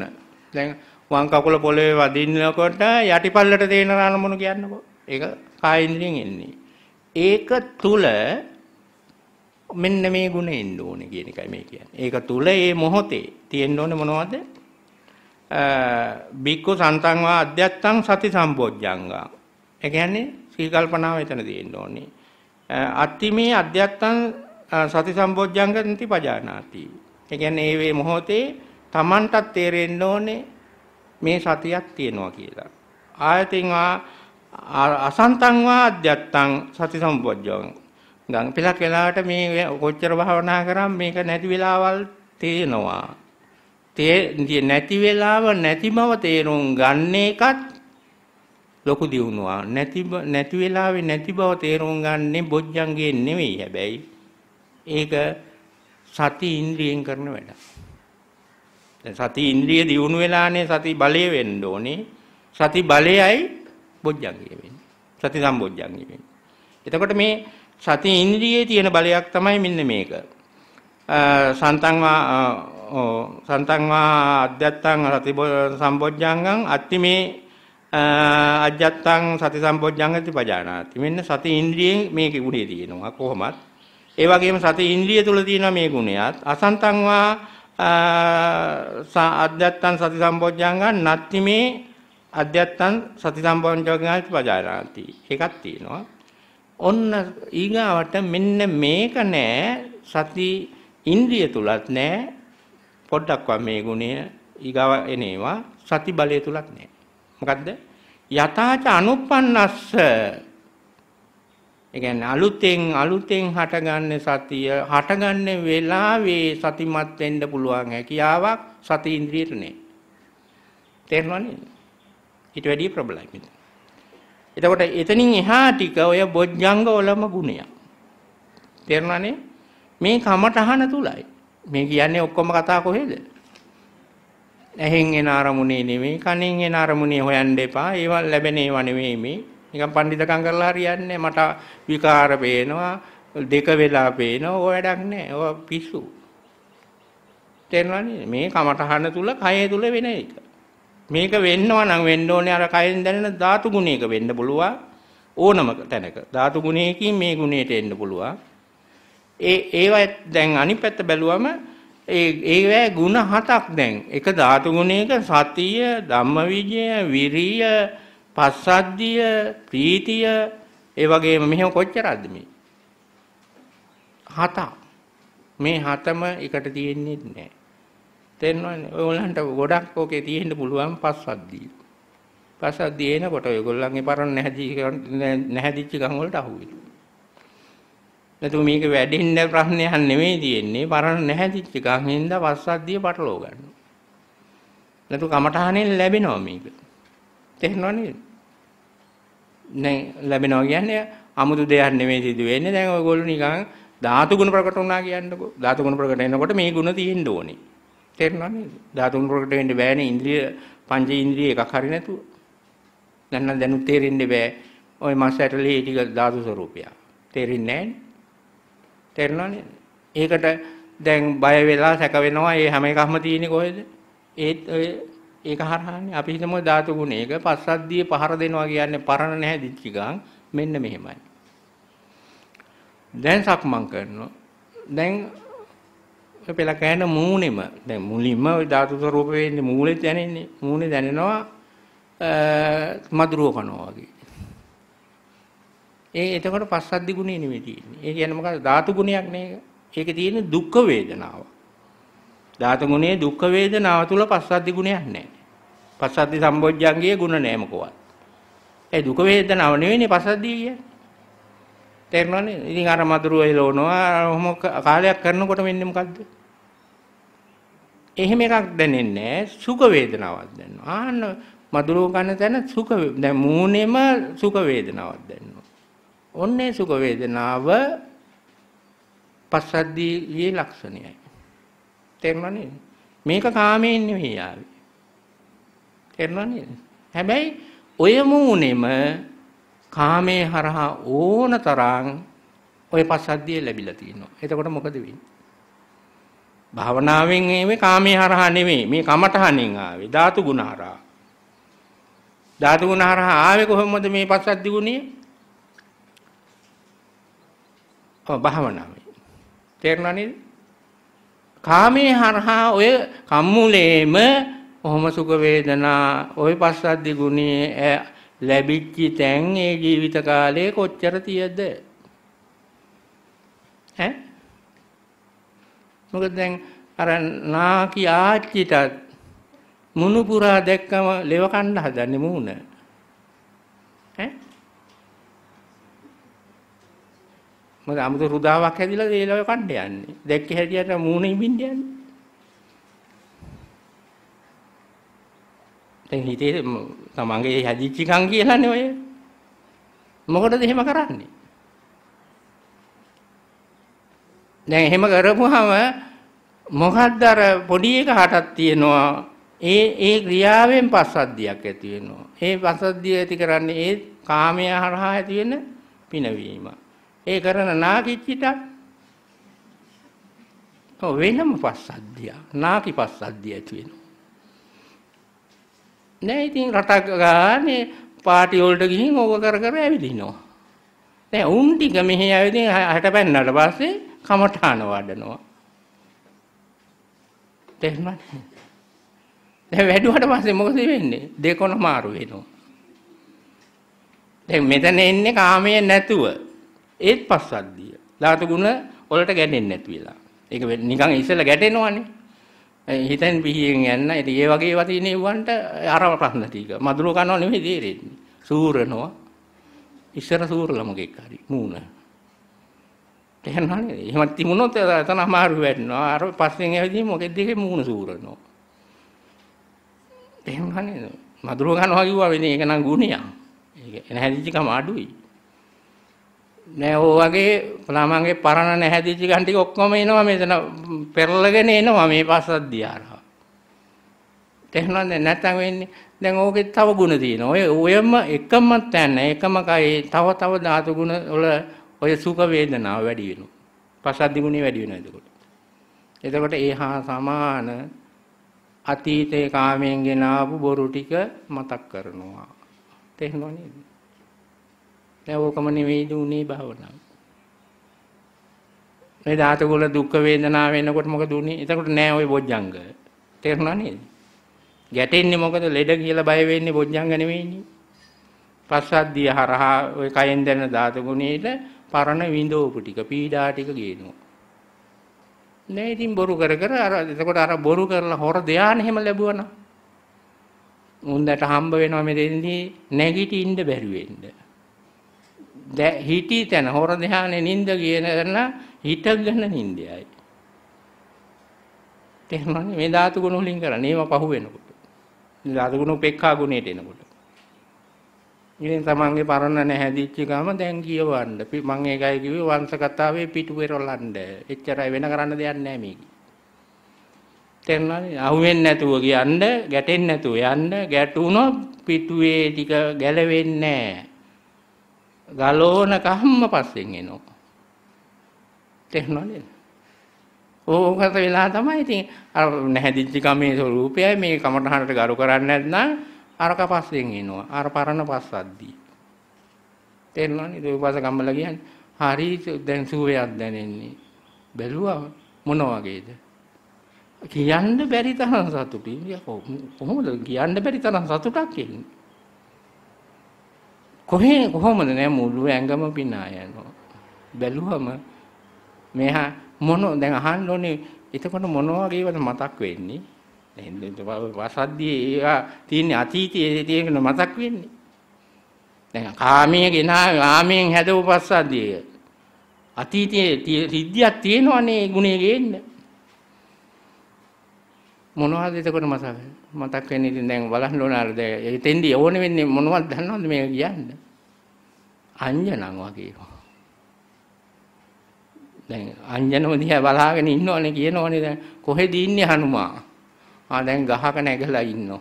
දැන් වම් කකුල පොළවේ වදින්නකොට යටිපල්ලට දෙන රණමුණු කියන්නකෝ. ඒක කාය ඉන්ද්‍රියෙන් එන්නේ. ඒක තුල මෙන්න මේ ගුණ එන්න ඕනේ කියන එකයි මේ කියන්නේ. ඒක තුල මේ මොහොතේ තියෙන්න ඕනේ මොනවද? බික්කු සන්තං වා අධ්‍යත්තං සති සම්බොජ්ජංගා. ඒ කියන්නේ සීකල්පනාව එතන තියෙන්න ඕනේ. අත්තිමේ අධ්‍යත්තං සති සම්බොජ්ජංගන්ති පජානාති. ඒ කියන්නේ මේ මොහොතේ Tamanටත් තේරෙන්න ඕනේ මේ සතියක් තියෙනවා කියලා. ආයතින් අසන්තං වා අධ්‍යත්තං සති සම්පෝඥං ගම් පිලක් වෙලාවට මේ කොච්චර භාවනා කරාම මේක නැති වෙලාවල් තේනවා. තේ නැති වෙලාව නැති බව තේරුම් ගන්න එකත් ලොකු දියුණුවක්. නැති නැති වෙලාවේ නැති බව තේරුම් ගන්නේ බොජ්ජංගේ නෙවෙයි හැබැයි. ඒක සති ඉන්ද්‍රියෙන් කරන වැඩක්. සති ඉන්ද්‍රිය දියුණු වෙලානේ සති බලය වෙන්න ඕනේ. සති බලයයි බොජ්ජංගය වෙන්නේ. සති සම්බොජ්ජංගය වෙන්නේ. එතකොට මේ සති ඉන්ද්‍රියේ තියෙන බලයක් තමයි මෙන්න මේක. සන්තංවා සන්තංවා අධ්‍යත්තං සති සම්බොජ්ජංගං අත්ති මේ අජත්තං සති සම්බොජ්ජංගති පජානාති. මෙන්න සති ඉන්ද්‍රියෙන් මේ ගුණය තියෙනවා කොහොමත්. ඒ වගේම සති ඉන්ද්‍රිය තුල තියෙන මේ ගුණයත් අසන්තංවා අධ්‍යත්තන් සති සම්බෝජ්ජංගන් නත්ති මේ අධ්‍යත්තන් සති සම්බෝජ්ජංගාති පජානාති. එකක් තියෙනවා. ඔන්න ඊගාවට මෙන්න මේක නෑ සති ඉන්ද්‍රිය තුලත් නෑ පොඩ්ඩක්වත් මේ ගුණය ඊගාව එනේවා සති බලය තුලත් නෑ. මොකද්ද? යථාච අනුප්පන්නස්ස ඒ කියන්නේ අලුතෙන් අලුතෙන් හටගන්නේ සතිය හටගන්නේ වෙලාවේ සතිමත් වෙන්න පුළුවන් හැකියාවක් සති ඉන්ද්‍රියට නෑ. තේරෙනවද? ඊට වැඩිය ප්‍රබලයි මෙතන. එතකොට එතනින් එහා ටික ඔය බොජ්ජංග වලම ගුණයක්. තේරුණානේ? මේ කමටහන තුලයි. මේ කියන්නේ ඔක්කොම කතා කොහෙද? ඇහෙන් එන අරමුණේ නෙමෙයි, කනෙන් එන අරමුණේ හොයන්න එපා. ඒවල් ලැබෙන ඒවා නෙමෙයි මේ. නිකන් පඬිතකම් කරලා හරියන්නේ මට විකාර පේනවා දෙක වෙලා පේනවා ඕක වැඩක් නැහැ ඕක පිස්සු තේරෙනවනේ මේ කමටහන තුල කය තුල වෙන එක මේක වෙන්නව නම් වෙන්න ඕනේ අර කයෙන් දැනෙන ධාතු ගුණයක වෙන්න පුළුවා ඕනම තැනක ධාතු ගුණයකින් මේ ගුණයට එන්න පුළුවා ඒ ඒවා දැන් අනිත් පැත්ත බැලුවම ඒ ඒවැ ಗುಣ හතක් දැන් එක ධාතු ගුණයක සතිය ධම්මවිජය විරිය පස්සද්ධිය ප්‍රීතිය ඒ වගේම මෙහෙම කොච්චරක්ද මේ හතක් මේ හතම එකට තියෙන්නේ නැහැ තේරෙනවනේ ඔයගොල්ලන්ට ගොඩක් ඕකේ තියෙන්න පුළුවන් පස්සද්ධිය පස්සද්ධිය එනකොට ඔයගොල්ලන්ගේ පරණ නැහැදි නැහැදිච්ච ගම් වලට අහුවෙනවා නැතු මේක වැඩින්න ප්‍රශ්නයක් නෙමෙයි තියෙන්නේ පරණ නැහැදිච්ච ගම් හින්දා පස්සද්ධිය පටලව ගන්නවා නැතු කමටහනෙන් ලැබෙනවා මේක තේරෙනවනේ දැන් ලැබෙනවා කියන්නේ 아무තු දෙයක් නෙමෙයි සිදු වෙන්නේ. දැන් ඔයගොල්ලෝ නිකන් ධාතු ගුණ ප්‍රකට වුණා කියන්නකෝ. ධාතු ගුණ ප්‍රකට වෙනකොට මේ ගුණ තියෙන්න ඕනේ. තේරෙනවා නේද? ධාතු ගුණ ප්‍රකට වෙන්න බෑනේ ඉන්ද්‍රිය පංච ඉන්ද්‍රිය එකක් හරි නැතුව. දැන් නම් දැනුත් තේරෙන්නේ බෑ. ওই මාස ඇටලේ ඒ ටික ධාතු ස්වરૂපය. තේරෙන්නේ නැහැ. තේරෙනවා නේද? ඒකට දැන් බය වෙලා සැක වෙනවා. ඒ හැම එකක්ම තියෙන්නේ කොහෙද? ඒත් ඔය ඒක හරහානේ අපි හිතමු ධාතු ගුණයක පස්සද්ධිය පහර දෙනවා කියන්නේ පරණ නැහැ දිච්ච ගාන් මෙන්න මෙහෙමයි. දැන් සක්මන් කරනවා. දැන් පෙළ කෑන මූණෙම දැන් මුලින්ම ওই ධාතු ස්වරූප වෙන්නේ මූලේ දැනෙන්නේ. මූණේ දැනෙනවා මදුරුව කනවා වගේ. ඒ එතකොට පස්සද්ධි ගුණය නෙමෙයි තියෙන්නේ. ඒ කියන්නේ මොකද ධාතු ගුණයක් නේ ඒක. ඒකේ තියෙන දුක් වේදනාවක්. ධාතු ගුණයේ දුක් වේදනාව තුල පස්සද්ධි ගුණයක් නැහැ. පස්සද්ධි සම්බොජ්ජංගයේ ගුණ නැහැ මොකවත්. ඒ දුක වේදනාව නෙවෙයිනේ පස්සද්ධිය කියන්නේ. තේරෙනවනේ? ඉතින් අර මధుරව එළවනවා ඔහොම කාලයක් කරනකොට වෙන්නේ මොකද්ද? එහෙම එකක් දැනෙන්නේ නැහැ. සුඛ වේදනාවක් දැනෙනවා. ආන්න මధుරව ගන්න තැන සුඛ දැන් මූණෙම සුඛ වේදනාවක් දැනෙනවා. ඔන්නේ සුඛ වේදනාව පස්සද්ධියේ ලක්ෂණයයි. තේරුණා නේද? මේක කාමයෙන් නෙවෙයි ආවේ. තේරුණා නේද? හැබැයි ඔය මූණෙම කාමයේ හරහා ඕන තරම් ඔය පස්සද්ධිය ලැබිලා තිනවා. එතකොට මොකද වෙන්නේ? භාවනාවෙන් මේ කාමයේ හරහා නෙවෙයි මේ කමඨහණෙන් ආවේ ධාතු ගුණ හරහා. ධාතු ගුණ හරහා ආවේ කොහොමද මේ පස්සද්ධි ගුණය? ඔව් භාවනාවේ. තේරුණා නේද? කාමයේ හරහා ඔය කම්මුලේම ඔහොම සුඛ වේදනා ওই පස්සද්දි ගුණයේ ලැබිච්ච තැන් ඒ ජීවිත කාලේ කොච්චර තියද ඈ මොකද දැන් අර නාකි ආච්චිටත් මුණු පුරා දැක්කම ලෙව කන්න හදන්නේ මූණ ඈ මොකද 아무තු රුදාවක් හැදිලා දේලව කණ්ඩ යන්නේ. දැක්ක හැටියට මූණ ඉඹින්න යන්නේ. දැන් හිතේ තමන්ගේ හැදිච්ච කන් කියලානේ ඔය. මොකටද එහෙම කරන්නේ? දැන් එහෙම කරපුවාම මොකද්ද අර පොඩි එකකටත් තියෙනවා ඒ ඒ ක්‍රියාවෙන් පස්සද්ධියක් ඇති වෙනවා. ඒ පස්සද්ධිය ඇති කරන්නේ ඒ කාමයේ හරහා ඇති වෙන පිනවීමක්. ඒ කරන නාකිච්චිතත් වෙනම පස්සද්ධිය නාකි පස්සද්ධිය ඇති වෙනවා. නෑ ඉතින් රටක් ගානේ පාටි වලට ගිහින් ඕක කර කර ඇවිදිනවා. දැන් උන් ටික මෙහි ඇවිදින් හට පැන්නාට පස්සේ කමඨාන වඩනවා. තේරුණාද? දැන් වැඩුවට පස්සේ මොකද වෙන්නේ? දෙකොන මාරු වෙනවා. දැන් මෙතන එන්නේ කාමයේ නැතුව ඒත් පස්සද්ධිය. ධාතු ගුණ වලට ගැටෙන්නේ නැති වෙලා. ඒක නිකන් ඉස්සෙල්ලා ගැටෙනවනේ. හිතෙන් පිහියෙන් යන්න. ඉතින් ඒ වගේ ඒවා තියෙන එවන්ට අර ප්‍රශ්න ටික. මදුරු කනවා නෙමෙයි තේරෙන්නේ. සූරනවා. ඉස්සර සූරලා මොකෙක් හරි මූණ. තේරෙනවනේ. එහෙම තිබුණොත් එතන අමාරු වෙන්නවා. අර පස්සෙන් ඇවිදින් මොකෙක් දිගේ මූණ සූරනවා. තේරෙනවනේ. මදුරු කනවා කිව්වා වෙන්නේ ඒක නම් ගුණයක්. ඒක එන හැදිච්ච කම අඩුයි. නෑ ඕ වගේ ළමන්ගේ පරණ නැහැදිච්ච ගන් ටික ඔක්කොම එනවා මෙතන පෙරලගෙන එනවා මේ පස්සක් දිහාරා. තේරුණාද නැත්නම් වෙන්නේ දැන් ඕකේ තව ಗುಣ තියෙනවා. ඔය ඔයම එකම තැන එකම කයි තව තව ධාතු ಗುಣ වල ඔය සුඛ වේදනාව වැඩි වෙනවා. පස්සද්දි ගුණේ වැඩි වෙනවා එතකොට. එතකොට ඒ හා සමාන අතීතේ කාමයෙන් ගෙන ආපු බොරු ටික මතක් කරනවා. තේරුණා නේද? දැන් ඕකම නෙවෙයි දුන්නේ භාවනාව. මේ ධාතු වල දුක් වේදනා වෙනකොට මොකද උනේ? එතකොට නෑ ওই බොජ්ජංග. තේරුණා නේද? ගැටෙන්නේ මොකද? ලෙඩ කියලා බය වෙන්නේ බොජ්ජංග නෙවෙයිනේ. පස්සද්ධිය හරහා ওই කයෙන් දැනෙන ධාතු ගුණේට පරණ විඳෝපු ටික, පීඩා ටික ගේනවා. නෑ ඉතින් බොරු කර කර අර එතකොට අර බොරු කරලා හොර ධානය හැම ලැබුවනම් උන්දට හම්බ වෙනවා මෙතෙන්දී නැගිටින්න බැරි වෙන්නේ. හිටී තැන හොර ධානයේ නිින්ද කියන කරන හිටගෙන නිින්දයයි. තේරුණානේ මේ ධාතු ගුණ වලින් කරන්නේ ඒවා පහ වෙනකොට. ධාතු ගුණ උපේක්ඛා ගුණයට එනකොට. ඉතින් තමන්ගේ පරණ නැහැදිච්ච ගම දැන් කියවන්න. මම ඒකයි කිව්වේ වංශ කතාවේ පිටු පෙරලන්න. එච්චරයි වෙන කරන්න දෙයක් නැහැ මේක. තේරුණානේ? අහුවෙන්නේ නැතුව කියන්න, ගැටෙන්නේ නැතුව යන්න, ගැටුණොත් පිටුවේ ටික ගැලවෙන්නේ නැහැ. ගලෝන කහම්ම පස්සෙන් එනවා. තේරුණාද? ඕකත වෙලා තමයි ඉතින් අර නැහැදිච්ච කමේ ස්වરૂපයයි මේ කමටහනට ගරු කරන්නේ නැත්නම් අරක පස්සෙන් එනවා අර පරණ පස්සද්දී තේරුණානේ දෝපාස ගම්මල කියන්නේ හරි දැන් සුවයක් දැනෙන්නේ බැලුවා මොන වගේද කියන්න බැරි තරම් සතුටින් කොහොමද කියන්න බැරි තරම් සතුටක් එන්නේ කොහේ කොහොමද නෑ මුළු ඇඟම පිනා යනවා. බැලුවම මෙහා මොන දැන් අහන්න ඕනේ එතකොට මොන වගේ වල මතක් වෙන්නේ? එහෙනම් වාසද්දී ඒවා තියෙන අතීතයේ තියෙන මතක් වෙන්නේ. දැන් කාමයේ ගෙනා කාමයෙන් හැදවපස්සද්දී අතීතයේ සිද්ධියක් තියෙනවනේ ගුණේ ගේන්නේ. මොනවද එතකොට මතක මතක් වෙන්නේ ඉතින් දැන් බලන්න ඕන අර දැන් එතෙන්දී ඕන වෙන්නේ මොනවද දන්නවද මේ කියන්න අංජනන් වගේ දැන් අංජනම දිහා බලාගෙන ඉන්නවනේ කියනවනේ දැන් කොහෙද ඉන්නේ හනුමා ආ දැන් ගහක නැගලා ඉන්නෝ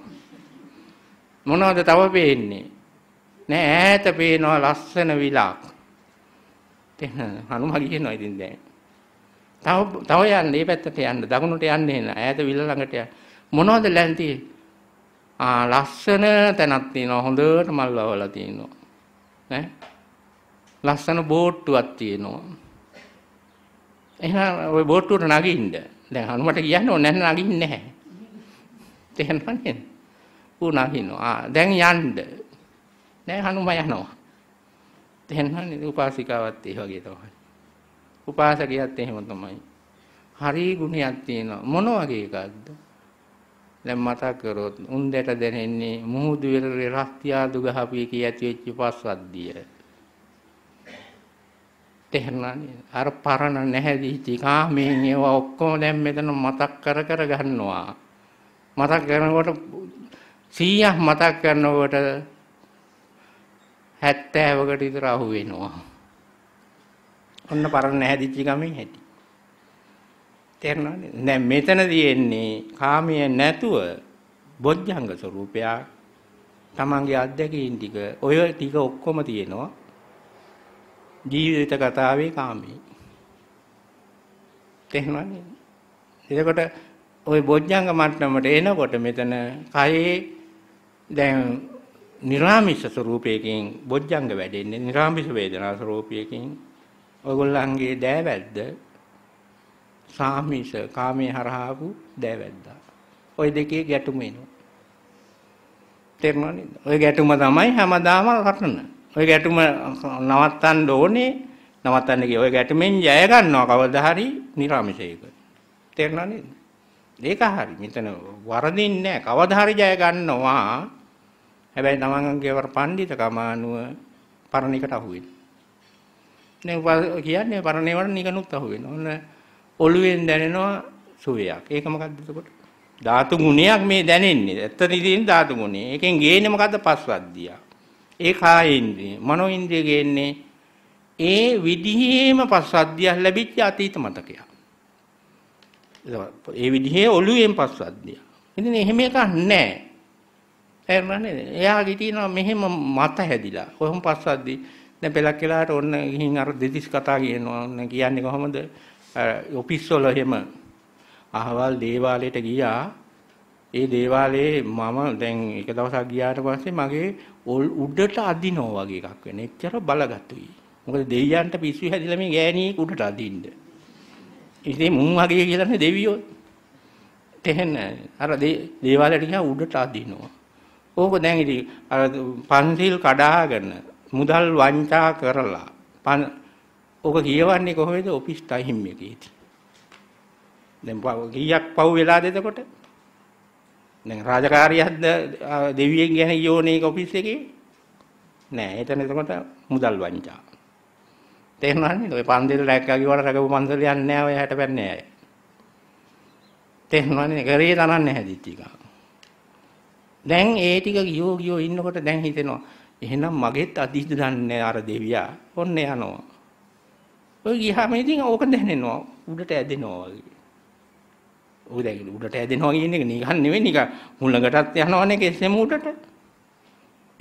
මොනවද තව පේන්නේ නෑ ඈත පේනවා ලස්සන විලක් තේන හනුමා කියනවා ඉතින් දැන් තව තව යන්න මේ පැත්තට යන්න දකුණට යන්නේ නැහැ ඈත විල ළඟට මොනවද ලැන්ති ආ ලස්සන තැනක් තියෙනවා හොඳට මල් වවලා තියෙනවා නේ ලස්සන බෝට්ටුවක් තියෙනවා එහෙනම් ওই බෝට්ටුවට නගින්න දැන් හනුමට කියන්න ඕනේ නැහැ නගින්නේ නැහැ තේරෙනව නේද ඌ නගිනවා දැන් යන්න නෑ හනුම යනවා තේරෙනව නේද උපාසිකාවත් ඒ වගේ තමයි උපාසකයත් එහෙම තමයි. හරි ගුණයක් තියෙනවා. මොන වගේ එකක්ද? දැන් මතක් කරොත් උන්දැට දැනෙන්නේ මුහුදු වෙරළේ රස්තියාදු ගහපු එකේ ඇති වෙච්ච පස්වද්දිය. තේරුණානේ අර පරණ නැහැදිච්ච කාමයෙන් ඒවා ඔක්කොම දැන් මෙතන මතක් කර කර ගන්නවා. මතක් කරනකොට 100ක් මතක් කරනකොට 70කට විතර අහු වෙනවා. ඔන්න පරණ හැදිච්ච ගමෙන් හැටි. තේරෙනවද? දැන් මෙතනදී එන්නේ කාමයේ නැතුව බොජ්ජංග ස්වરૂපයක් තමන්ගේ අත්දැකීම් ටික ඔය ටික ඔක්කොම තියෙනවා ජීවිත කතාවේ කාමී තේරෙනවනේ එතකොට ওই බොජ්ජංග මට්ටමට එනකොට මෙතන කයේ දැන් නිර්ාමිෂ ස්වરૂපයකින් බොජ්ජංග වැඩෙන්නේ නිර්ාමිෂ වේදනා ස්වરૂපයකින් ඔයගොල්ලන්ගේ දෑවැද්ද සාමිස කාමයේ හරහාපු දෑවැද්දා. ওই දෙකේ ගැටුම එනවා. තේරුණානේ? ওই ගැටුම තමයි හැමදාම රටන. ওই ගැටුම නවත්තන්න ඕනේ. නවත්තන්න කිය ඔය ගැටුමෙන් ජය ගන්නවා කවදා හරි නිර්ාමිෂයක. තේරුණා නේද? ඒක හරි. මෙතන වරදින්නේ නැහැ. කවදා හරි ජය ගන්නවා. හැබැයි තමන්ගේ වර පඬිතකමානුව පරණිකට අහුවෙන්නේ. දැන් කියන්නේ පරණේ වර නිකනුත් අහුවෙනවා. ඔන්න ඔළුවෙන් දැනෙනවා සුවයක්. ඒක මොකක්ද එතකොට? ධාතු ගුණයක් මේ දැනෙන්නේ. ඇත්තටම තියෙන ධාතු ගුණය. ඒකෙන් ගේන්නේ මොකද්ද? පස්වද්දිය. ඒ කායේන්ද්‍රිය, මනෝ ඉන්ද්‍රිය ගේන්නේ ඒ විදිහේම පස්වද්දිය ලැබිච්ච අතීත මතකයක්. ඒ විදිහේ ඔළුවෙන් පස්වද්දිය. ඉතින් එහෙම එකක් නැහැ. තේරුණා නේද? එයාගේ තියෙනවා මෙහෙම මත හැදිලා. කොහොම පස්වද්දී දැන් පෙලක් වෙලාට ඔන්න ගිහින් අර දෙතිස් කතා කියනවා. ඔන්න කියන්නේ කොහොමද? ඔෆිස් වල එහෙම අහවල් දේවාලයට ගියා. ඒ දේවාලයේ මම දැන් එක දවසක් ගියාට පස්සේ මගේ උඩට අදිනෝ වගේ එකක් වෙන. එච්චර බලගතුයි. මොකද දෙවියන්ට පිස්සු හැදිලා මේ ගෑණී උඩට අදින්න. ඉතින් මුන් වගේ කියලානේ දෙවියෝ. තෙහෙන අර දේවාලයට ගියා උඩට අදිනවා. ඕක දැන් ඉතින් අර පන්සිල් කඩාගෙන මුදල් වංචා කරලා පන ඔක කියවන්නේ කොහොමද ඔෆිස් ටයිම් එකේදී දැන් ගියක් පව් වෙලාද එතකොට දැන් රාජකාරියක්ද දෙවියන් ගැන යෝනේ ඔෆිස් එකේ නෑ එතන එතකොට මුදල් වංචා තේරුණානේ ඔය පන්දෙල් රැක්කා කිව්වට රැකපු පන්සල යන්නේ නෑ ඔය හැට පැන්නේ අය තේරුණානේ කරේ තනන්නේ හැදිච්ච එක දැන් ඒ ටික ගියෝ ගියෝ ඉන්නකොට දැන් හිතෙනවා එහෙනම් මගෙත් අතීත දන්නේ අර දෙවියා. ඔන්න යනවා. ඔය ගියාම ඉතින් ඕක දැනෙනවා. උඩට ඇදෙනවා වගේ. ඔය දැන් උඩට ඇදෙනවා කියන එක නිකන් නෙවෙයි නිකන් මුලකටත් යනවනේ කෙස්ෙම උඩට.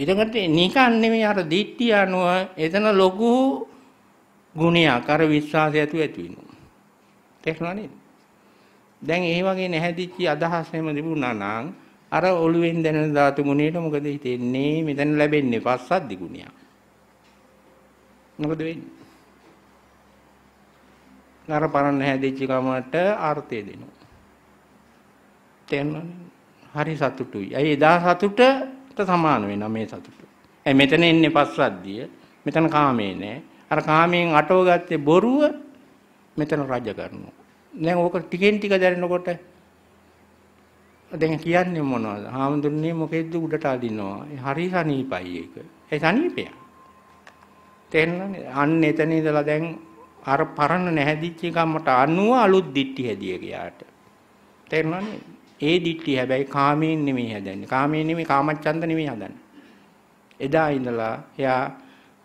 ඊටකට නිකන් නෙවෙයි අර දිට්ඨිය අනුව එතන ලොකු ගුණයක් අර විශ්වාසය ඇතුව ඇති වෙනවා. තේරුණා නේද? දැන් ඒ වගේ නැහැදිච්ච අදහස් එහෙම තිබුණා නම් අර ඔළුවෙන් දැනෙන ධාතු ගුණයට මොකද හිතෙන්නේ? මෙතන ලැබෙන්නේ පස්සද්දි ගුණයක්. මොකද වෙන්නේ? අර පරණ හැදිච්ච ගමට අර්ථය දෙනවා. තේරෙනවද? හරි සතුටුයි. අය එදා සතුටට සමාන වෙනවා මේ සතුට. ඒ මෙතන ඉන්නේ පස්සද්ධිය. මෙතන කාමේ නෑ. අර කාමයෙන් අටව ගත්තේ බොරුව මෙතන රජ කරනවා. දැන් ඕක ටිකෙන් ටික දැනෙනකොට දැන් කියන්නේ මොනවද? හාමුදුරනේ මොකෙද්ද උඩට අදිනවා. හරි සනීපයි ඒක. ඒ සනීපය. තේරෙනවනේ? අන්න එතන ඉඳලා දැන් අර පරණ නැහැදිච්ච එකකට අනුව අලුත් දිට්ටි හැදිය ගියාට. තේරෙනවනේ? ඒ දිට්ටි හැබැයි කාමයෙන් නෙමෙයි හැදන්නේ. කාමයෙන් නෙමෙයි කාමච්ඡන්ද නෙමෙයි හදන්නේ. එදා ඉඳලා එයා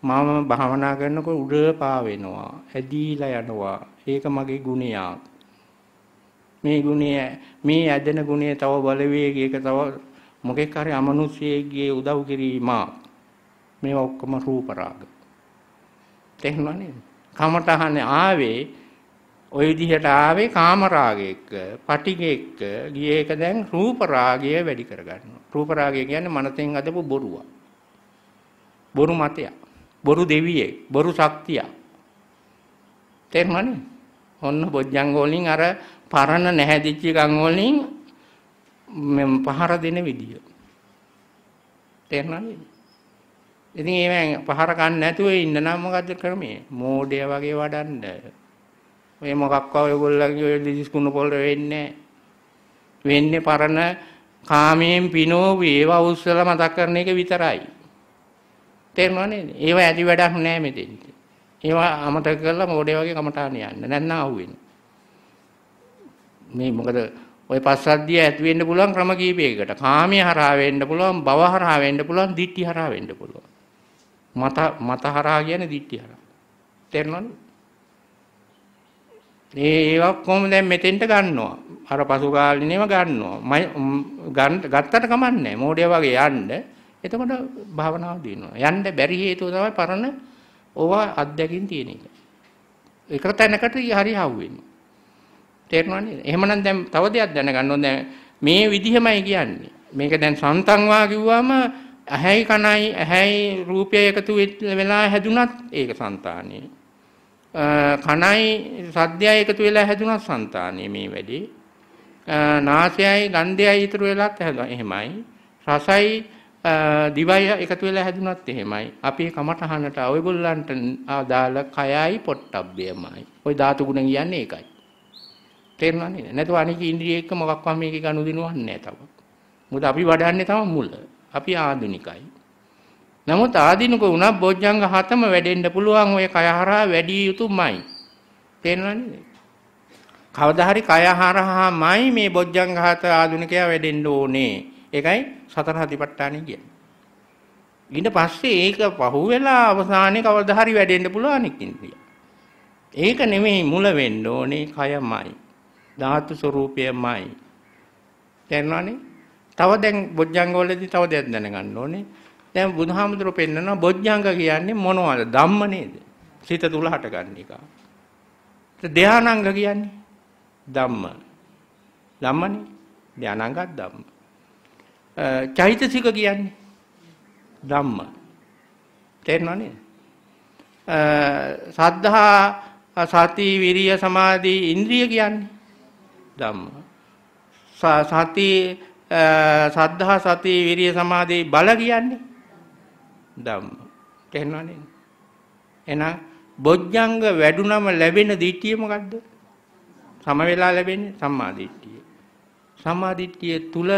මම භාවනා කරනකොට උඩ පාවෙනවා. ඇදීලා යනවා. ඒක මගේ ගුණයක්. මේ ගුණය මේ ඇදෙන ගුණය තව බලවේගයක තව මොකෙක් හරි අමනුෂ්‍යයෙක්ගේ උදව් කිරීමා මේවා ඔක්කොම රූප රාග තේරුණා නේද කමටහන ආවේ ওই විදිහට ආවේ කාම රාගයක පටිගෙක ගිය එක දැන් රූප රාගය වැඩි කරගන්නවා රූප රාගය කියන්නේ මනසෙන් අදපු බොරුවක් බොරු මතයක් බොරු දෙවියෙක් බොරු ශක්තියක් තේරුණා නේද ඔන්න බොජ්ජංග වලින් අර පරණ නැහැදිච්ච ගම් වලින් මම පහර දෙන විදිය. තේරුණාද? ඉතින් ඒවෙන් පහර ගන්න නැතුව ඉන්න නම් මොකද්ද ක්‍රමය? මෝඩය වගේ වඩන්න. ඔය මොකක්වත් ඔයගොල්ලන්ගේ ඔය දිස්කුණ පොළ වෙන්නේ වෙන්නේ පරණ කාමයෙන් පිනෝ වේවා උස්සල මතක් කරන එක විතරයි. තේරුණා නේද? ඒව ඇති වැඩක් නෑ මෙතෙන්ට. ඒවා අමතක කරලා මෝඩය වගේ කමටාන යන්න. නැත්නම් අහුවෙන්නේ. මේ මොකද ඔය පස්සද්ධිය ඇති වෙන්න පුළුවන් ක්‍රම කීපයකට. කාමයේ හරහා වෙන්න පුළුවන්, භව හරහා වෙන්න පුළුවන්, ditthi හරහා වෙන්න පුළුවන්. මත මත හරහා කියන්නේ ditthi හරහා. තේරෙනවද? මේ ඒවා කොහොම දැන් මෙතෙන්ට ගන්නවා. අර පසු කාලිනේම ගන්නවා. ගත්තට කමන්නේ මෝඩය වගේ යන්න. එතකොට භාවනාව දිනනවා. යන්න බැරි හේතුව තමයි පරණ ඕවා අත්දැකීම් තියෙන එක. එක තැනකට හරි හවු වෙන්නේ. තේරෙනවද? එහෙමනම් දැන් තව දෙයක් දැනගන්න ඕනේ. මේ විදිහමයි කියන්නේ. මේක දැන් සන්තංවා කිව්වම ඇහැයි කනයි ඇහැයි රූපය එකතු වෙලා හැදුනත් ඒක సంతානිය. කනයි සද්දයයි එකතු වෙලා හැදුනත් సంతානිය මේ වැඩි. නාසයයි ගන්ධයයි ඉතුරු වෙලත් එහෙමයි. රසයි දිවය එකතු වෙලා හැදුනත් එහෙමයි. අපි කමටහනට ඔයගොල්ලන්ට ආදාළ කයයි පොට්ටබ්බයමයි. ওই ධාතු ගුණ කියන්නේ ඒකයි. තේරුණා නේද? නැතුව අනික ඉන්ද්‍රිය එක්ක මොකක්වත් මේකේ ගනුදෙනුවක් නැහැ තව. මොකද අපි වඩන්නේ තම මුල. අපි ආදුනිකයි. නමුත් ආධිනික වුණා බොජ්ජංග හතම වැඩෙන්න පුළුවන් ඔය කය හරහා වැඩි යුතුමයි. තේරුණා නේද? කවදා හරි කය හරහාමයි මේ බොජ්ජංග හත ආධුනිකයා වැඩෙන්න ඕනේ. ඒකයි සතර හතිපට්ඨානෙ කියන්නේ. ඊට පස්සේ ඒක පහුවෙලා අවසානයේ කවදා හරි වැඩෙන්න පුළුවන් ඉන්ද්‍රිය. ඒක නෙමෙයි මුල වෙන්න ඕනේ කයමයි. ධාතු ස්වરૂපයමයි. තේරෙනවනේ? තව දැන් බොජ්ජංග වලදී තව දෙයක් දැනගන්න ඕනේ. දැන් බුදුහාමුදුරුවෝ පෙන්නනවා බොජ්ජංග කියන්නේ මොනවද? ධම්ම නේද? සිත තුල හටගන්න එක. ධානාංග කියන්නේ ධම්ම. ධම්මනේ. ධානාංගත් ධම්ම. චෛතසික කියන්නේ ධම්ම. තේරෙනවනේ? සද්ධා සති විරිය සමාධි ඉන්ද්‍රිය කියන්නේ ධම්ම. සති සද්ධා සති විරිය සමාධී බල කියන්නේ ධම්ම. තේරෙනවනේ. එහෙනම් බොජ්ජංග වැඩුණම ලැබෙන දිට්ඨිය මොකද්ද? සම වේලා ලැබෙන්නේ සම්මා දිට්ඨිය. සම්මා දිට්ඨිය තුල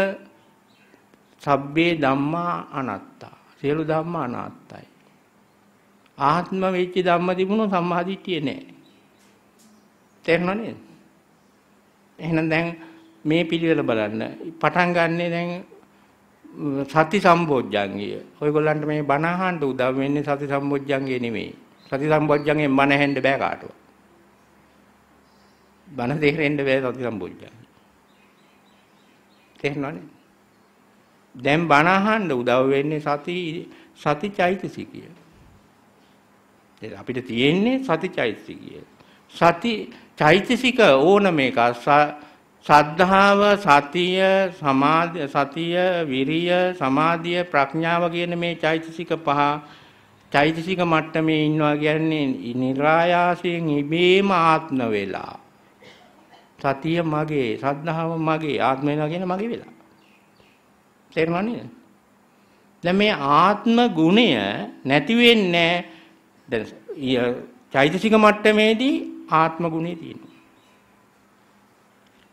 සබ්බේ ධම්මා අනාත්තා. සියලු ධම්මා අනාත්තයි. ආත්ම වෙච්ච ධම්ම තිබුණොත් සම්මා දිට්ඨිය නෑ. තේරෙනව නේද? එහෙනම් දැන් මේ පිළිවෙල බලන්න. පටන් ගන්නෙ දැන් සති සම්බොජ්ජංගිය. ඔයගොල්ලන්ට මේ බණ අහන්න උදව් වෙන්නේ සති සම්බොජ්ජංගිය නෙමෙයි. සති සම්බොජ්ජංගයෙන් බණ ඇහෙන්න බෑ කාටවත්. බණ තේරෙන්න බෑ සති සම්බොජ්ජංගිය. තේරෙනවනේ? දැන් බණ අහන්න උදව් වෙන්නේ සති සති චෛතසිකය. අපිට තියෙන්නේ සති චෛතසිකය. සති චෛතසික ඕන මේක සද්ධාව සතිය සමාධිය සතිය විරිය සමාධිය ප්‍රඥාව කියන මේ චෛතසික පහ චෛතසික මට්ටමේ ඉන්නවා කියන්නේ નિરાයාසයෙන් ඉබේම ආත්ම වෙලා සතිය මගේ සද්ධාව මගේ ආත්ම වෙනවා කියන මගේ වෙලා තේරුණා නේද දැන් මේ ආත්ම ගුණය නැති වෙන්නේ දැන් චෛතසික මට්ටමේදී ආත්ම ගුණේ තියෙනවා.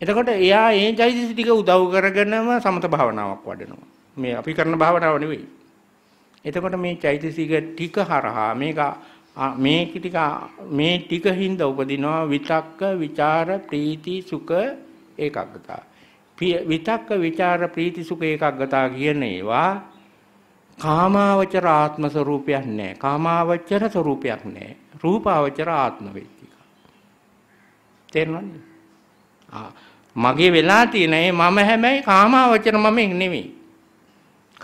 එතකොට එයා ඒ චෛතසික ටික උදව් කරගෙනම සමත භාවනාවක් වඩනවා. මේ අපි කරන භාවනාව නෙවෙයි. එතකොට මේ චෛතසික ටික හරහා මේක මේ ටික මේ ටික හින්දා උපදිනවා විතක්ක, ਵਿਚාර, ප්‍රීති, සුඛ, ඒකාග්‍රතාව. විතක්ක, ਵਿਚාර, ප්‍රීති, සුඛ, ඒකාග්‍රතාව කියන ඒවා කාමාවචර ආත්ම ස්වરૂපයක් නැහැ. කාමාවචර ස්වરૂපයක් නැහැ. රූපාවචර ආත්ම වෙච්චි. තේරෙනවද? මගේ වෙලා තියෙන ඒ මම හැබැයි කාමාවචර මම නෙමෙයි.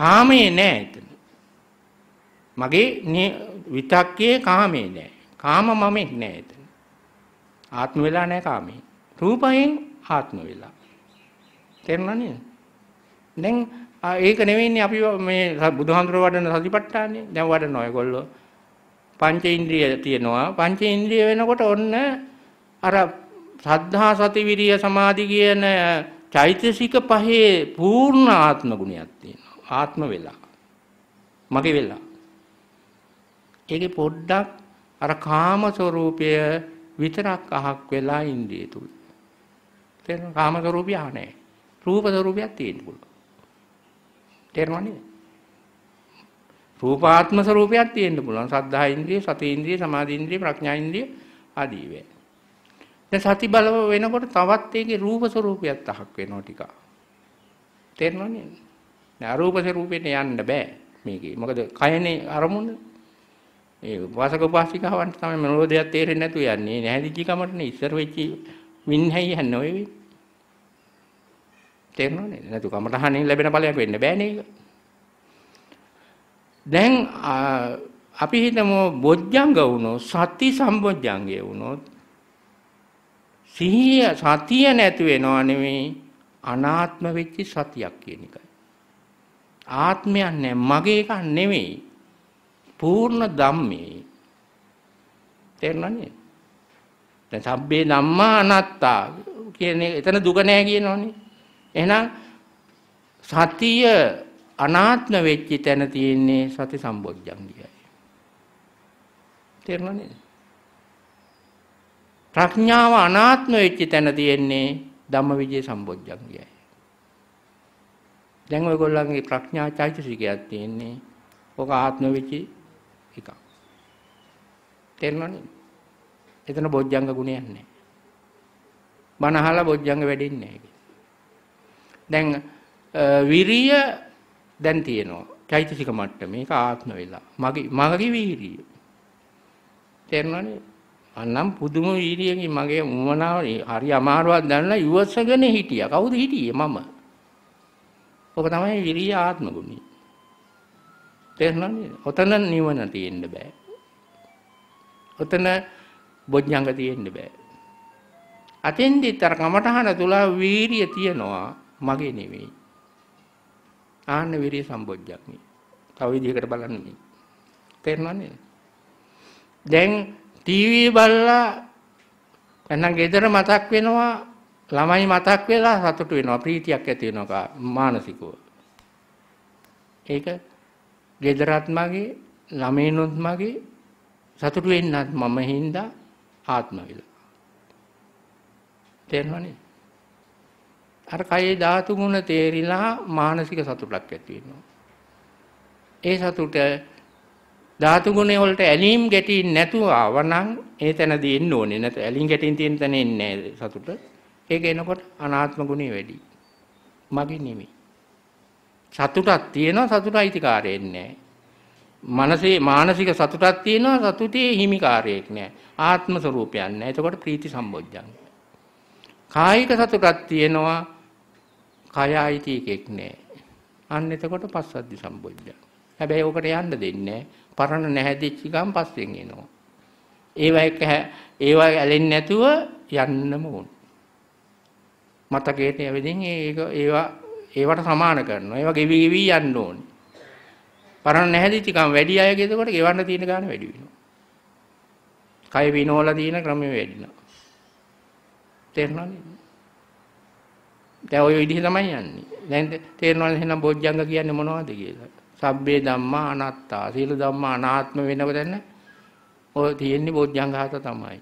කාමයේ නෑ එතන. මගේ විතක්කේ කාමයේ නෑ. කාම මමෙක් නෑ එතන. ආත්ම වෙලා නෑ කාමේ. රූපයෙන් ආත්ම වෙලා. තේරුණා නේද? දැන් ඒක නෙවෙයිනේ අපි මේ බුදුහාමුදුර වඩන සතිපට්ඨානේ. දැන් වඩන ඔයගොල්ලෝ පංචේන්ද්‍රිය තියෙනවා. පංචේන්ද්‍රිය වෙනකොට ඔන්න අර සද්ධා සති විරිය සමාධි කියන චෛතසික පහේ පූර්ණ ආත්ම ගුණයක් තියෙනවා. ආත්ම වෙලා. මගේ වෙලා. ඒකේ පොඩ්ඩක් අර කාම ස්වરૂපය විතරක් අහක් වෙලා ඉන්දිය තුල. තේරෙන කාම ස්වરૂපය නැහැ. රූප ස්වરૂපයක් තියෙන්න පුළුවන්. තේරෙනවද? රූපාත්ම ස්වરૂපයක් තියෙන්න පුළුවන්. සද්ධා ඉන්ද්‍රිය, සති ඉන්ද්‍රිය, සමාධි ඉන්ද්‍රිය, ප්‍රඥා ඉන්ද්‍රිය ආදී වේ. සති බලව වෙනකොට තවත් ඒකේ රූප ස්වરૂපයක් අහක් වෙනවා ටික. තේරෙනවනේ. නෑ අරූප ස්වરૂපෙට යන්න බෑ මේකේ. මොකද කයනේ අරමුණ ඒ වාසක පාසිකාවන් තමයි මනෝදයක් තේරෙන්නේ නැතු යන්නේ. නැහැදිච්ච කමටනේ ඉස්සර වෙච්චි වින්හයි යන්නේ ඔය වෙන්නේ. තේරෙනවනේ. නැතු කමටහනේ ලැබෙන ඵලයක් වෙන්න බෑනේ ඒක. දැන් අපි හිතමු බොජ්ජංග වුණොත් සති සම්බොජ්ජංගය වුණොත් සිහිය සතිය නැති වෙනවා නෙමෙයි අනාත්ම වෙච්ච සතියක් කියන එකයි. ආත්මයක් නෑ මගේ එකක් නෙමෙයි. පූර්ණ ධම්මේ. තේරුණානේ? දැන් සබ්බේ ධම්මා අනාත්තා කියන්නේ එතන දුක නෑ කියනෝනේ. එහෙනම් සතිය අනාත්ම වෙච්ච තැන තියෙන්නේ සති සම්බොජ්ජංගියයි. තේරුණා නේද? ප්‍රඥාව අනාත්ම වෙච්ච තැන තියෙන්නේ ධම්මවිජේ සම්බොජ්ජංගයයි. දැන් ඔයගොල්ලන්ගේ ප්‍රඥා චෛතසිකයක් තියෙන්නේ ඔක ආත්ම වෙච්ච එකක්. තේරෙනවනේ? එතන බොජ්ජංග ගුණයක් නැහැ. බණ අහලා බොජ්ජංග වැඩින්නේ නැහැ. දැන් විරිය දැන් තියෙනවා. චෛතසික මට්ටමේ ඒක ආත්ම වෙලා. මගේ මගේ විරිය. තේරෙනවනේ? අනම් පුදුම වීර්යයෙන් මගේ උමනාව හරි අමාරුවක් දැනලා ඉවසගෙන හිටියා. කවුද හිටියේ මම? ඔබ තමයි විරිය ආත්ම ගුණය. තේරුණාද? ඔතන නිවන තියෙන්න බෑ. ඔතන බොජ්ජංග තියෙන්න බෑ. අතෙන්දිතර කමඨහන තුල වීරිය තියනවා මගේ නෙවෙයි. ආන්න විරිය සම්බොජ්ජක්නි. තව විදිහකට බලන්න මේ. තේරුණාද? දැන් ටීවී බලලා නැත්නම් ගෙදර මතක් වෙනවා ළමයි මතක් වෙලා සතුටු වෙනවා ප්‍රීතියක් ඇති වෙනවා මානසිකව. ඒක ගෙදරත් මගේ ළමයිනුත් මගේ සතුටු වෙන්නත් මම හින්දා ආත්ම විලා. තේරෙනවනේ? අර කයේ ධාතු ගුණ තේරිලා මානසික සතුටක් ඇති වෙනවා. ඒ සතුට ධාතුගුණය හොලට ඇලීම් ගැටීම් නැතුව ආවනම් ඒ තැනදී එන්න ඕනේ නැත්නම් ඇලීම් ගැටීම් තියෙන තැන එන්නේ නැහැ සතුට. ඒක එනකොට අනාත්ම ගුණය වැඩි. මගේ නෙමෙයි. සතුටක් තියෙනවා සතුටයිතිකාරයෙන්නේ නැහැ. මනසේ මානසික සතුටක් තියෙනවා සතුටේ හිමිකාරයෙක් නැහැ. ආත්ම ස්වરૂපයක් නැහැ. එතකොට ප්‍රීති සම්බොජ්ජං. කායික සතුටක් තියෙනවා කය අයිති එකෙක් නැහැ. අන්න එතකොට පස්සද්ධි සම්බොජ්ජං. හැබැයි ඔකට යන්න දෙන්නේ නැහැ. පරණ නැහැදිච්ච ගම් පස්සෙන් එනවා. ඒවා එක ඒවා ඇලෙන්නේ නැතුව යන්නම ඕන. මතකයට යවෙදින් ඒක ඒවා ඒවට සමාන කරනවා. ඒවා ගෙවි ගෙවි යන්න ඕනේ. පරණ නැහැදිච්ච ගම් වැඩි අයගේ එතකොට ගෙවන්න තියෙන ගාණ වැඩි වෙනවා. කය විනෝලා තියෙන ක්‍රමය වැඩිනවා. තේරෙනවද? දැන් ওই විදිහ තමයි යන්නේ. දැන් තේරෙනවද එහෙනම් බොජ්ජංග කියන්නේ මොනවද කියලා? සබ්බේ ධම්මා අනාත්තා සියලු ධම්මා අනාත්ම වෙනවදන්න ඔය තියෙන්නේ බොජ්ජංගහත තමයි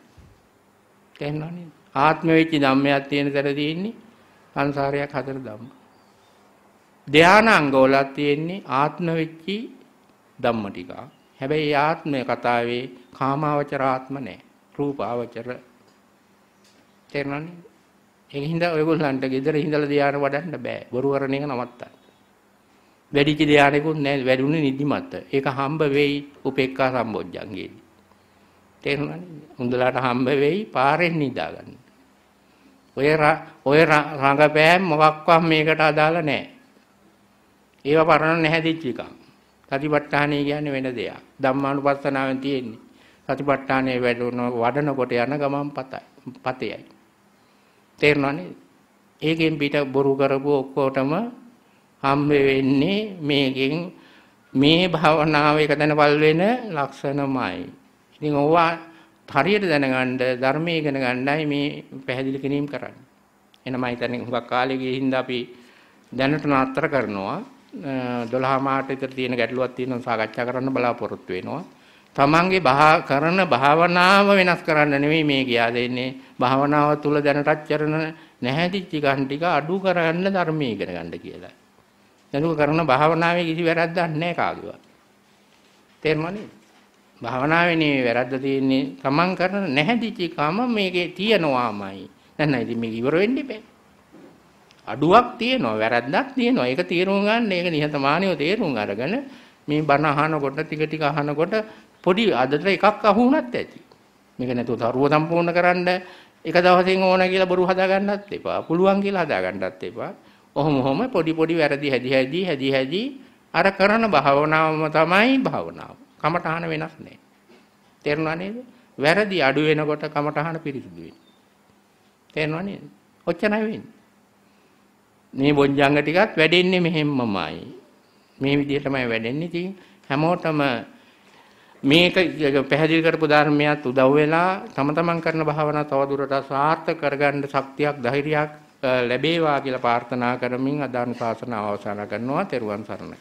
තේරෙනව නේද ආත්ම වෙච්ච ධම්මයක් තියෙන තැන තියෙන්නේ සංසාරයක් හතර ධම්ම ධානාංග වලත් තියෙන්නේ ආත්ම වෙච්ච ධම්ම ටික හැබැයි ආත්මය කතාවේ කාමාවචර ආත්ම නැහැ රූපාවචර තේරෙනව නේද ඒ හින්දා ඔයගොල්ලන්ට gedara ඉඳලා ධානය වඩන්න බෑ බොරු කරන එක නවත්තන්න වැඩිච ධානයකුත් නැහැ වැඩුණේ නිදිමත. ඒක හම්බ වෙයි උපේක්ඛා සම්බොජ්ජංගේදී. තේරුණානේ? උන්දලාට හම්බ වෙයි පාරෙන් නිදාගන්න. ඔය ඔය රංගපෑම් මොකක්වත් මේකට අදාළ නැහැ. ඒව පරණ නැහැදිච්ච එකක්. සතිපට්ඨානය කියන්නේ වෙන දෙයක්. ධම්මානුපස්සනාවෙන් තියෙන්නේ. සතිපට්ඨානයේ වැඩුණ වඩනකොට යන ගමන් පතයි. පතේයි. තේරුණානේ? ඒකෙන් පිට බොරු කරපු ඔක්කොටම හම්බ වෙන්නේ මේකෙන් මේ භවනාව එක දැනවල් වෙන ලක්ෂණමයි. ඉතින් ඕවා හරියට දැනගන්න ධර්මයේ ඉගෙන ගන්නයි මේ පැහැදිලි කිරීම කරන්නේ. එනම හිතන්නේ හුඟක් කාලෙක හින්දා අපි දැනට නතර කරනවා 12 මාට විතර තියෙන ගැටලුවක් තියෙනවා සාකච්ඡා කරන්න බලාපොරොත්තු වෙනවා. තමන්ගේ කරන භාවනාව වෙනස් කරන්න නෙමෙයි මේ ගියා දෙන්නේ. භාවනාව තුල දැනටත් කරන නැහැදිච්ච ගන්න ටික අඩු කරන්න ධර්මයේ ඉගෙන ගන්න කියලා. එතකොට කරන භාවනාවේ කිසි වැරද්දක් නැහැ කාගේවත්. තේරුණාද? භාවනාවේනේ වැරද්ද තියෙන්නේ තමන් කරන නැහැදිච්ච කම මේකේ තියනවාමයි. නැත්නම් ඉතින් මේක ඉවර වෙන්න බෑ. අඩුවක් තියෙනවා වැරද්දක් තියෙනවා. ඒක තේරුම් ගන්න ඒක නිහතමානීව තේරුම් අරගෙන මේ බණ අහනකොට ටික ටික අහනකොට පොඩි අදට එකක් අහු වුණත් ඇති. මේක නැතුව දරුව සම්පූර්ණ කරන්න එක දවසෙන් ඕන කියලා බොරු හදාගන්නත් එපා. පුළුවන් කියලා හදාගන්නත් එපා. ඔහොම ඔහොම පොඩි පොඩි වැරදි හැදි හැදි හැදි හැදි අර කරන භාවනාවම තමයි භාවනාව. කමඨහන වෙනස් නැහැ. තේරුණා නේද? වැරදි අඩු වෙනකොට කමඨහන පිරිසිදු වෙනවා. තේරුණා නේද? ඔච්චරයි වෙන්නේ. මේ බොජ්ජංග ටිකත් වැඩෙන්නේ මෙහෙම්මමයි. මේ විදිහටමයි වැඩෙන්නේ. ඉතින් හැමෝටම මේක පැහැදිලි කරපු ධර්මයක් උදව් වෙලා තම තමන් කරන භාවනාව තවදුරටත් සාර්ථක කරගන්න ශක්තියක් ධෛර්යයක් ලැබේවා කියලා ප්‍රාර්ථනා කරමින් අදාන ශාසන අවසන් කරනවා තෙරුවන් සරණයි